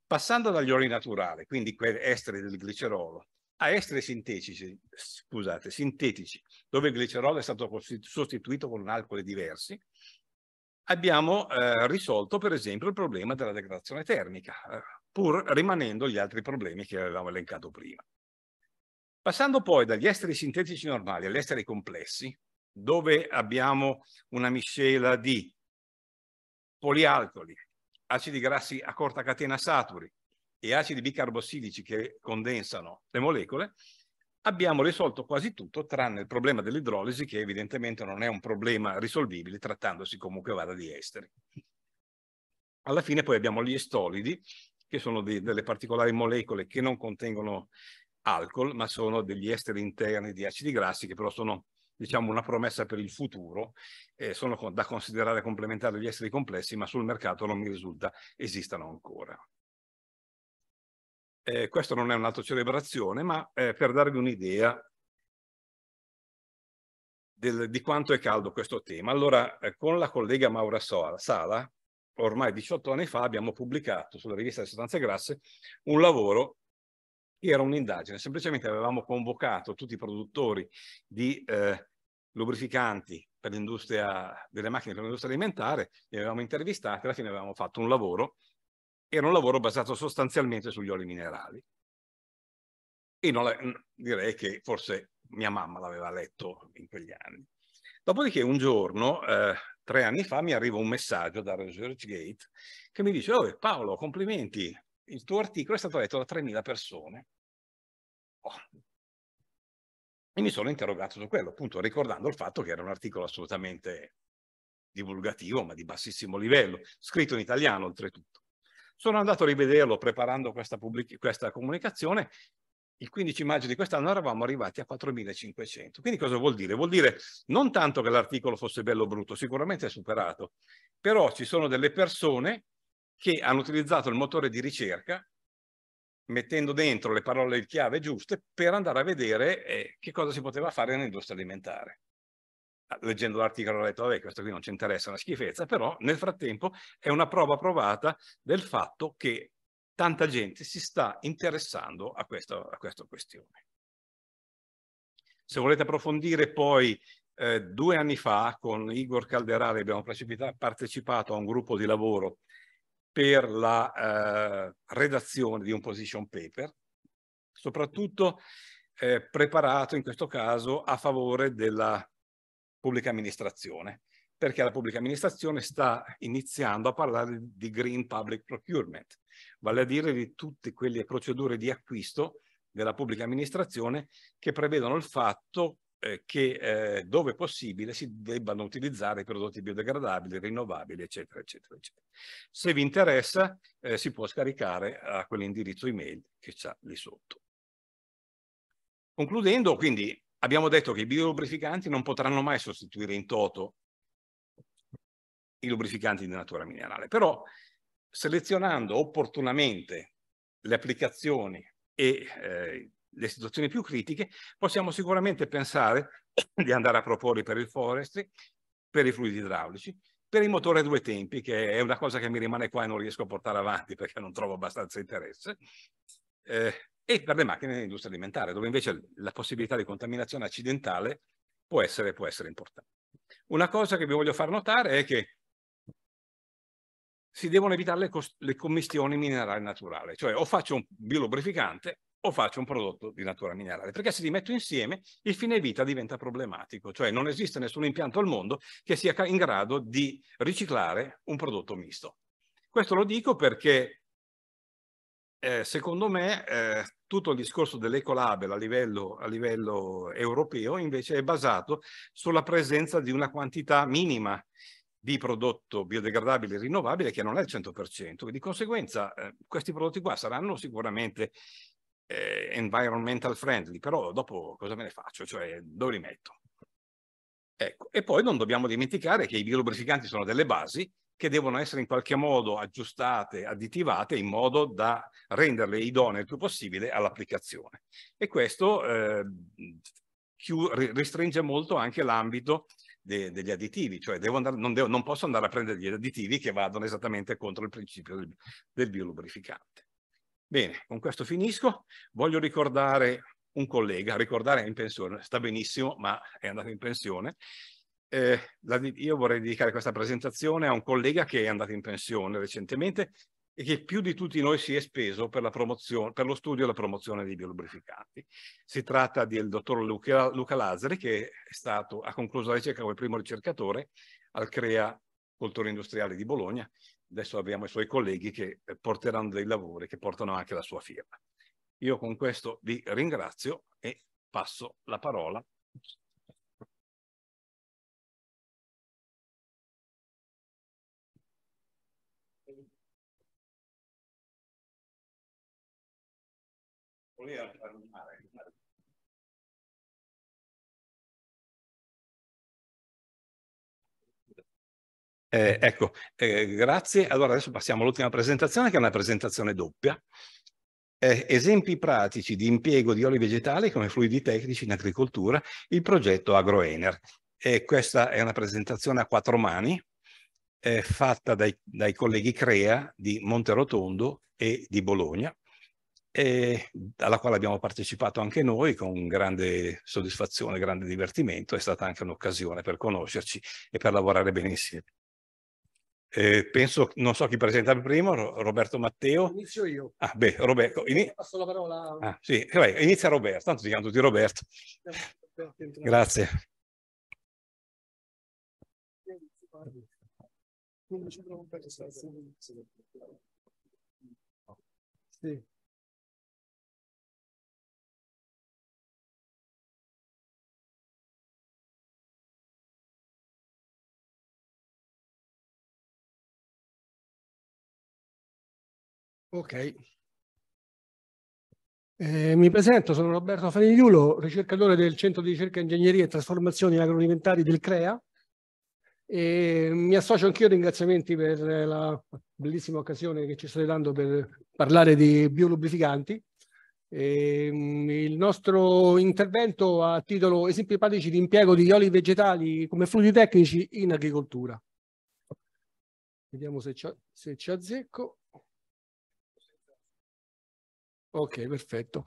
Passando dagli oli naturali, quindi esteri del glicerolo, a esteri sintetici, scusate, sintetici, dove il glicerolo è stato sostituito con alcoli diversi, abbiamo eh, risolto per esempio il problema della degradazione termica, eh, pur rimanendo gli altri problemi che avevamo elencato prima. Passando poi dagli esteri sintetici normali agli esteri complessi, dove abbiamo una miscela di polialcoli, acidi grassi a corta catena saturi e acidi bicarbossilici che condensano le molecole, abbiamo risolto quasi tutto tranne il problema dell'idrolisi che evidentemente non è un problema risolvibile trattandosi comunque vada di esteri. Alla fine poi abbiamo gli estolidi che sono di, delle particolari molecole che non contengono alcol ma sono degli esteri interni di acidi grassi che però sono diciamo, una promessa per il futuro, eh, sono da considerare complementari gli esseri complessi, ma sul mercato non mi risulta esistano ancora. Eh, questo non è un'autocelebrazione, ma eh, per darvi un'idea di quanto è caldo questo tema. Allora, eh, con la collega Maura Sala, ormai 18 anni fa, abbiamo pubblicato sulla rivista delle sostanze grasse un lavoro che era un'indagine, semplicemente avevamo convocato tutti i produttori di eh, lubrificanti per l'industria delle macchine, per l'industria alimentare, li avevamo intervistati, alla fine avevamo fatto un lavoro, era un lavoro basato sostanzialmente sugli oli minerali. E la, direi che forse mia mamma l'aveva letto in quegli anni. Dopodiché un giorno, eh, tre anni fa, mi arriva un messaggio da Research Gate che mi dice, oh Paolo, complimenti, il tuo articolo è stato letto da 3.000 persone. Oh, e mi sono interrogato su quello, appunto ricordando il fatto che era un articolo assolutamente divulgativo, ma di bassissimo livello, scritto in italiano oltretutto. Sono andato a rivederlo preparando questa, pubblic- questa comunicazione. Il 15 maggio di quest'anno eravamo arrivati a 4.500. Quindi cosa vuol dire? Vuol dire non tanto che l'articolo fosse bello o brutto, sicuramente è superato, però ci sono delle persone che hanno utilizzato il motore di ricerca mettendo dentro le parole chiave giuste per andare a vedere eh, che cosa si poteva fare nell'industria alimentare. Ah, leggendo l'articolo ho detto, vabbè, questo qui non ci interessa, è una schifezza, però nel frattempo è una prova provata del fatto che tanta gente si sta interessando a, questo, a questa questione. Se volete approfondire poi eh, due anni fa con Igor Calderari abbiamo partecipato a un gruppo di lavoro per la eh, redazione di un position paper, soprattutto eh, preparato in questo caso a favore della pubblica amministrazione, perché la pubblica amministrazione sta iniziando a parlare di green public procurement, vale a dire di tutte quelle procedure di acquisto della pubblica amministrazione che prevedono il fatto eh, che eh, dove possibile si debbano utilizzare prodotti biodegradabili, rinnovabili, eccetera, eccetera, eccetera. Se vi interessa eh, si può scaricare a quell'indirizzo email che c'è lì sotto. Concludendo, quindi abbiamo detto che i biolubrificanti non potranno mai sostituire in toto i lubrificanti di natura minerale, però selezionando opportunamente le applicazioni e eh, le situazioni più critiche, possiamo sicuramente pensare di andare a proporre per il forestry, per i fluidi idraulici, per il motore a due tempi, che è una cosa che mi rimane qua e non riesco a portare avanti perché non trovo abbastanza interesse, eh, e per le macchine dell'industria alimentare, dove invece la possibilità di contaminazione accidentale può essere, può essere importante. Una cosa che vi voglio far notare è che si devono evitare le, le commistioni minerali naturali, cioè o faccio un biolubrificante o faccio un prodotto di natura minerale, perché se li metto insieme il fine vita diventa problematico, cioè non esiste nessun impianto al mondo che sia in grado di riciclare un prodotto misto. Questo lo dico perché eh, secondo me eh, tutto il discorso dell'ecolabel a livello, a livello europeo invece è basato sulla presenza di una quantità minima di prodotto biodegradabile e rinnovabile che non è il 100%, di conseguenza eh, questi prodotti qua saranno sicuramente eh, environmental friendly, però dopo cosa me ne faccio? Cioè, dove li metto? Ecco. E poi non dobbiamo dimenticare che i biolubrificanti sono delle basi che devono essere in qualche modo aggiustate, additivate in modo da renderle idonee il più possibile all'applicazione. E questo eh, restringe molto anche l'ambito de degli additivi, cioè andare, non, non, posso andare a prendere gli additivi che vadano esattamente contro il principio del, del biolubrificante. Bene, con questo finisco. Voglio ricordare un collega, ricordare è in pensione, sta benissimo, ma è andato in pensione. Eh, io vorrei dedicare questa presentazione a un collega che è andato in pensione recentemente e che più di tutti noi si è speso per, per lo studio e la promozione dei biolubrificanti. Si tratta del dottor Luca, Luca Lazzari, che stato, ha concluso la ricerca come primo ricercatore al CREA Coltore Industriale di Bologna adesso abbiamo i suoi colleghi che eh, porteranno dei lavori che portano anche la sua firma. Io con questo vi ringrazio e passo la parola. Voleva fare Eh, ecco, eh, grazie. Allora adesso passiamo all'ultima presentazione che è una presentazione doppia. Eh, esempi pratici di impiego di oli vegetali come fluidi tecnici in agricoltura, il progetto AgroEner. Eh, questa è una presentazione a quattro mani eh, fatta dai, dai, colleghi CREA di Monterotondo e di Bologna, alla quale abbiamo partecipato anche noi con grande soddisfazione, grande divertimento. È stata anche un'occasione per conoscerci e per lavorare bene insieme. Eh, penso, non so chi presentava prima, Roberto Matteo. Inizio io. Ah, beh, Roberto. Ini... Passo la parola. Ah, sì, vai, inizia Roberto, tanto si chiamano tutti Roberto. Grazie. Sì. Ok. Eh, mi presento, sono Roberto Fanigliulo, ricercatore del Centro di Ricerca Ingegneria e Trasformazioni Agroalimentari del CREA e mi associo anch'io ai ringraziamenti per la bellissima occasione che ci state dando per parlare di biolubrificanti. E, mm, il nostro intervento ha titolo Esempi pratici di impiego di oli vegetali come fluidi tecnici in agricoltura. Vediamo se ci, se ci azzecco. Ok, perfetto.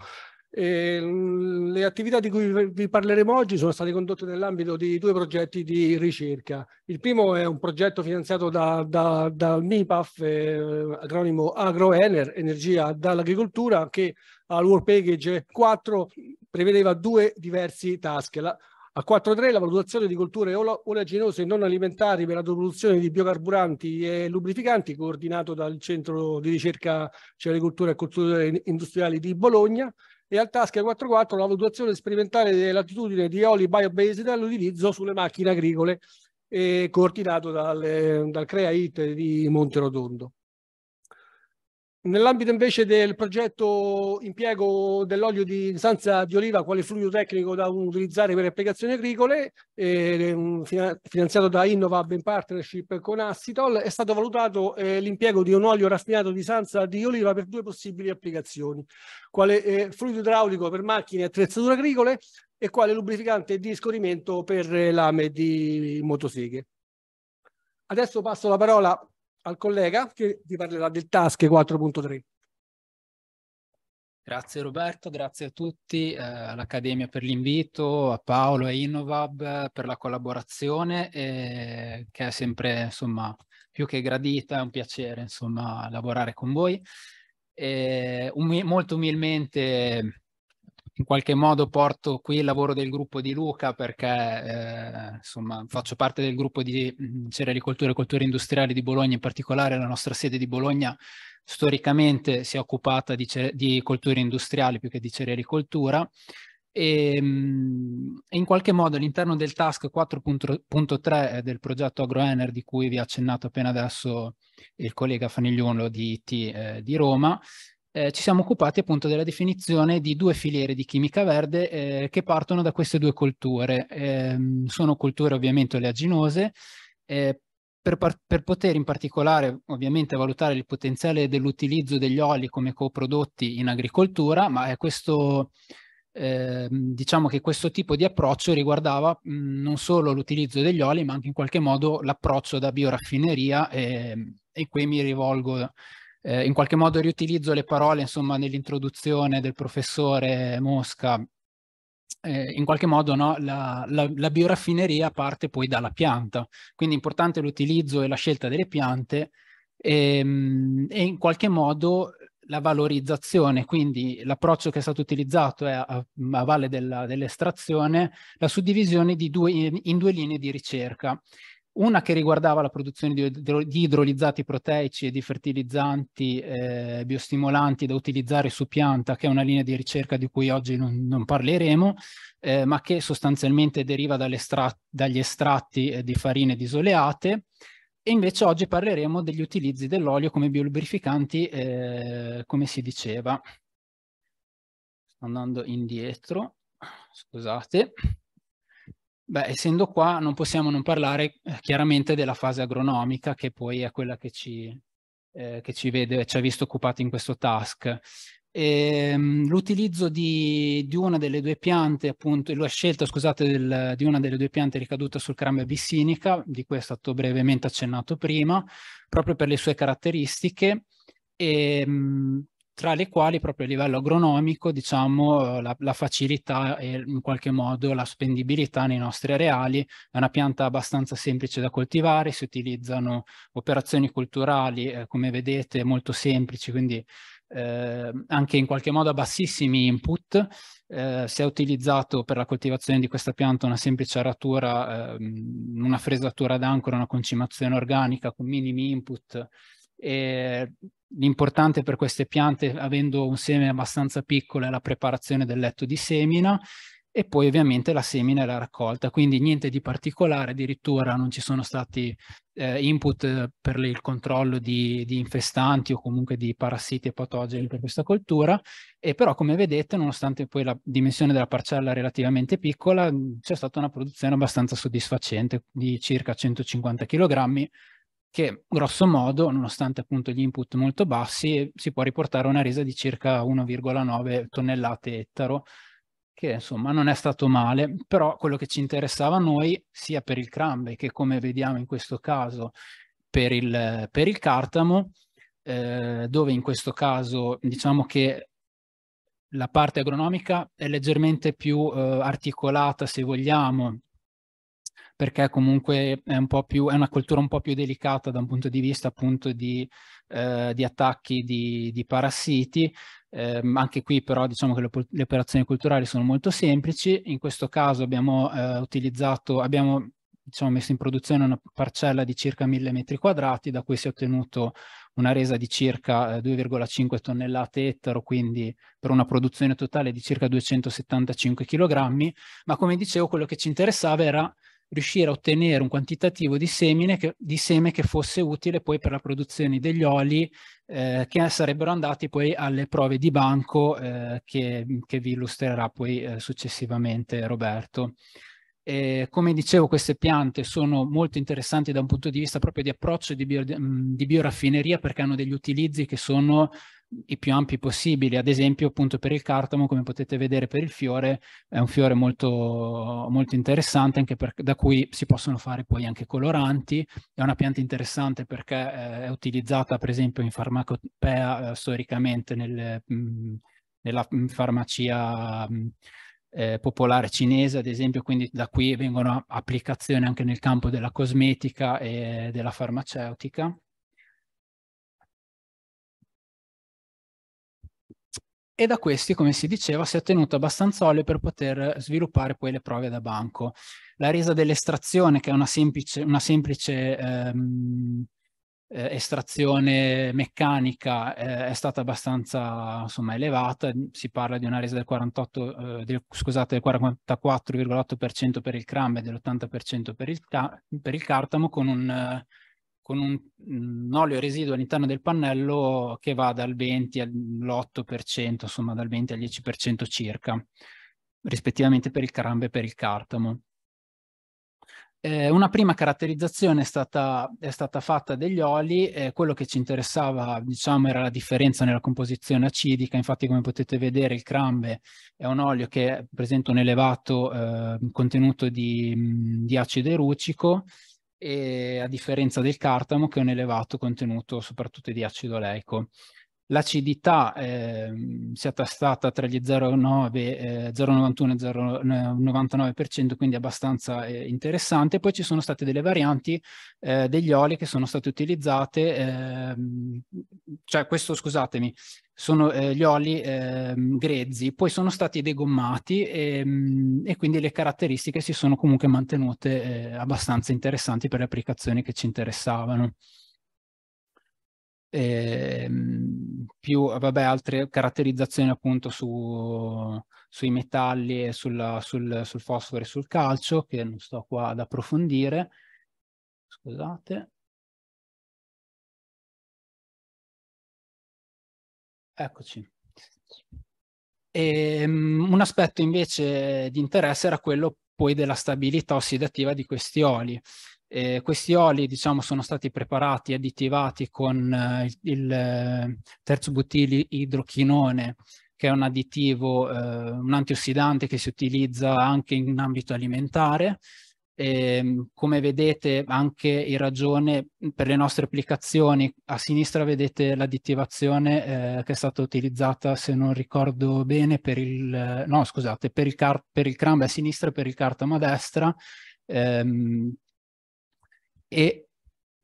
E le attività di cui vi parleremo oggi sono state condotte nell'ambito di due progetti di ricerca. Il primo è un progetto finanziato dal da, da MIPAF, eh, acronimo AgroEner, Energia dall'Agricoltura, che al World Package 4 prevedeva due diversi task. La, a 4.3 la valutazione di colture oleaginose non alimentari per la produzione di biocarburanti e lubrificanti, coordinato dal Centro di ricerca Cerecoltura e Colture Industriali di Bologna. E al Tasca 4.4 la valutazione sperimentale dell'attitudine di oli biobased all'utilizzo sulle macchine agricole, eh, coordinato dal, dal CREAIT di Monterotondo. Nell'ambito invece del progetto impiego dell'olio di insanza di oliva quale fluido tecnico da utilizzare per applicazioni agricole, eh, finanziato da Innovab in partnership con Assitol, è stato valutato eh, l'impiego di un olio raffinato di insanza di oliva per due possibili applicazioni, quale eh, fluido idraulico per macchine e attrezzature agricole e quale lubrificante di scorrimento per lame di motoseghe. Adesso passo la parola al collega che vi parlerà del task 4.3. Grazie Roberto, grazie a tutti, eh, all'Accademia per l'invito, a Paolo e Innovab per la collaborazione eh, che è sempre insomma, più che gradita, è un piacere insomma, lavorare con voi. E, um molto umilmente in qualche modo porto qui il lavoro del gruppo di Luca perché eh, insomma faccio parte del gruppo di cerealicoltura mm, e colture industriali di Bologna, in particolare la nostra sede di Bologna storicamente si è occupata di, di colture industriali più che di cerealicoltura ehm, e in qualche modo all'interno del task 4.3 eh, del progetto AgroEner di cui vi ha accennato appena adesso il collega Fanigliolo di IT eh, di Roma eh, ci siamo occupati appunto della definizione di due filiere di chimica verde eh, che partono da queste due colture. Eh, sono colture ovviamente oleaginose. Eh, per, par- per, poter in particolare ovviamente valutare il potenziale dell'utilizzo degli oli come coprodotti in agricoltura, ma questo, ehm, diciamo che questo tipo di approccio riguardava mh, non solo l'utilizzo degli oli, ma anche in qualche modo l'approccio da bioraffineria e, ehm, e qui mi rivolgo eh, in qualche modo riutilizzo le parole, insomma, nell'introduzione del professore Mosca, eh, in qualche modo no, la, la, la, bioraffineria parte poi dalla pianta, quindi importante l'utilizzo e la scelta delle piante e, ehm, e in qualche modo la valorizzazione, quindi l'approccio che è stato utilizzato è a, a valle della, dell'estrazione, la suddivisione due, in due linee di ricerca una che riguardava la produzione di, idro- di idrolizzati proteici e di fertilizzanti eh, biostimolanti da utilizzare su pianta, che è una linea di ricerca di cui oggi non, non parleremo, eh, ma che sostanzialmente deriva dagli estratti eh, di farine disoleate. E invece oggi parleremo degli utilizzi dell'olio come biolubrificanti, eh, come si diceva. Sto andando indietro, scusate. Beh, essendo qua non possiamo non parlare eh, chiaramente della fase agronomica che poi è quella che ci, eh, che ci vede, ci ha visto occupati in questo task. E, ehm, l'utilizzo di, di, una delle due piante, appunto, la scelta, scusate, del, di una delle due piante ricaduta sul cranberry abissinica, di cui è stato brevemente accennato prima, proprio per le sue caratteristiche, e, um, tra le quali proprio a livello agronomico diciamo la, la, facilità e in qualche modo la spendibilità nei nostri areali, è una pianta abbastanza semplice da coltivare, si utilizzano operazioni culturali eh, come vedete molto semplici, quindi eh, anche in qualche modo a bassissimi input, eh, si è utilizzato per la coltivazione di questa pianta una semplice aratura, ehm, una fresatura d'ancora, una concimazione organica con minimi input l'importante per queste piante, avendo un seme abbastanza piccolo, è la preparazione del letto di semina e poi ovviamente la semina e la raccolta, quindi niente di particolare, addirittura non ci sono stati eh, input per il controllo di, di, infestanti o comunque di parassiti e patogeni per questa coltura, e però come vedete, nonostante poi la dimensione della parcella relativamente piccola, c'è stata una produzione abbastanza soddisfacente di circa 150 kg che grosso modo, nonostante appunto gli input molto bassi, si può riportare una resa di circa 1,9 tonnellate ettaro, che insomma non è stato male, però quello che ci interessava a noi, sia per il crambe che come vediamo in questo caso per il, per il cartamo, eh, dove in questo caso diciamo che la parte agronomica è leggermente più eh, articolata, se vogliamo, perché comunque è, un po più, è una cultura un po' più delicata da un punto di vista appunto di, eh, di attacchi di, di parassiti. Eh, anche qui però diciamo che le, le, operazioni culturali sono molto semplici. In questo caso abbiamo eh, utilizzato, abbiamo diciamo, messo in produzione una parcella di circa 1000 metri quadrati, da cui si è ottenuto una resa di circa 2,5 eh, tonnellate ettaro, quindi per una produzione totale di circa 275 kg. Ma come dicevo, quello che ci interessava era riuscire a ottenere un quantitativo di, che, di, seme che fosse utile poi per la produzione degli oli eh, che sarebbero andati poi alle prove di banco eh, che, che, vi illustrerà poi eh, successivamente Roberto. E come dicevo, queste piante sono molto interessanti da un punto di vista proprio di approccio di, bio, mm, di bioraffineria perché hanno degli utilizzi che sono i più ampi possibili. Ad esempio, appunto per il cartamo, come potete vedere per il fiore, è un fiore molto, molto interessante, anche per, da cui si possono fare poi anche coloranti. È una pianta interessante perché eh, è utilizzata, per esempio, in farmacopea eh, storicamente nel, mh, mm, nella mh, mm, farmacia. Mh, mm, eh, popolare cinese, ad esempio, quindi da qui vengono applicazioni anche nel campo della cosmetica e della farmaceutica. e da questi, come si diceva, si è ottenuto abbastanza olio per poter sviluppare poi le prove da banco. La resa dell'estrazione, che è una semplice, una semplice ehm, eh, estrazione meccanica eh, è stata abbastanza insomma, elevata, si parla di una resa del 48, eh, del, scusate, del 44,8% per il cram e dell'80% per il, per il cartamo con un, con un, un olio residuo all'interno del pannello che va dal 20 all'8%, insomma dal 20 al 10% circa, rispettivamente per il carambe e per il cartamo. Eh, una prima caratterizzazione è stata, è stata fatta degli oli, eh, quello che ci interessava diciamo, era la differenza nella composizione acidica, infatti come potete vedere il crambe è un olio che presenta un elevato eh, contenuto di, di acido erucico e a differenza del cartamo che ha un elevato contenuto soprattutto di acido oleico. L'acidità eh, si è attestata tra gli 0,9, eh, 0,91 e 0,99%, quindi abbastanza eh, interessante. Poi ci sono state delle varianti eh, degli oli che sono state utilizzate, ehm, cioè questo scusatemi, sono eh, gli oli ehm, grezzi, poi sono stati degommati e, ehm, e, quindi le caratteristiche si sono comunque mantenute eh, abbastanza interessanti per le applicazioni che ci interessavano. Ehm, più vabbè, altre caratterizzazioni appunto su, sui metalli e sulla, sul, sul fosforo e sul calcio, che non sto qua ad approfondire. Scusate. Eccoci. E, ehm, un aspetto invece di interesse era quello poi della stabilità ossidativa di questi oli. Eh, questi oli diciamo, sono stati preparati e additivati con eh, il, il eh, terzo butili idrochinone, che è un additivo, eh, un antiossidante che si utilizza anche in ambito alimentare. E, ehm, come vedete anche in ragione per le nostre applicazioni, a sinistra vedete l'additivazione eh, che è stata utilizzata, se non ricordo bene, per il, no, scusate, per il, car- per il crambe a sinistra e per il cartama a destra, ehm, e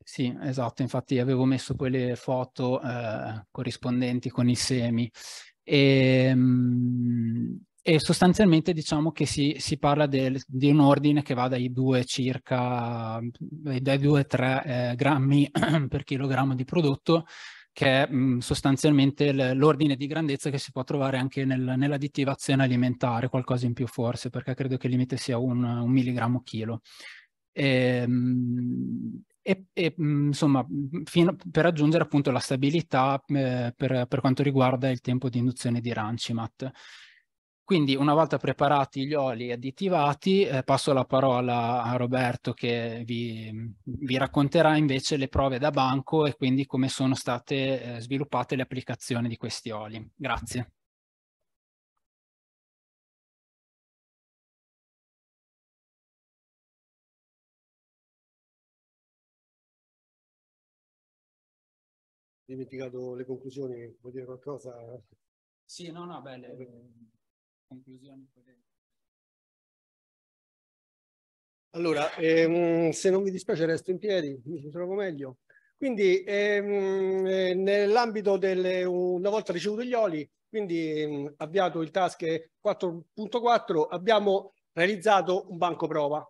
sì, esatto, infatti avevo messo poi le foto eh, corrispondenti con i semi. E, ehm, e sostanzialmente diciamo che si, si parla del, di un ordine che va dai 2 circa, dai 2-3 eh, grammi per chilogrammo di prodotto, che è mh, mm, sostanzialmente l'ordine di grandezza che si può trovare anche nel, nell'additivazione alimentare, qualcosa in più forse, perché credo che il limite sia un, un milligrammo chilo. Ehm, e, e, e mhmm, insomma, fino, per raggiungere appunto la stabilità eh, per, per quanto riguarda il tempo di induzione di Rancimat. Quindi una volta preparati gli oli additivati, eh, passo la parola a Roberto che vi, vi, racconterà invece le prove da banco e quindi come sono state eh, sviluppate le applicazioni di questi oli. Grazie. dimenticato le conclusioni, vuol dire qualcosa? Sì, no, no, beh, le, conclusioni. Allora, ehm, se non vi dispiace resto in piedi, mi trovo meglio. Quindi ehm, eh, nell'ambito delle, una volta ricevuto gli oli, quindi ehm, avviato il task 4.4, abbiamo realizzato un banco prova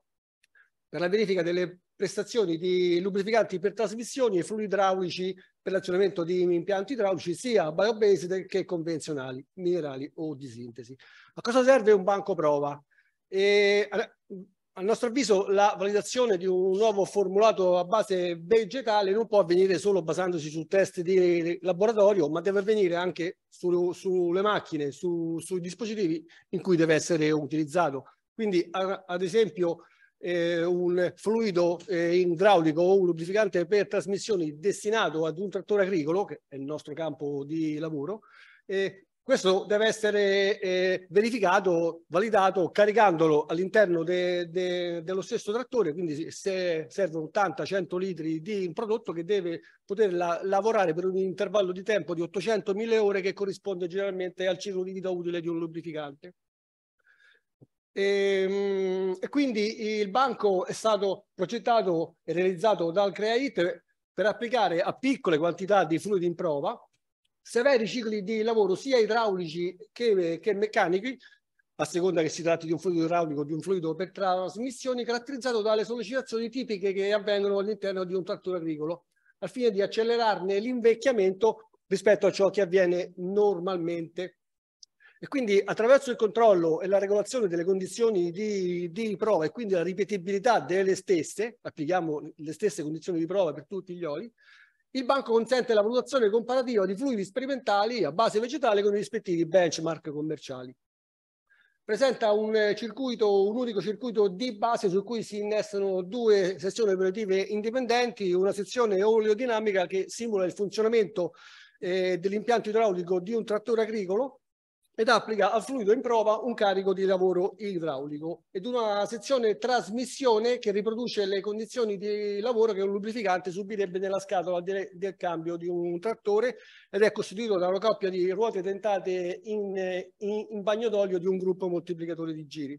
per la verifica delle prestazioni di lubrificanti per trasmissioni e fluidi idraulici per l'azionamento di impianti idraulici sia biobased che convenzionali, minerali o di sintesi. A cosa serve un banco prova? E, a nostro avviso la validazione di un nuovo formulato a base vegetale non può avvenire solo basandosi su test di laboratorio, ma deve avvenire anche su, sulle macchine, su, sui dispositivi in cui deve essere utilizzato. Quindi, ad esempio, eh, un fluido eh, idraulico o un lubrificante per trasmissioni destinato ad un trattore agricolo, che è il nostro campo di lavoro, eh, questo deve essere eh, verificato, validato, caricandolo all'interno de, de, dello stesso trattore, quindi se servono 80-100 litri di un prodotto che deve poter la, lavorare per un intervallo di tempo di 800.000 ore che corrisponde generalmente al ciclo di vita utile di un lubrificante. E, ehm, e, quindi il banco è stato progettato e realizzato dal CREAIT per applicare a piccole quantità di fluidi in prova severi cicli di lavoro sia idraulici che, che meccanici, a seconda che si tratti di un fluido idraulico o di un fluido per trasmissioni, caratterizzato dalle sollecitazioni tipiche che avvengono all'interno di un trattore agricolo, al fine di accelerarne l'invecchiamento rispetto a ciò che avviene normalmente. E quindi attraverso il controllo e la regolazione delle condizioni di, di prova e quindi la ripetibilità delle stesse, applichiamo le stesse condizioni di prova per tutti gli oli, il banco consente la valutazione comparativa di fluidi sperimentali a base vegetale con i rispettivi benchmark commerciali. Presenta un, circuito, un unico circuito di base su cui si innestano due sezioni operative indipendenti, una sezione oleodinamica che simula il funzionamento eh, dell'impianto idraulico di un trattore agricolo ed applica al fluido in prova un carico di lavoro idraulico ed una sezione trasmissione che riproduce le condizioni di lavoro che un lubrificante subirebbe nella scatola de del cambio di un trattore ed è costituito da una coppia di ruote tentate in, in, in bagno d'olio di un gruppo moltiplicatore di giri.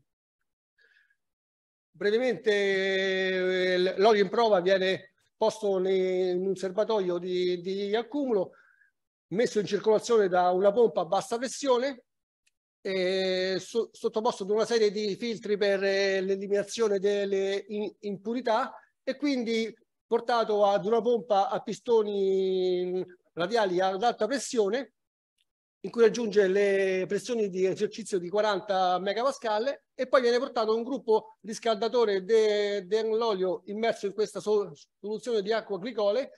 Brevemente eh, l'olio in prova viene posto in un serbatoio di, di accumulo messo in circolazione da una pompa a bassa pressione eh, so, sottoposto ad una serie di filtri per eh, l'eliminazione delle in, impurità e quindi portato ad una pompa a pistoni mm, radiali ad alta pressione in cui raggiunge le pressioni di esercizio di 40 MPa e poi viene portato un gruppo riscaldatore dell'olio de immerso in questa soluzione di acqua glicole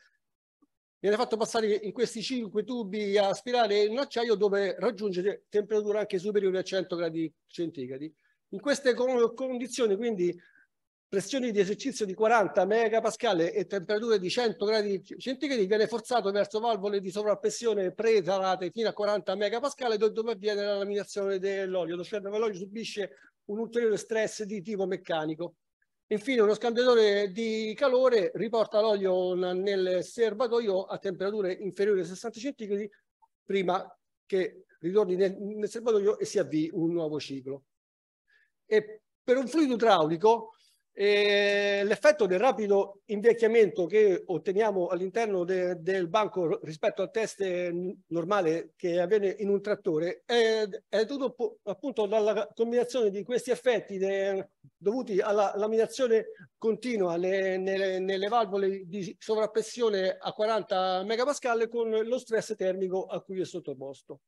viene fatto passare in questi cinque tubi a spirale in acciaio dove raggiunge temperature anche superiori a 100 gradi centigradi. In queste condizioni quindi pressioni di esercizio di 40 MPa e temperature di 100 gradi centigradi viene forzato verso valvole di sovrappressione pretarate fino a 40 MPa dove avviene la laminazione dell'olio, cioè dove l'olio subisce un ulteriore stress di tipo meccanico. Infine uno scambiatore di calore riporta l'olio nel serbatoio a temperature inferiori a 60 centigradi prima che ritorni nel, nel serbatoio e si avvii un nuovo ciclo. E per un fluido idraulico l'effetto del rapido invecchiamento che otteniamo all'interno de, del banco rispetto al test normale che avviene in un trattore è, è dovuto appunto dalla combinazione di questi effetti de, dovuti alla laminazione continua le, nelle, nelle, valvole di sovrappressione a 40 MPa con lo stress termico a cui è sottoposto.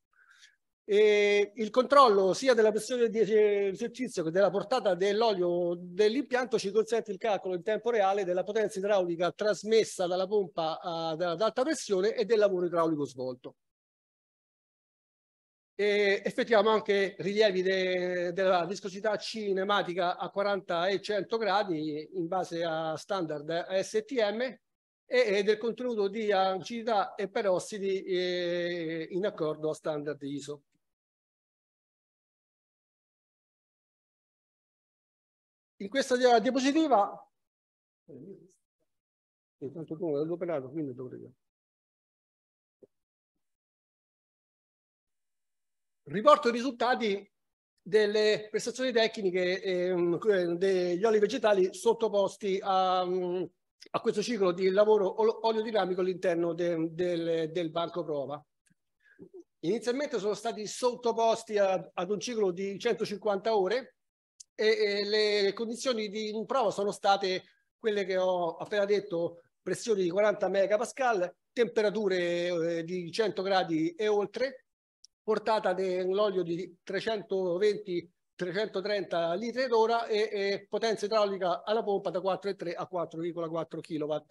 E il controllo sia della pressione di esercizio che della portata dell'olio dell'impianto ci consente il calcolo in tempo reale della potenza idraulica trasmessa dalla pompa ad alta pressione e del lavoro idraulico svolto. E effettuiamo anche rilievi de della viscosità cinematica a 40 e 100 gradi in base a standard STM e del contenuto di acidità e perossidi in accordo a standard ISO. in questa diapositiva intanto eh, tu l'hai operato quindi dovrei riporto i risultati delle prestazioni tecniche ehm, eh, degli oli vegetali sottoposti a, a, questo ciclo di lavoro oleodinamico all'interno de, del, del banco prova. Inizialmente sono stati sottoposti a, ad un ciclo di 150 ore e, e le condizioni di in prova sono state quelle che ho appena detto, pressioni di 40 MPa, temperature eh, di 100 gradi e oltre, portata dell'olio di 320-330 litri d'ora e, e potenza idraulica alla pompa da 4,3 a 4,4 kW.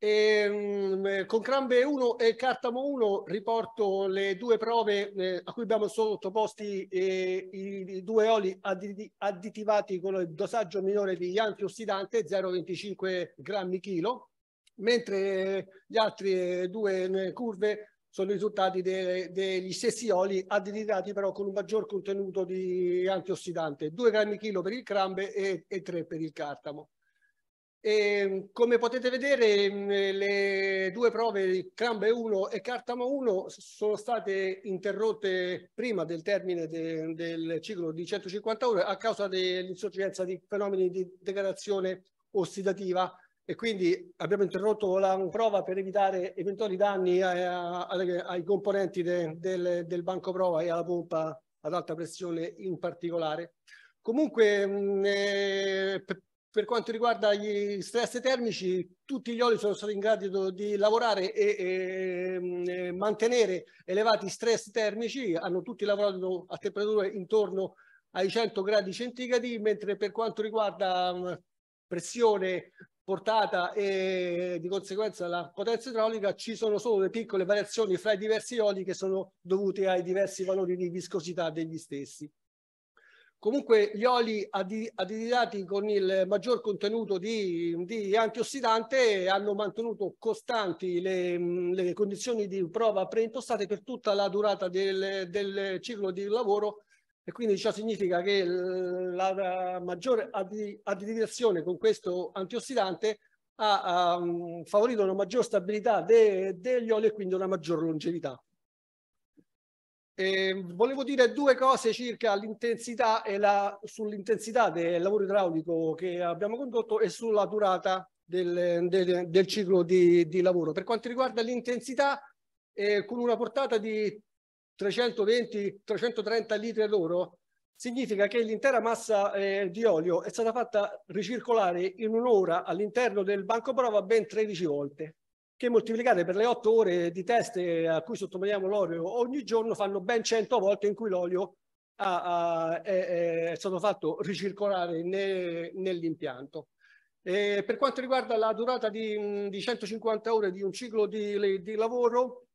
E, ehm, mh, eh, con Crambe 1 e Cartamo 1 riporto le due prove eh, a cui abbiamo sottoposti eh, i, i, due oli additi, additivati con il dosaggio minore di antiossidante 0,25 grammi chilo, mentre le altre eh, due eh, curve sono i risultati de, degli stessi oli additivati però con un maggior contenuto di antiossidante, 2 grammi chilo per il crambe e, e 3 per il cartamo. E, ehm, come potete vedere mm, le due prove di Crambe 1 e Cartamo 1 sono state interrotte prima del termine de, del ciclo di 150 ore a causa dell'insorgenza di fenomeni di degradazione ossidativa e quindi abbiamo interrotto la prova per evitare eventuali danni a, a, a, ai componenti de, del, del banco prova e alla pompa ad alta pressione in particolare. Comunque, mm, eh, per quanto riguarda gli stress termici, tutti gli oli sono stati in grado di lavorare e, e, e mantenere elevati stress termici, hanno tutti lavorato a temperature intorno ai 100 gradi centigradi, mentre per quanto riguarda um, pressione portata e di conseguenza la potenza idraulica ci sono solo le piccole variazioni fra i diversi oli che sono dovute ai diversi valori di viscosità degli stessi. Comunque gli oli adidati con il maggior contenuto di, di antiossidante hanno mantenuto costanti le, le condizioni di prova preimpostate per tutta la durata del, del, ciclo di lavoro e quindi ciò significa che la, la maggiore addidazione con questo antiossidante ha, ha favorito una maggior stabilità de, degli oli e quindi una maggior longevità. Eh, volevo dire due cose circa l'intensità e la, sull'intensità del lavoro idraulico che abbiamo condotto e sulla durata del, del, del ciclo di, di, lavoro. Per quanto riguarda l'intensità, eh, con una portata di 320-330 litri d'oro, significa che l'intera massa eh, di olio è stata fatta ricircolare in un'ora all'interno del banco prova ben 13 volte che moltiplicate per le 8 ore di test eh, a cui sottoponiamo l'olio ogni giorno fanno ben 100 volte in cui l'olio è, stato fatto ricircolare nell'impianto. per quanto riguarda la durata di, 150 ore di un ciclo di, lavoro,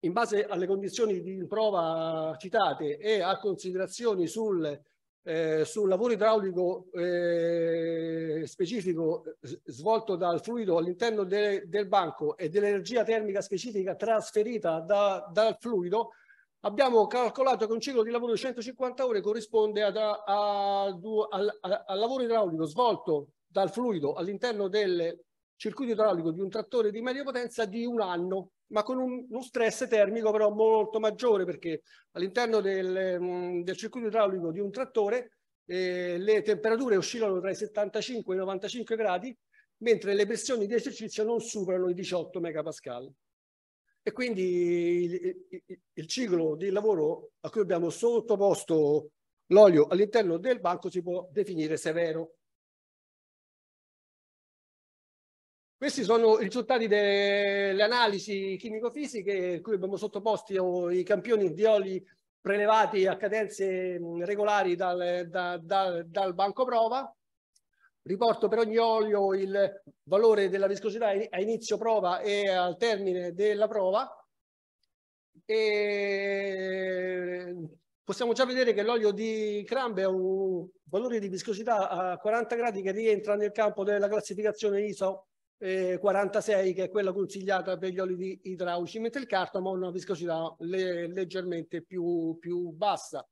in base alle condizioni di prova citate e a considerazioni sul eh, sul lavoro idraulico eh, specifico svolto dal fluido all'interno de del banco e dell'energia termica specifica trasferita da dal fluido, abbiamo calcolato che un ciclo di lavoro di 150 ore corrisponde ad, a, a, al, al lavoro idraulico svolto dal fluido all'interno del circuito idraulico di un trattore di media potenza di un anno ma con un, uno stress termico però molto maggiore perché all'interno del, mm, del circuito idraulico di un trattore eh, le temperature oscillano tra i 75 e i 95 gradi, mentre le pressioni di esercizio non superano i 18 MPa. E quindi il, il, il ciclo di lavoro a cui abbiamo sottoposto l'olio all'interno del banco si può definire severo. Questi sono i risultati delle analisi chimico-fisiche cui abbiamo sottoposto i campioni di oli prelevati a cadenze regolari dal, da, da, dal banco prova. Riporto per ogni olio il valore della viscosità a inizio prova e al termine della prova. E possiamo già vedere che l'olio di Crambe ha un valore di viscosità a 40 gradi che rientra nel campo della classificazione ISO eh, 46 che è quella consigliata per gli oli idraulici, mentre il cartamo ha una viscosità le leggermente più, più bassa.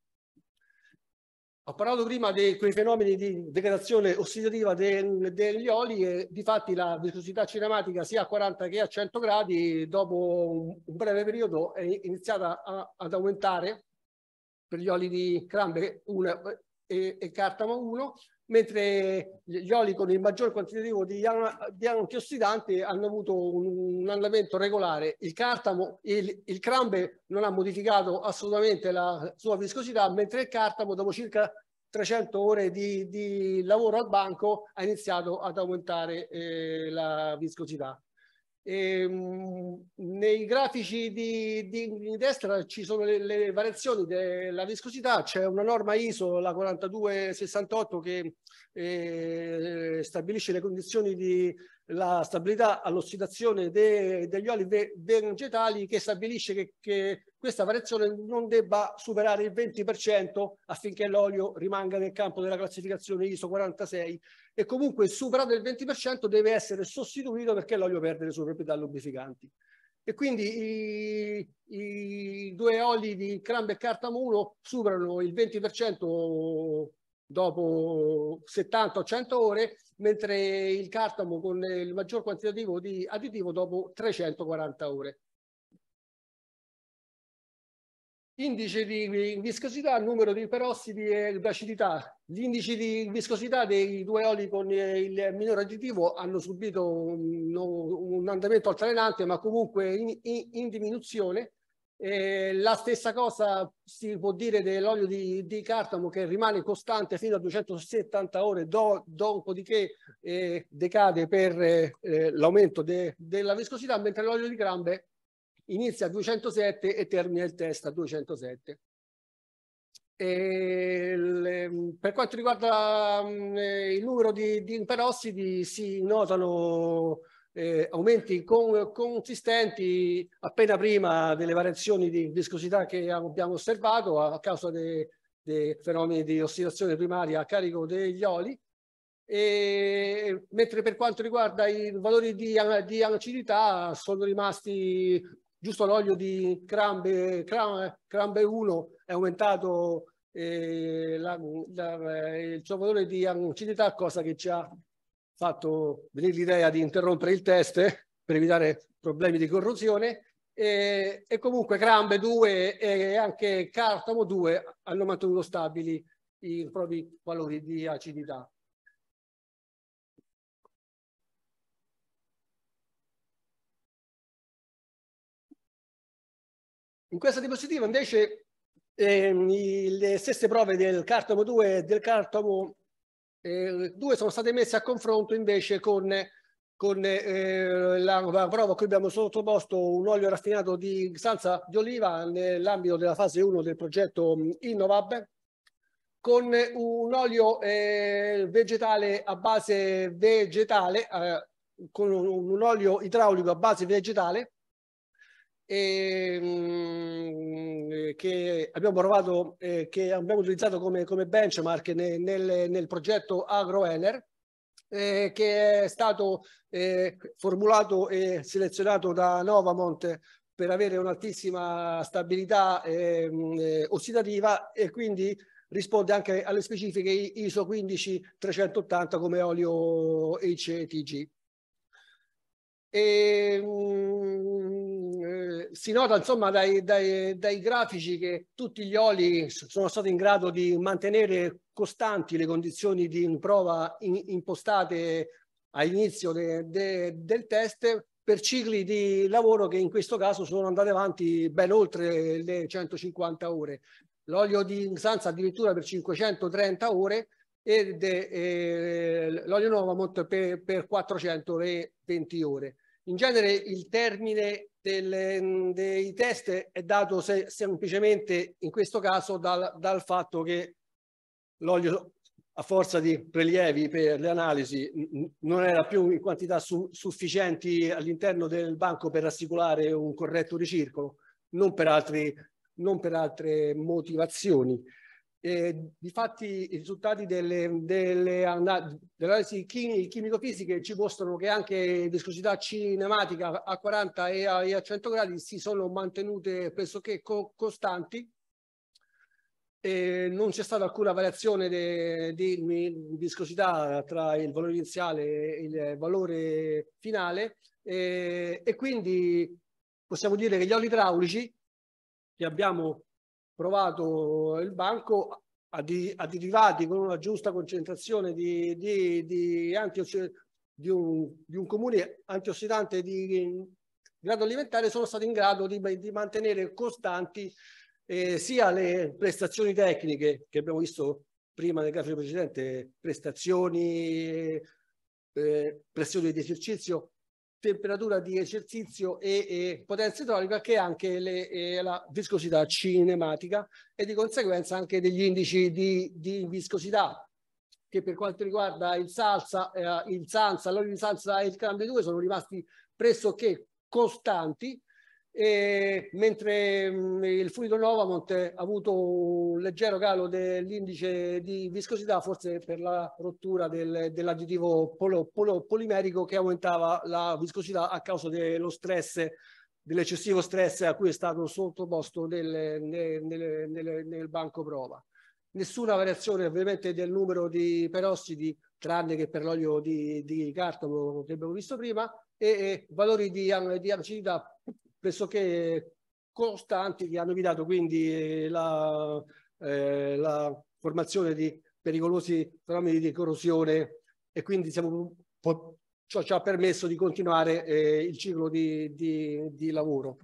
Ho parlato prima di quei fenomeni di degradazione ossidativa del, degli oli e difatti la viscosità cinematica sia a 40 che a 100 gradi dopo un breve periodo è iniziata a, ad aumentare per gli oli di crambe 1 e, e cartamo 1 mentre gli oli con il maggior quantitativo di, di antiossidante hanno avuto un, un, andamento regolare. Il cartamo, il, il crambe non ha modificato assolutamente la sua viscosità, mentre il cartamo dopo circa 300 ore di, di lavoro al banco ha iniziato ad aumentare eh, la viscosità. E, ehm, mh, nei grafici di, di, di, destra ci sono le, le variazioni della viscosità, c'è una norma ISO, la 4268, che eh, stabilisce le condizioni di la stabilità all'ossidazione de, degli oli ve, vegetali che stabilisce che, che, questa variazione non debba superare il 20% affinché l'olio rimanga nel campo della classificazione ISO 46 e comunque superato il 20% deve essere sostituito perché l'olio perde le sue proprietà lubrificanti. E quindi i, i due oli di crambe e cartamulo superano il 20% dopo 70-100 o ore, mentre il cartamo con il maggior quantitativo di additivo dopo 340 ore. indice di viscosità, numero di perossidi e acidità. Gli indici di viscosità dei due oli con il minore additivo hanno subito un, un andamento altalenante, ma comunque in, in, in diminuzione. Eh, la stessa cosa si può dire dell'olio di, di, cartamo che rimane costante fino a 270 ore, do, dopodiché eh, decade per eh, eh, l'aumento de, della viscosità, mentre l'olio di grambe inizia a 207 e termina il test a 207. Le, ehm, per quanto riguarda mh, eh, il numero di, di imperossidi si notano eh, aumenti con, consistenti appena prima delle variazioni di viscosità che abbiamo osservato a, a causa dei de fenomeni di ossidazione primaria a carico degli oli. E, mentre per quanto riguarda i valori di, di acidità sono rimasti giusto l'olio di crambe, crambe, crambe 1 è aumentato eh, la, la, eh, il suo valore di acidità, cosa che ci ha fatto venire l'idea di interrompere il test per evitare problemi di corrosione. E, e comunque Crambe 2 e anche Cartamo 2 hanno mantenuto stabili i propri valori di acidità. In questa diapositiva invece eh, le stesse prove del Cartomo 2 e del Cartomo eh, 2 sono state messe a confronto invece con, con eh, la, la, prova a cui abbiamo sottoposto un olio raffinato di salsa di oliva nell'ambito della fase 1 del progetto Innovab con un olio eh, vegetale a base vegetale, eh, con un, un olio idraulico a base vegetale e, ehm, eh, che abbiamo provato, eh, che abbiamo utilizzato come, come benchmark nel, nel, nel progetto AgroEner, eh, che è stato eh, formulato e selezionato da Novamont per avere un'altissima stabilità ehm, eh, ossidativa e quindi risponde anche alle specifiche ISO 15380 come olio HTG. E, ehm, mh, eh, si nota insomma dai, dai, dai, grafici che tutti gli oli sono stati in grado di mantenere costanti le condizioni di prova in, impostate all'inizio de, de, del test per cicli di lavoro che in questo caso sono andati avanti ben oltre le 150 ore. L'olio di Sansa addirittura per 530 ore e, e l'olio Novamont per, per 420 ore. In genere il termine del, dei test è dato se, semplicemente in questo caso dal, dal fatto che l'olio a forza di prelievi per le analisi non era più in quantità su, sufficienti all'interno del banco per assicurare un corretto ricircolo, non per, altri, non per altre motivazioni. Eh, difatti i risultati delle, delle, analisi chimico-fisiche ci mostrano che anche viscosità cinematica a 40 e a, e a 100 gradi si sono mantenute pressoché co costanti e non c'è stata alcuna variazione di viscosità tra il valore iniziale e il valore finale e, e quindi possiamo dire che gli oli idraulici che abbiamo provato il banco a, di, a derivati con una giusta concentrazione di, di, di, di, un, di un comune antiossidante di grado alimentare sono stati in grado di, di mantenere costanti eh, sia le prestazioni tecniche che abbiamo visto prima nel grafico precedente, prestazioni, eh, pressione di esercizio, temperatura di esercizio e, e potenza idraulica che anche le, la viscosità cinematica e di conseguenza anche degli indici di, di viscosità che per quanto riguarda il salsa, eh, il sansa, l'olio di salsa e il cambio 2 sono rimasti pressoché costanti e mentre mm, il fluido Novamont ha avuto un leggero calo dell'indice di viscosità, forse per la rottura del, dell'additivo polo, polo, polimerico che aumentava la viscosità a causa dello stress dell'eccessivo stress a cui è stato sottoposto nel, nel, nel, nel, banco prova. Nessuna variazione ovviamente del numero di perossidi, tranne che per l'olio di, di cartamo che abbiamo visto prima, e, e valori di, di acidità pressoché costanti che hanno evitato quindi eh, la, eh, la formazione di pericolosi fenomeni di corrosione e quindi siamo, ciò ci ha permesso di continuare eh, il ciclo di, di, di lavoro.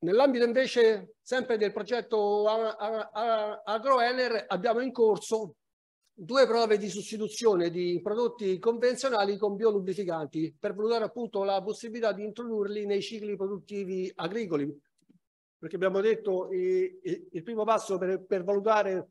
Nell'ambito invece sempre del progetto Agroener abbiamo in corso due prove di sostituzione di prodotti convenzionali con biolubrificanti per valutare appunto la possibilità di introdurli nei cicli produttivi agricoli. Perché abbiamo detto eh, il primo passo per, per, valutare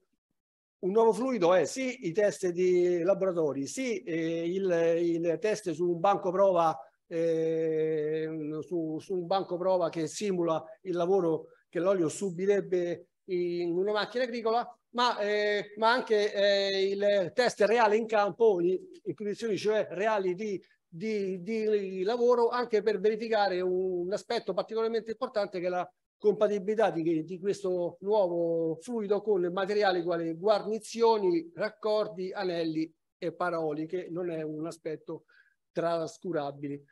un nuovo fluido è sì i test di laboratori, sì eh, il, il, test su un banco prova, eh, su, su un banco prova che simula il lavoro che l'olio subirebbe in una macchina agricola, ma, eh, ma anche eh, il test reale in campo, in condizioni cioè reali di, di, di lavoro, anche per verificare un, aspetto particolarmente importante che è la compatibilità di, di, questo nuovo fluido con materiali quali guarnizioni, raccordi, anelli e paroli, che non è un aspetto trascurabile.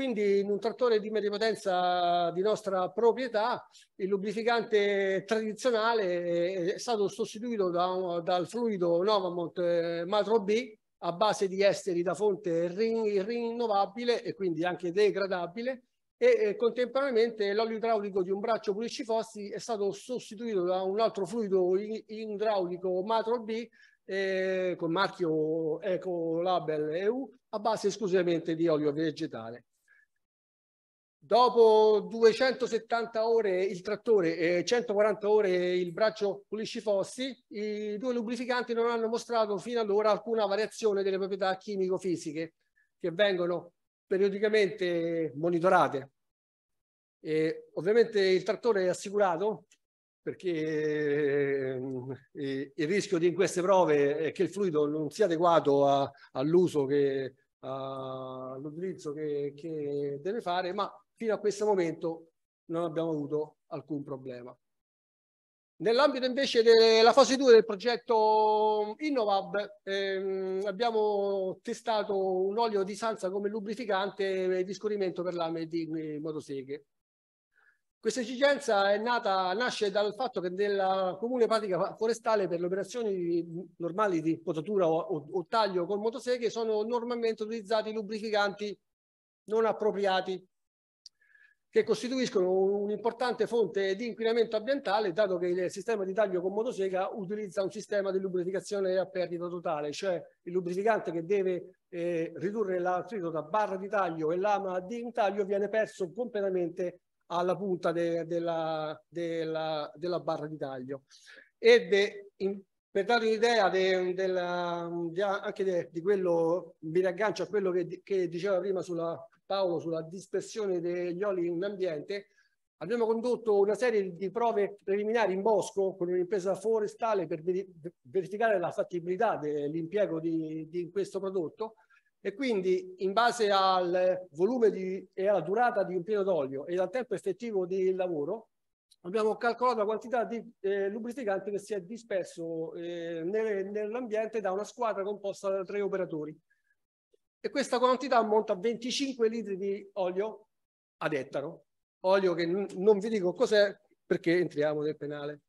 Quindi in un trattore di media potenza di nostra proprietà il lubrificante tradizionale è stato sostituito da, dal fluido Novamont eh, Matro B a base di esteri da fonte rinnovabile e quindi anche degradabile e eh, contemporaneamente l'olio idraulico di un braccio pulisci fossi è stato sostituito da un altro fluido idraulico Matro B eh, con marchio Eco Label EU a base esclusivamente di olio vegetale dopo 270 ore il trattore e 140 ore il braccio pulisci fossi, i due lubrificanti non hanno mostrato fino ad ora alcuna variazione delle proprietà chimico-fisiche che vengono periodicamente monitorate. E ovviamente il trattore è assicurato perché eh, il rischio di in queste prove è che il fluido non sia adeguato all'uso che all'utilizzo che, che, deve fare, ma fino a questo momento non abbiamo avuto alcun problema. Nell'ambito invece della fase 2 del progetto Innovab ehm, abbiamo testato un olio di sanza come lubrificante di scorrimento per lame di motoseghe. Questa esigenza nata, nasce dal fatto che nella comune pratica forestale per le operazioni normali di potatura o, o, o taglio con motoseghe sono normalmente utilizzati lubrificanti non appropriati che costituiscono un'importante fonte di inquinamento ambientale, dato che il sistema di taglio con motosega utilizza un sistema di lubrificazione a perdita totale, cioè il lubrificante che deve eh, ridurre l'attrito tra barra di taglio e lama di intaglio viene perso completamente alla punta de, della, della, della, barra di taglio. E de, in, per dare un'idea anche de, di quello, mi riaggancio a quello che, che diceva prima sulla Paolo sulla dispersione degli oli in ambiente, abbiamo condotto una serie di prove preliminari in bosco con un'impresa forestale per verificare la fattibilità dell'impiego di, di questo prodotto e quindi in base al volume di, e alla durata di un pieno d'olio e al tempo effettivo di lavoro abbiamo calcolato la quantità di eh, lubrificante che si è disperso eh, nel, nell'ambiente da una squadra composta da tre operatori e questa quantità ammonta a 25 litri di olio ad ettaro, olio che non vi dico cos'è perché entriamo nel penale.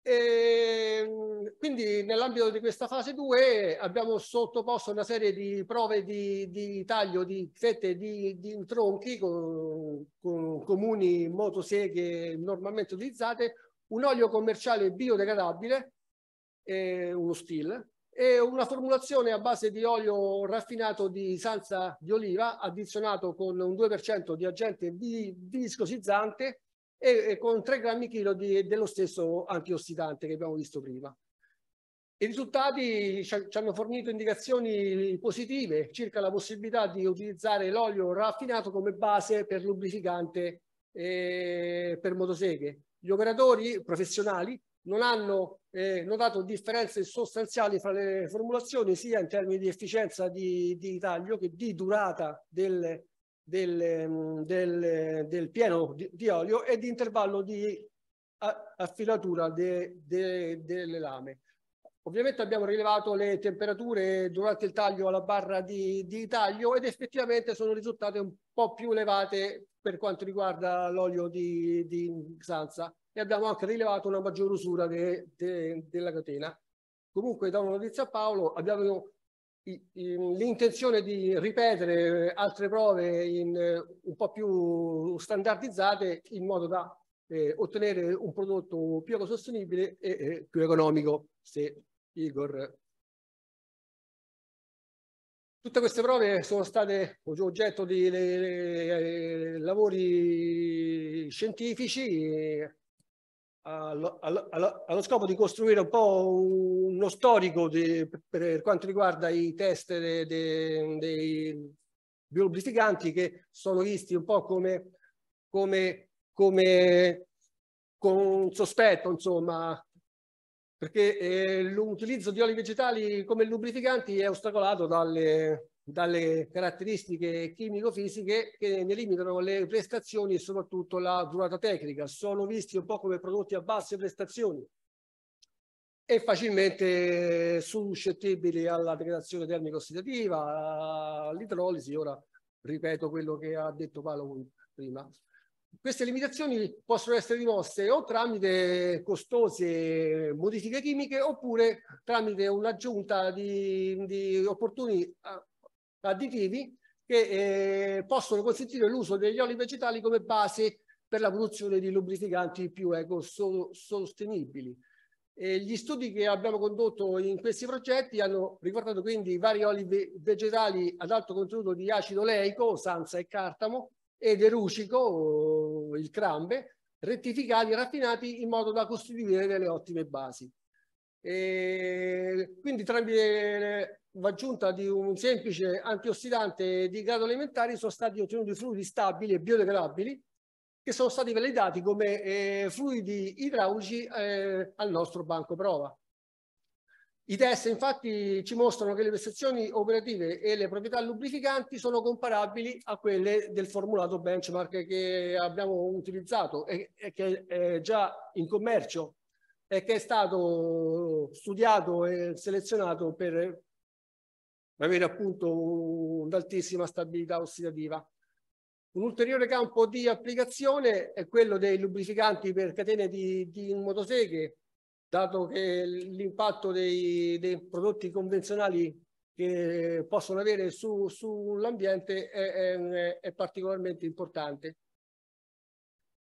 E ehm, quindi nell'ambito di questa fase 2 abbiamo sottoposto una serie di prove di, di taglio di fette di, di tronchi con, con, comuni motoseghe normalmente utilizzate, un olio commerciale biodegradabile, uno steel, e una formulazione a base di olio raffinato di salsa di oliva addizionato con un 2% di agente viscosizzante e, e con 3 grammi chilo di, dello stesso antiossidante che abbiamo visto prima. I risultati ci hanno fornito indicazioni positive circa la possibilità di utilizzare l'olio raffinato come base per lubrificante eh, per motoseghe. Gli operatori professionali non hanno eh, notato differenze sostanziali fra le formulazioni sia in termini di efficienza di, di taglio che di durata del, del, mm, del, del pieno di, di, olio e di intervallo di affilatura de, de, delle lame. Ovviamente abbiamo rilevato le temperature durante il taglio alla barra di, di taglio ed effettivamente sono risultate un po' più elevate per quanto riguarda l'olio di, di Xanza e abbiamo anche rilevato una maggiore usura de, de, della catena. Comunque da una notizia a Paolo abbiamo l'intenzione di ripetere altre prove in, un po' più standardizzate in modo da eh, ottenere un prodotto più ecosostenibile e eh, più economico, se Igor. Tutte queste prove sono state oggetto di le, eh, le, lavori scientifici, allo, allo, allo, scopo di costruire un po' uno storico di, per quanto riguarda i test dei, dei, dei biolubrificanti che sono visti un po' come, come, come con un sospetto, insomma, perché eh, l'utilizzo di oli vegetali come lubrificanti è ostacolato dalle, dalle caratteristiche chimico-fisiche che ne limitano le prestazioni e soprattutto la durata tecnica. Sono visti un po' come prodotti a basse prestazioni e facilmente suscettibili alla degradazione termico ossidativa, all'idrolisi. Ora ripeto quello che ha detto Paolo prima. Queste limitazioni possono essere rimosse o tramite costose modifiche chimiche oppure tramite un'aggiunta di, di, opportuni ah, additivi che eh, possono consentire l'uso degli oli vegetali come base per la produzione di lubrificanti più ecosostenibili. E gli studi che abbiamo condotto in questi progetti hanno riguardato quindi vari oli ve vegetali ad alto contenuto di acido oleico, sansa e cartamo, ed erucico, il crambe, rettificati e raffinati in modo da costituire delle ottime basi. E quindi tramite l'aggiunta di un semplice antiossidante di grado elementare sono stati ottenuti fluidi stabili e biodegradabili che sono stati validati come eh, fluidi idraulici eh, al nostro banco prova. I test infatti ci mostrano che le prestazioni operative e le proprietà lubrificanti sono comparabili a quelle del formulato benchmark che abbiamo utilizzato e, e che è già in commercio e che è stato studiato e selezionato per avere appunto un'altissima stabilità ossidativa. Un ulteriore campo di applicazione è quello dei lubrificanti per catene di, di motoseghe, dato che l'impatto dei, dei, prodotti convenzionali che possono avere sull'ambiente su è, è, è particolarmente importante.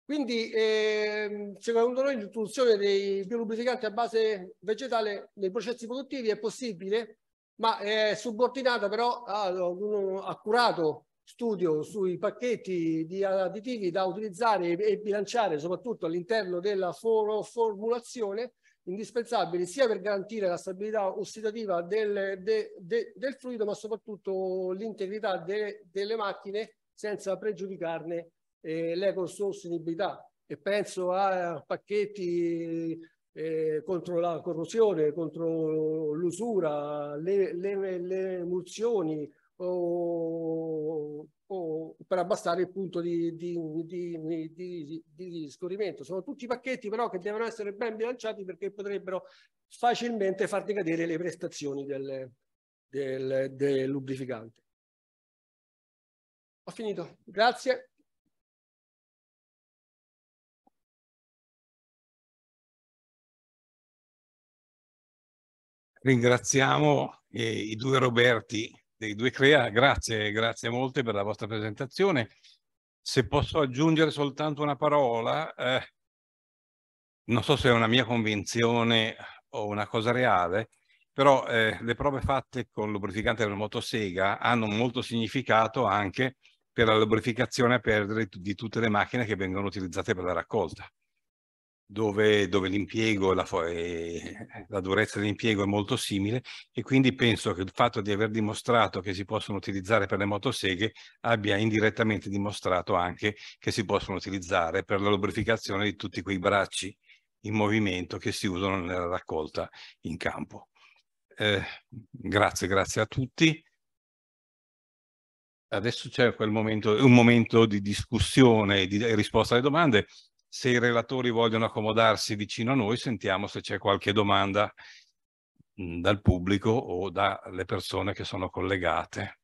Quindi eh, secondo noi l'introduzione dei biolubrificanti a base vegetale nei processi produttivi è possibile, ma è subordinata però ad un accurato studio sui pacchetti di additivi da utilizzare e bilanciare soprattutto all'interno della formulazione indispensabili sia per garantire la stabilità ossidativa del, de, de, del fluido ma soprattutto l'integrità de, delle macchine senza pregiudicarne eh, l'ecosostenibilità e penso a pacchetti eh, contro la corruzione, contro l'usura, le, le, le emulsioni o, o, per abbassare il punto di, di, di, di, scorrimento. Sono tutti pacchetti però che devono essere ben bilanciati perché potrebbero facilmente far decadere le prestazioni del, del, del lubrificante. Ho finito, grazie. Ringraziamo eh, i due Roberti dei due CREA, grazie, grazie molte per la vostra presentazione. Se posso aggiungere soltanto una parola, eh, non so se è una mia convinzione o una cosa reale, però eh, le prove fatte con lubrificante della motosega hanno molto significato anche per la lubrificazione a perdere di tutte le macchine che vengono utilizzate per la raccolta dove, dove l'impiego, la, eh, la durezza dell'impiego è molto simile e quindi penso che il fatto di aver dimostrato che si possono utilizzare per le motoseghe abbia indirettamente dimostrato anche che si possono utilizzare per la lubrificazione di tutti quei bracci in movimento che si usano nella raccolta in campo. Eh, grazie, grazie a tutti. Adesso c'è un momento di discussione e di risposta alle domande se i relatori vogliono accomodarsi vicino a noi, sentiamo se c'è qualche domanda mm, dal pubblico o dalle persone che sono collegate.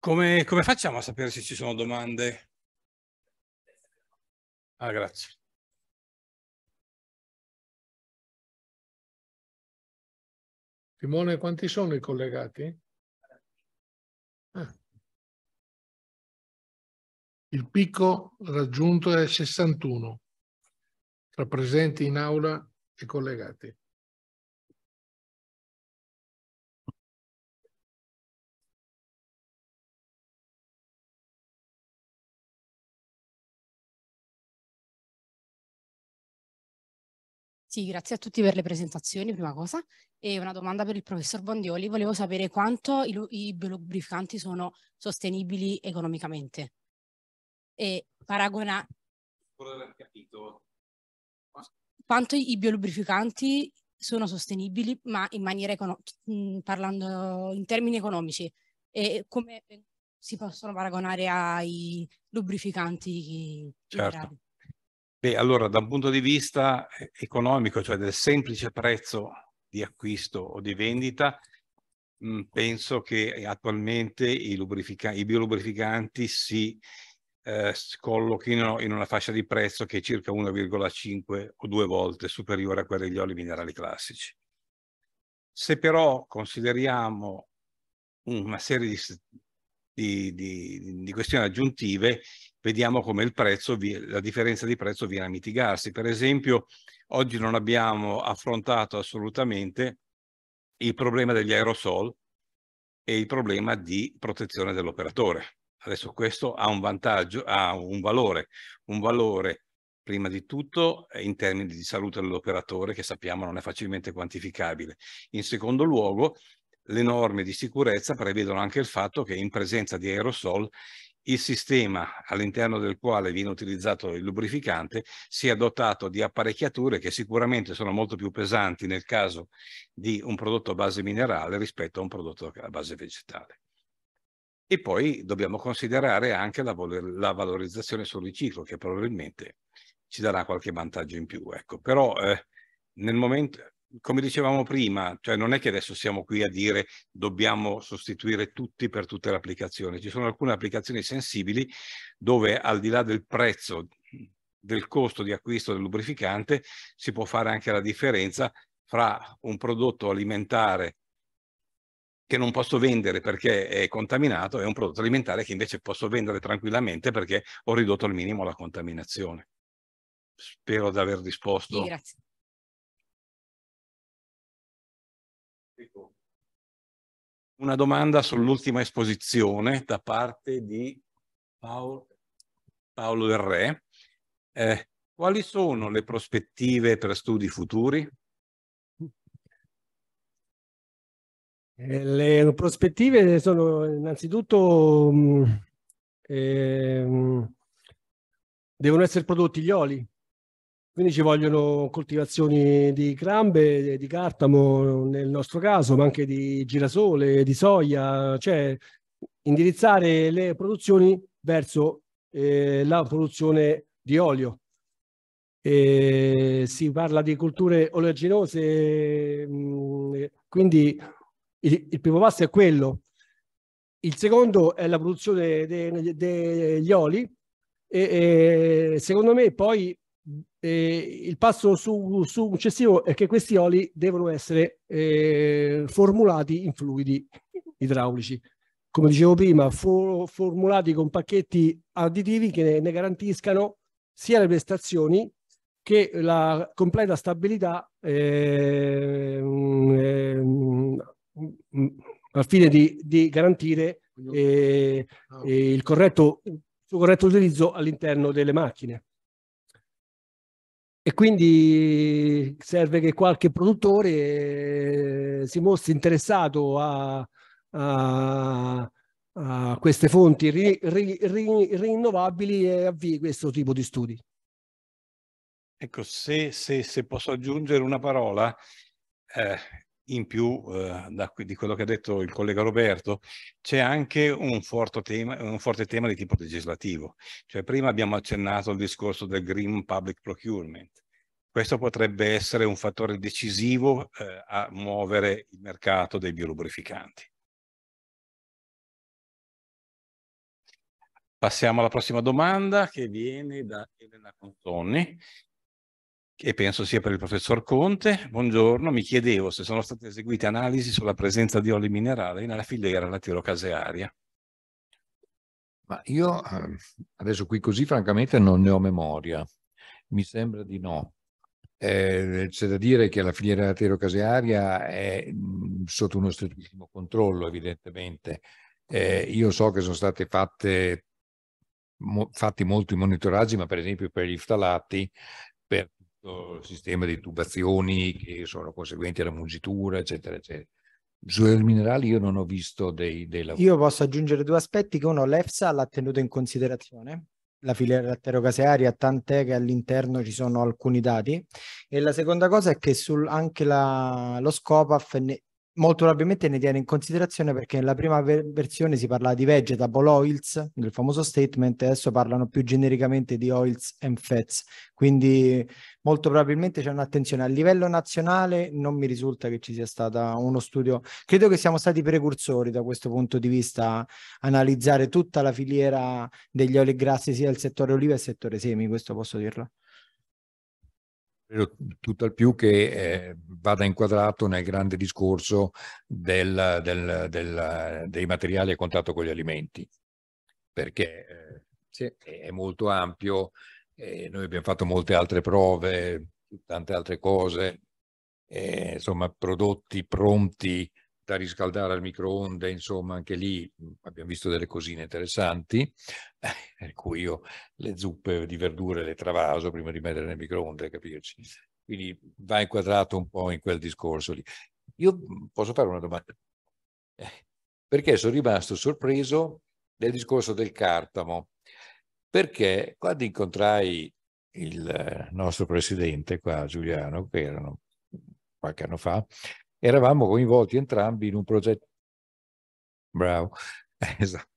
Come, come, facciamo a sapere se ci sono domande? Ah, grazie. Simone, quanti sono i collegati? Ah. Il picco raggiunto è 61 tra presenti in aula e collegati. Sì, grazie a tutti per le presentazioni, prima cosa. E una domanda per il professor Bondioli. Volevo sapere quanto i, i biolubrificanti sono sostenibili economicamente. E paragona... Quanto i biolubrificanti sono sostenibili, ma in maniera economica, parlando in termini economici. E come si possono paragonare ai lubrificanti certo. generali? Beh, allora, da un punto di vista eh, economico, cioè del semplice prezzo di acquisto o di vendita, mh, mm, penso che eh, attualmente i, lubrifica- i biolubrificanti si, eh, collochino in una fascia di prezzo che è circa 1,5 o 2 volte superiore a quella degli oli minerali classici. Se però consideriamo una serie di, di, di, di questioni aggiuntive, vediamo come il prezzo, la differenza di prezzo viene a mitigarsi. Per esempio, oggi non abbiamo affrontato assolutamente il problema degli aerosol e il problema di protezione dell'operatore. Adesso questo ha un vantaggio, ha un valore, un valore prima di tutto in termini di salute dell'operatore che sappiamo non è facilmente quantificabile. In secondo luogo le norme di sicurezza prevedono anche il fatto che in presenza di aerosol il sistema all'interno del quale viene utilizzato il lubrificante sia dotato di apparecchiature che sicuramente sono molto più pesanti nel caso di un prodotto a base minerale rispetto a un prodotto a base vegetale. E poi dobbiamo considerare anche la, la valorizzazione sul riciclo che probabilmente ci darà qualche vantaggio in più. Ecco. Però eh, nel momento, come dicevamo prima, cioè non è che adesso siamo qui a dire dobbiamo sostituire tutti per tutte le applicazioni, ci sono alcune applicazioni sensibili dove al di là del prezzo, del costo di acquisto del lubrificante, si può fare anche la differenza fra un prodotto alimentare che non posso vendere perché è contaminato e un prodotto alimentare che invece posso vendere tranquillamente perché ho ridotto al minimo la contaminazione. Spero di aver risposto. Grazie. Una domanda sull'ultima esposizione da parte di Paolo, Paolo Del Re. Eh, quali sono le prospettive per studi futuri? Eh, le prospettive sono innanzitutto eh, devono essere prodotti gli oli quindi ci vogliono coltivazioni di crambe, di cartamo nel nostro caso, ma anche di girasole, di soia, cioè indirizzare le produzioni verso eh, la produzione di olio. E si parla di colture oleaginose, mm, quindi il, il primo passo è quello. Il secondo è la produzione degli de, de oli e, e secondo me poi eh, il passo su, successivo è che questi oli devono essere eh, formulati in fluidi idraulici. Come dicevo prima, for, formulati con pacchetti additivi che ne, ne garantiscano sia le prestazioni che la completa stabilità eh, al fine di, di garantire eh, ah, il corretto, il corretto utilizzo all'interno delle macchine e quindi serve che qualche produttore eh, si mostri interessato a, a, a queste fonti ri, ri, ri, rinnovabili e avvii questo tipo di studi. Ecco, se, se, se posso aggiungere una parola, eh, in più eh, da, di quello che ha detto il collega Roberto, c'è anche un forte, tema, un forte, tema, di tipo legislativo. Cioè, prima abbiamo accennato al discorso del Green Public Procurement. Questo potrebbe essere un fattore decisivo eh, a muovere il mercato dei biolubrificanti. Passiamo alla prossima domanda che viene da Elena Contonni e penso sia per il professor Conte. Buongiorno, mi chiedevo se sono state eseguite analisi sulla presenza di oli minerali nella filiera lattiero Ma io ehm, adesso qui così francamente non ne ho memoria, mi sembra di no. Eh, c'è da dire che la filiera laterocasearia è mh, sotto uno strettissimo controllo evidentemente. Eh, io so che sono stati fatti molti monitoraggi, ma per esempio per gli ftalati, per tutto il sistema di tubazioni che sono conseguenti alla mungitura, eccetera, eccetera. Sulle minerali io non ho visto dei, dei lavori. Io posso aggiungere due aspetti che uno l'EFSA l'ha tenuto in considerazione, la filiera lattero-casearia, tant'è che all'interno ci sono alcuni dati. E la seconda cosa è che sul, anche la, lo SCOPAF molto probabilmente ne tiene in considerazione perché nella prima ver- versione si parlava di vegetable oils, nel famoso statement, adesso parlano più genericamente di oils and fats, quindi molto probabilmente c'è un'attenzione. A livello nazionale non mi risulta che ci sia stato uno studio, credo che siamo stati precursori da questo punto di vista, analizzare tutta la filiera degli oli grassi sia del settore oliva che e settore semi, questo posso dirlo credo tutt'al più che eh, vada inquadrato nel grande discorso del, del, del, dei materiali a contatto con gli alimenti, perché eh, sì. è molto ampio, eh, noi abbiamo fatto molte altre prove, tante altre cose, insomma prodotti pronti da riscaldare al microonde, insomma anche lì abbiamo visto delle cosine interessanti, per eh, cui io le zuppe di verdure le travaso prima di mettere nel microonde, capirci. Quindi va inquadrato un po' in quel discorso lì. Io posso fare una domanda? Eh, perché sono rimasto sorpreso del discorso del cartamo, perché quando incontrai il eh, nostro presidente qua, Giuliano, che erano qualche anno fa, eravamo coinvolti entrambi in un progetto. Bravo, esatto.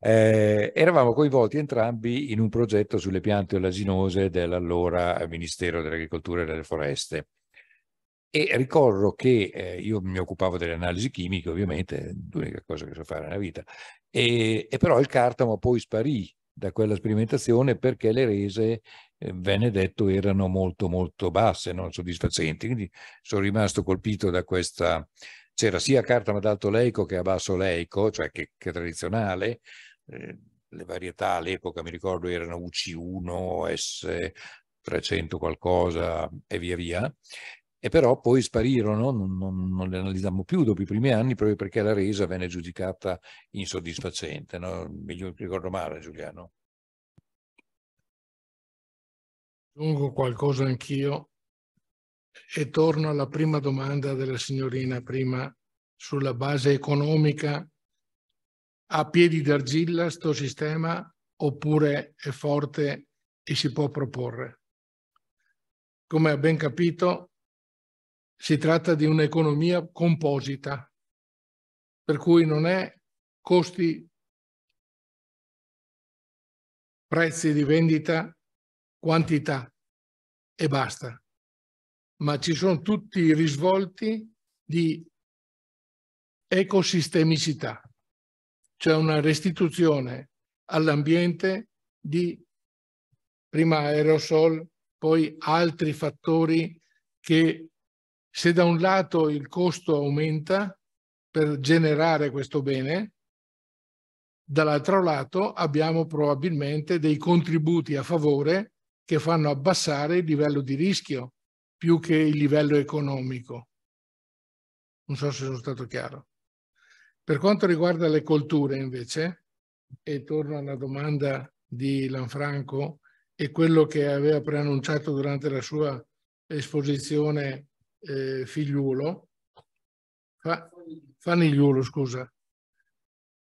Eh, eravamo coinvolti entrambi in un progetto sulle piante olaginose dell'allora Ministero dell'Agricoltura e delle Foreste. E ricordo che eh, io mi occupavo delle analisi chimiche, ovviamente, l'unica cosa che so fare nella vita, e, e però il cartamo poi sparì da quella sperimentazione perché le rese, eh, venne detto, erano molto molto basse, non soddisfacenti. Quindi sono rimasto colpito da questa... C'era sia carta ad alto leico che a basso leico, cioè che, che tradizionale. Eh, le varietà all'epoca, mi ricordo, erano UC1, S300 qualcosa e via via e però poi sparirono, non, non, non le analizzammo più dopo i primi anni proprio perché la resa venne giudicata insoddisfacente, no? Meglio, ricordo male Giuliano. Aggiungo qualcosa anch'io e torno alla prima domanda della signorina prima sulla base economica. A piedi d'argilla sto sistema oppure è forte e si può proporre? Come ha ben capito, si tratta di un'economia composita, per cui non è costi, prezzi di vendita, quantità e basta, ma ci sono tutti i risvolti di ecosistemicità, cioè una restituzione all'ambiente di prima aerosol, poi altri fattori che se da un lato il costo aumenta per generare questo bene, dall'altro lato abbiamo probabilmente dei contributi a favore che fanno abbassare il livello di rischio più che il livello economico. Non so se sono stato chiaro. Per quanto riguarda le colture invece, e torno alla domanda di Lanfranco e quello che aveva preannunciato durante la sua esposizione eh, figliuolo, fa, fanigliuolo scusa,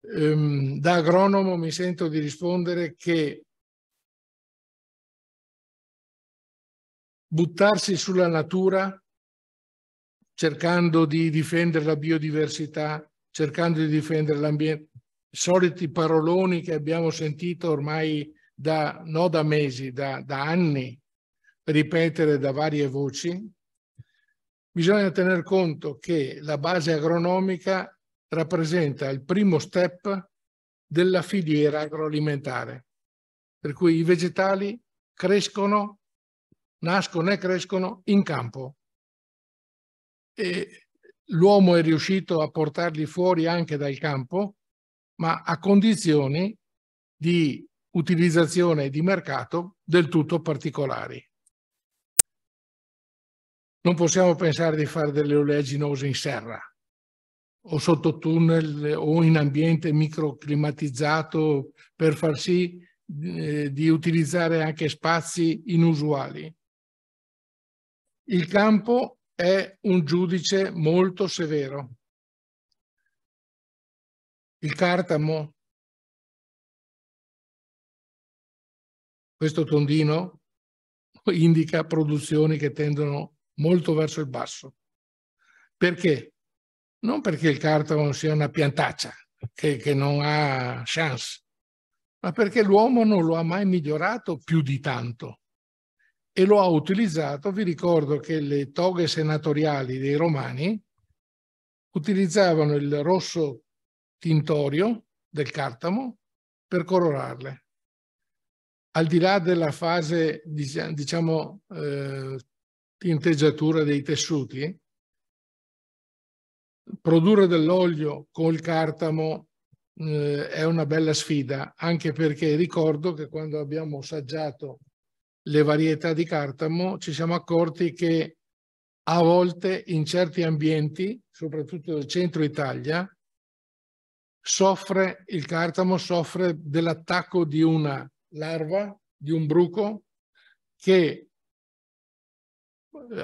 ehm, da agronomo mi sento di rispondere che buttarsi sulla natura cercando di difendere la biodiversità, cercando di difendere l'ambiente, soliti paroloni che abbiamo sentito ormai da, no da mesi, da, da anni, ripetere da varie voci, bisogna tener conto che la base agronomica rappresenta il primo step della filiera agroalimentare, per cui i vegetali crescono, nascono e crescono in campo. E l'uomo è riuscito a portarli fuori anche dal campo, ma a condizioni di utilizzazione di mercato del tutto particolari. Non possiamo pensare di fare delle oleaginose in serra o sotto tunnel o in ambiente microclimatizzato per far sì eh, di utilizzare anche spazi inusuali. Il campo è un giudice molto severo. Il cartamo, questo tondino, indica produzioni che tendono a molto verso il basso. Perché? Non perché il Carton sia una piantaccia che, che non ha chance, ma perché l'uomo non lo ha mai migliorato più di tanto e lo ha utilizzato. Vi ricordo che le toghe senatoriali dei romani utilizzavano il rosso tintorio del cartamo per colorarle. Al di là della fase, diciamo, eh, tinteggiatura dei tessuti, produrre dell'olio col cartamo eh, è una bella sfida, anche perché ricordo che quando abbiamo assaggiato le varietà di cartamo ci siamo accorti che a volte in certi ambienti, soprattutto del centro Italia, soffre il cartamo soffre dell'attacco di una larva, di un bruco che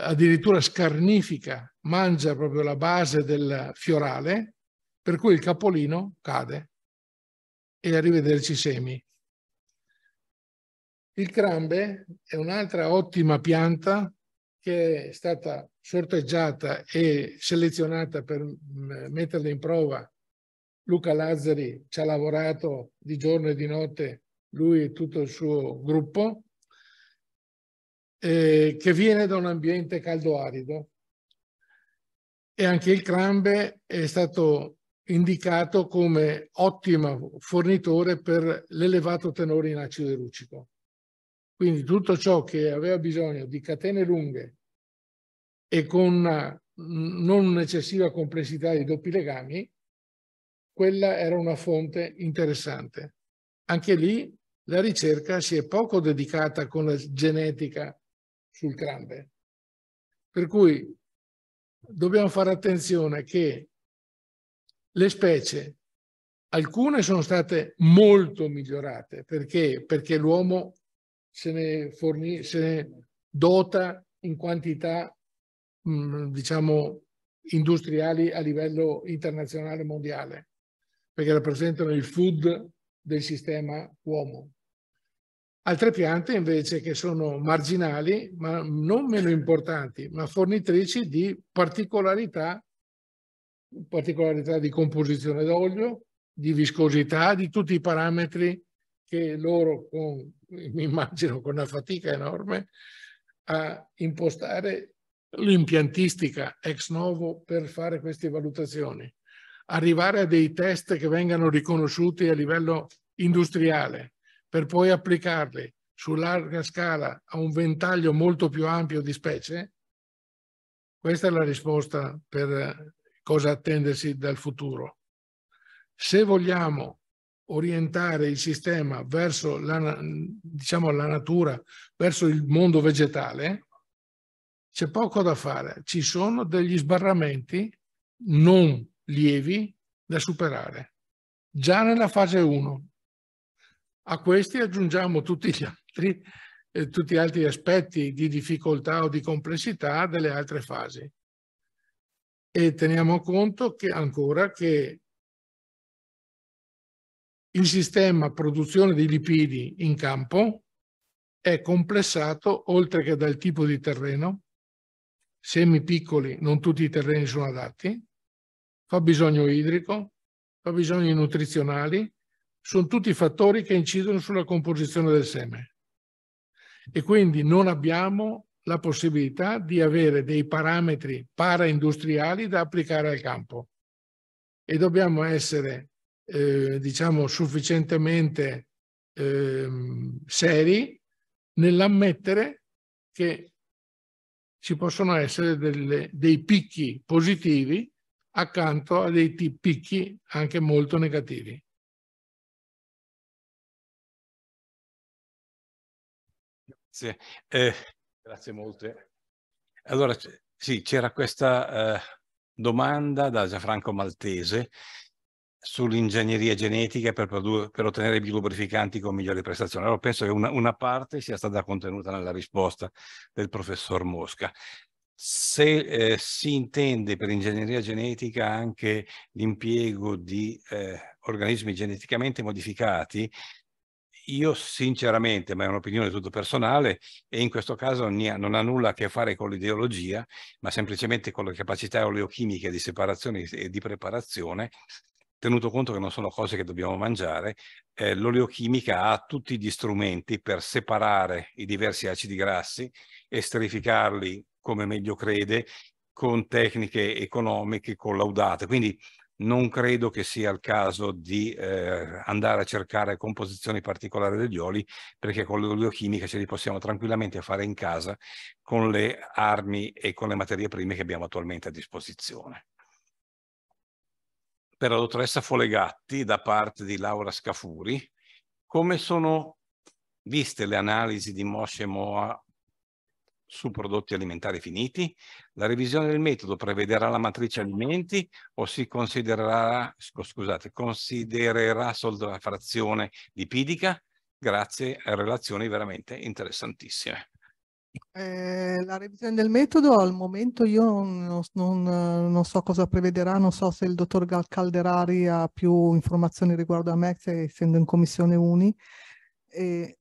addirittura scarnifica, mangia proprio la base del fiorale, per cui il capolino cade e arrivederci semi. Il crambe è un'altra ottima pianta che è stata sorteggiata e selezionata per mm, metterla in prova. Luca Lazzari ci ha lavorato di giorno e di notte, lui e tutto il suo gruppo, eh, che viene da un ambiente caldo-arido e anche il crambe è stato indicato come ottimo fornitore per l'elevato tenore in acido erucico. Quindi tutto ciò che aveva bisogno di catene lunghe e con una non un'eccessiva complessità di doppi legami, quella era una fonte interessante. Anche lì la ricerca si è poco dedicata con la genetica sul grande. Per cui dobbiamo fare attenzione che le specie, alcune sono state molto migliorate perché, perché l'uomo se ne, fornì, se ne dota in quantità, mm, diciamo, industriali a livello internazionale mondiale, perché rappresentano il food del sistema uomo. Altre piante invece che sono marginali, ma non meno importanti, ma fornitrici di particolarità, particolarità di composizione d'olio, di viscosità, di tutti i parametri che loro, con, mi immagino con una fatica enorme, a impostare l'impiantistica ex novo per fare queste valutazioni, arrivare a dei test che vengano riconosciuti a livello industriale per poi applicarle su larga scala a un ventaglio molto più ampio di specie? Questa è la risposta per cosa attendersi dal futuro. Se vogliamo orientare il sistema verso la, diciamo, la natura, verso il mondo vegetale, c'è poco da fare. Ci sono degli sbarramenti non lievi da superare, già nella fase 1. A questi aggiungiamo tutti gli altri, eh, tutti gli altri aspetti di difficoltà o di complessità delle altre fasi. E teniamo conto che ancora che il sistema produzione di lipidi in campo è complessato oltre che dal tipo di terreno, semi piccoli, non tutti i terreni sono adatti, fa bisogno idrico, fa bisogni nutrizionali, sono tutti fattori che incidono sulla composizione del seme e quindi non abbiamo la possibilità di avere dei parametri paraindustriali da applicare al campo e dobbiamo essere eh, diciamo sufficientemente eh, seri nell'ammettere che ci possono essere delle, dei picchi positivi accanto a dei picchi anche molto negativi. Grazie, eh, grazie molte. Allora, sì, c'era questa eh, domanda da Gianfranco Maltese sull'ingegneria genetica per, per, ottenere biolubrificanti con migliori prestazioni. Allora penso che una, una, parte sia stata contenuta nella risposta del professor Mosca. Se eh, si intende per ingegneria genetica anche l'impiego di eh, organismi geneticamente modificati, io sinceramente, ma è un'opinione tutto personale, e in questo caso non ha nulla a che fare con l'ideologia, ma semplicemente con le capacità oleochimiche di separazione e di preparazione, tenuto conto che non sono cose che dobbiamo mangiare, eh, l'oleochimica ha tutti gli strumenti per separare i diversi acidi grassi esterificarli come meglio crede, con tecniche economiche collaudate. Quindi non credo che sia il caso di eh, andare a cercare composizioni particolari degli oli perché con l'oliochimica ce li possiamo tranquillamente fare in casa con le armi e con le materie prime che abbiamo attualmente a disposizione. Per la dottoressa Folegatti da parte di Laura Scafuri, come sono viste le analisi di Moshe Moa su prodotti alimentari finiti? La revisione del metodo prevederà la matrice alimenti o si considererà, scusate, considererà solo la frazione lipidica? Grazie a relazioni veramente interessantissime. Eh, la revisione del metodo al momento io non, non, non, so cosa prevederà, non so se il dottor Calderari ha più informazioni riguardo a me, essendo in commissione UNI. Eh,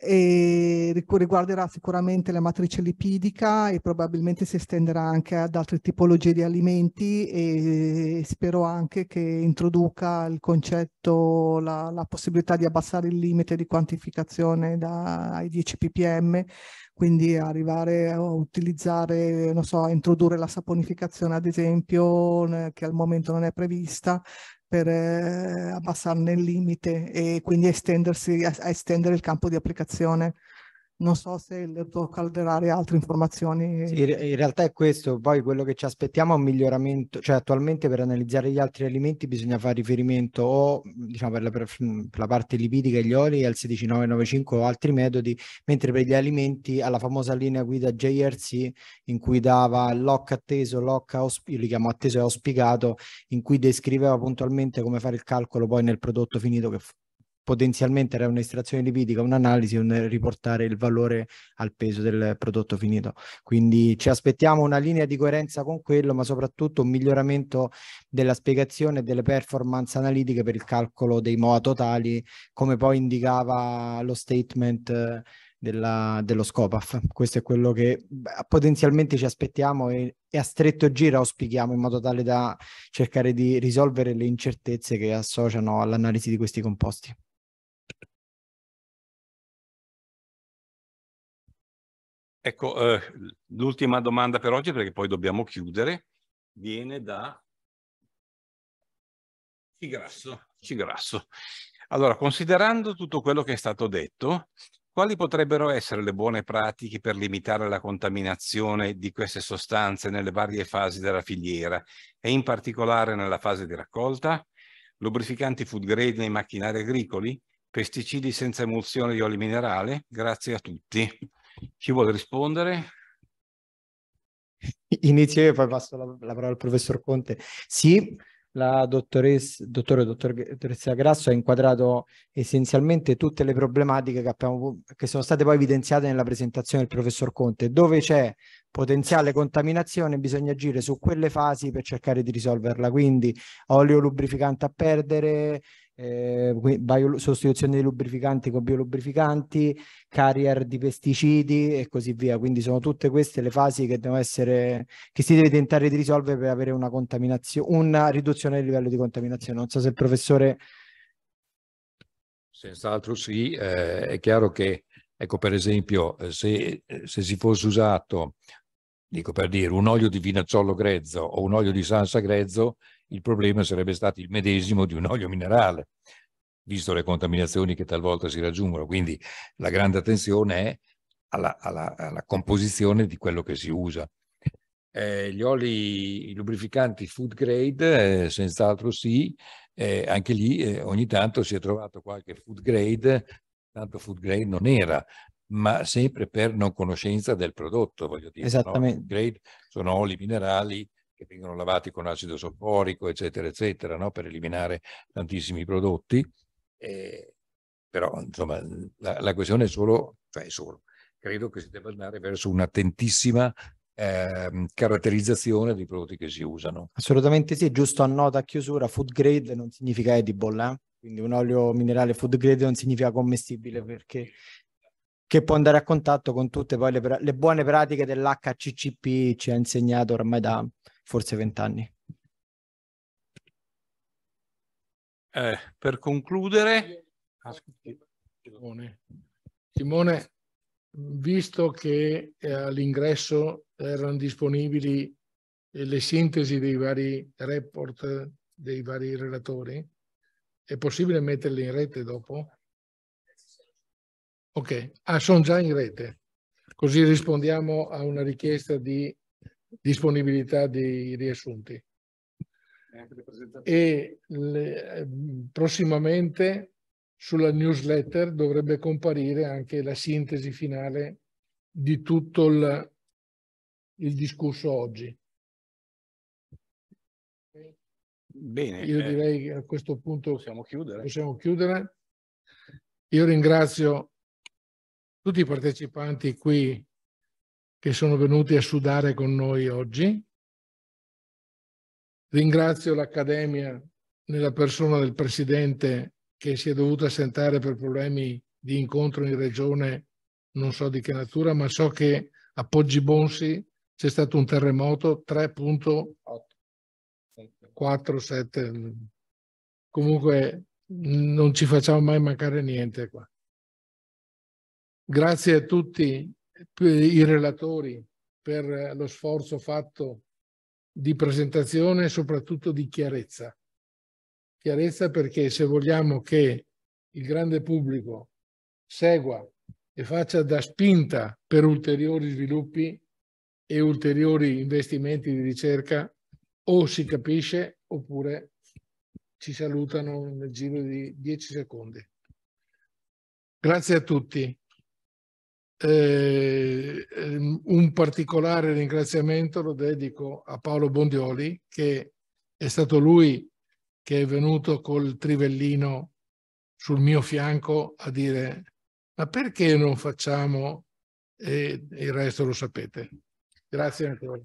e riguarderà sicuramente la matrice lipidica e probabilmente si estenderà anche ad altre tipologie di alimenti e spero anche che introduca il concetto, la, la possibilità di abbassare il limite di quantificazione da, ai 10 ppm, quindi arrivare a utilizzare, non so, a introdurre la saponificazione ad esempio, che al momento non è prevista, per eh, abbassarne il limite e quindi estendersi, estendere il campo di applicazione non so se il devo calderare altre informazioni. Sì, in realtà è questo, poi quello che ci aspettiamo è un miglioramento, cioè attualmente per analizzare gli altri alimenti bisogna fare riferimento o diciamo, per, la, per la parte lipidica e gli oli al 16995 o altri metodi, mentre per gli alimenti alla famosa linea guida JRC in cui dava l'OC atteso, l'OC io li chiamo atteso e auspicato, in cui descriveva puntualmente come fare il calcolo poi nel prodotto finito che fa potenzialmente era un'estrazione lipidica, un'analisi, un riportare il valore al peso del prodotto finito. Quindi ci aspettiamo una linea di coerenza con quello, ma soprattutto un miglioramento della spiegazione delle performance analitiche per il calcolo dei MOA totali, come poi indicava lo statement eh, della, dello SCOPAF. Questo è quello che potenzialmente ci aspettiamo e, e, a stretto giro auspichiamo in modo tale da cercare di risolvere le incertezze che associano all'analisi di questi composti. Ecco, eh, l'ultima domanda per oggi, perché poi dobbiamo chiudere, viene da Cigrasso. Cigrasso. Allora, considerando tutto quello che è stato detto, quali potrebbero essere le buone pratiche per limitare la contaminazione di queste sostanze nelle varie fasi della filiera e in particolare nella fase di raccolta? Lubrificanti food grade nei macchinari agricoli? Pesticidi senza emulsione di olio minerale? Grazie a tutti. Chi vuole rispondere? Inizio io poi passo la, la parola al professor Conte. Sì, la dottoressa, dottore, dottoressa Grasso ha inquadrato essenzialmente tutte le problematiche che, abbiamo, che, sono state poi evidenziate nella presentazione del professor Conte. Dove c'è potenziale contaminazione bisogna agire su quelle fasi per cercare di risolverla, quindi olio lubrificante a perdere, eh, bio, sostituzione di lubrificanti con biolubrificanti, carrier di pesticidi e così via. Quindi sono tutte queste le fasi che, devono essere, che si deve tentare di risolvere per avere una, una riduzione del livello di contaminazione. Non so se il professore... Senz'altro sì, eh, è chiaro che, ecco per esempio, eh, se, eh, se si fosse usato, dico per dire, un olio di vinacciolo grezzo o un olio di salsa grezzo, il problema sarebbe stato il medesimo di un olio minerale, visto le contaminazioni che talvolta si raggiungono. Quindi la grande attenzione è alla, alla, alla composizione di quello che si usa. Eh, gli oli lubrificanti food grade, eh, senz'altro sì, eh, anche lì eh, ogni tanto si è trovato qualche food grade, tanto food grade non era, ma sempre per non conoscenza del prodotto, voglio dire. Esattamente. No? Food grade sono oli minerali che vengono lavati con acido solforico, eccetera, eccetera, no? per eliminare tantissimi prodotti. Eh, però, insomma, la, la, questione è solo, cioè solo, credo che si debba andare verso un'attentissima eh, caratterizzazione dei prodotti che si usano. Assolutamente sì, giusto a nota a chiusura, food grade non significa edible, eh? quindi un olio minerale food grade non significa commestibile perché che può andare a contatto con tutte poi le, le buone pratiche dell'HCCP ci ha insegnato ormai da forse vent'anni. Eh, per concludere, ah, Simone, Simone visto che eh, all'ingresso erano disponibili eh, le sintesi dei vari report eh, dei vari relatori, è possibile metterli in rete dopo? Ok, ah, sono già in rete. Così rispondiamo a una richiesta di disponibilità di riassunti. Eh, e le, ehm, prossimamente sulla newsletter dovrebbe comparire anche la sintesi finale di tutto il, il discorso oggi. Bene. Io eh, direi che a questo punto possiamo chiudere. possiamo chiudere. Io ringrazio tutti i partecipanti qui che sono venuti a sudare con noi oggi. Ringrazio l'Accademia nella persona del Presidente che si è dovuta assentare per problemi di incontro in regione, non so di che natura, ma so che a Poggi Bonsi c'è stato un terremoto 3.47. Comunque non ci facciamo mai mancare niente qua. Grazie a tutti i relatori per lo sforzo fatto di presentazione e soprattutto di chiarezza. Chiarezza perché se vogliamo che il grande pubblico segua e faccia da spinta per ulteriori sviluppi e ulteriori investimenti di ricerca, o si capisce oppure ci salutano nel giro di 10 secondi. Grazie a tutti. Eh, un particolare ringraziamento lo dedico a Paolo Bondioli, che è stato lui che è venuto col trivellino sul mio fianco a dire ma perché non facciamo e il resto lo sapete. Grazie ancora.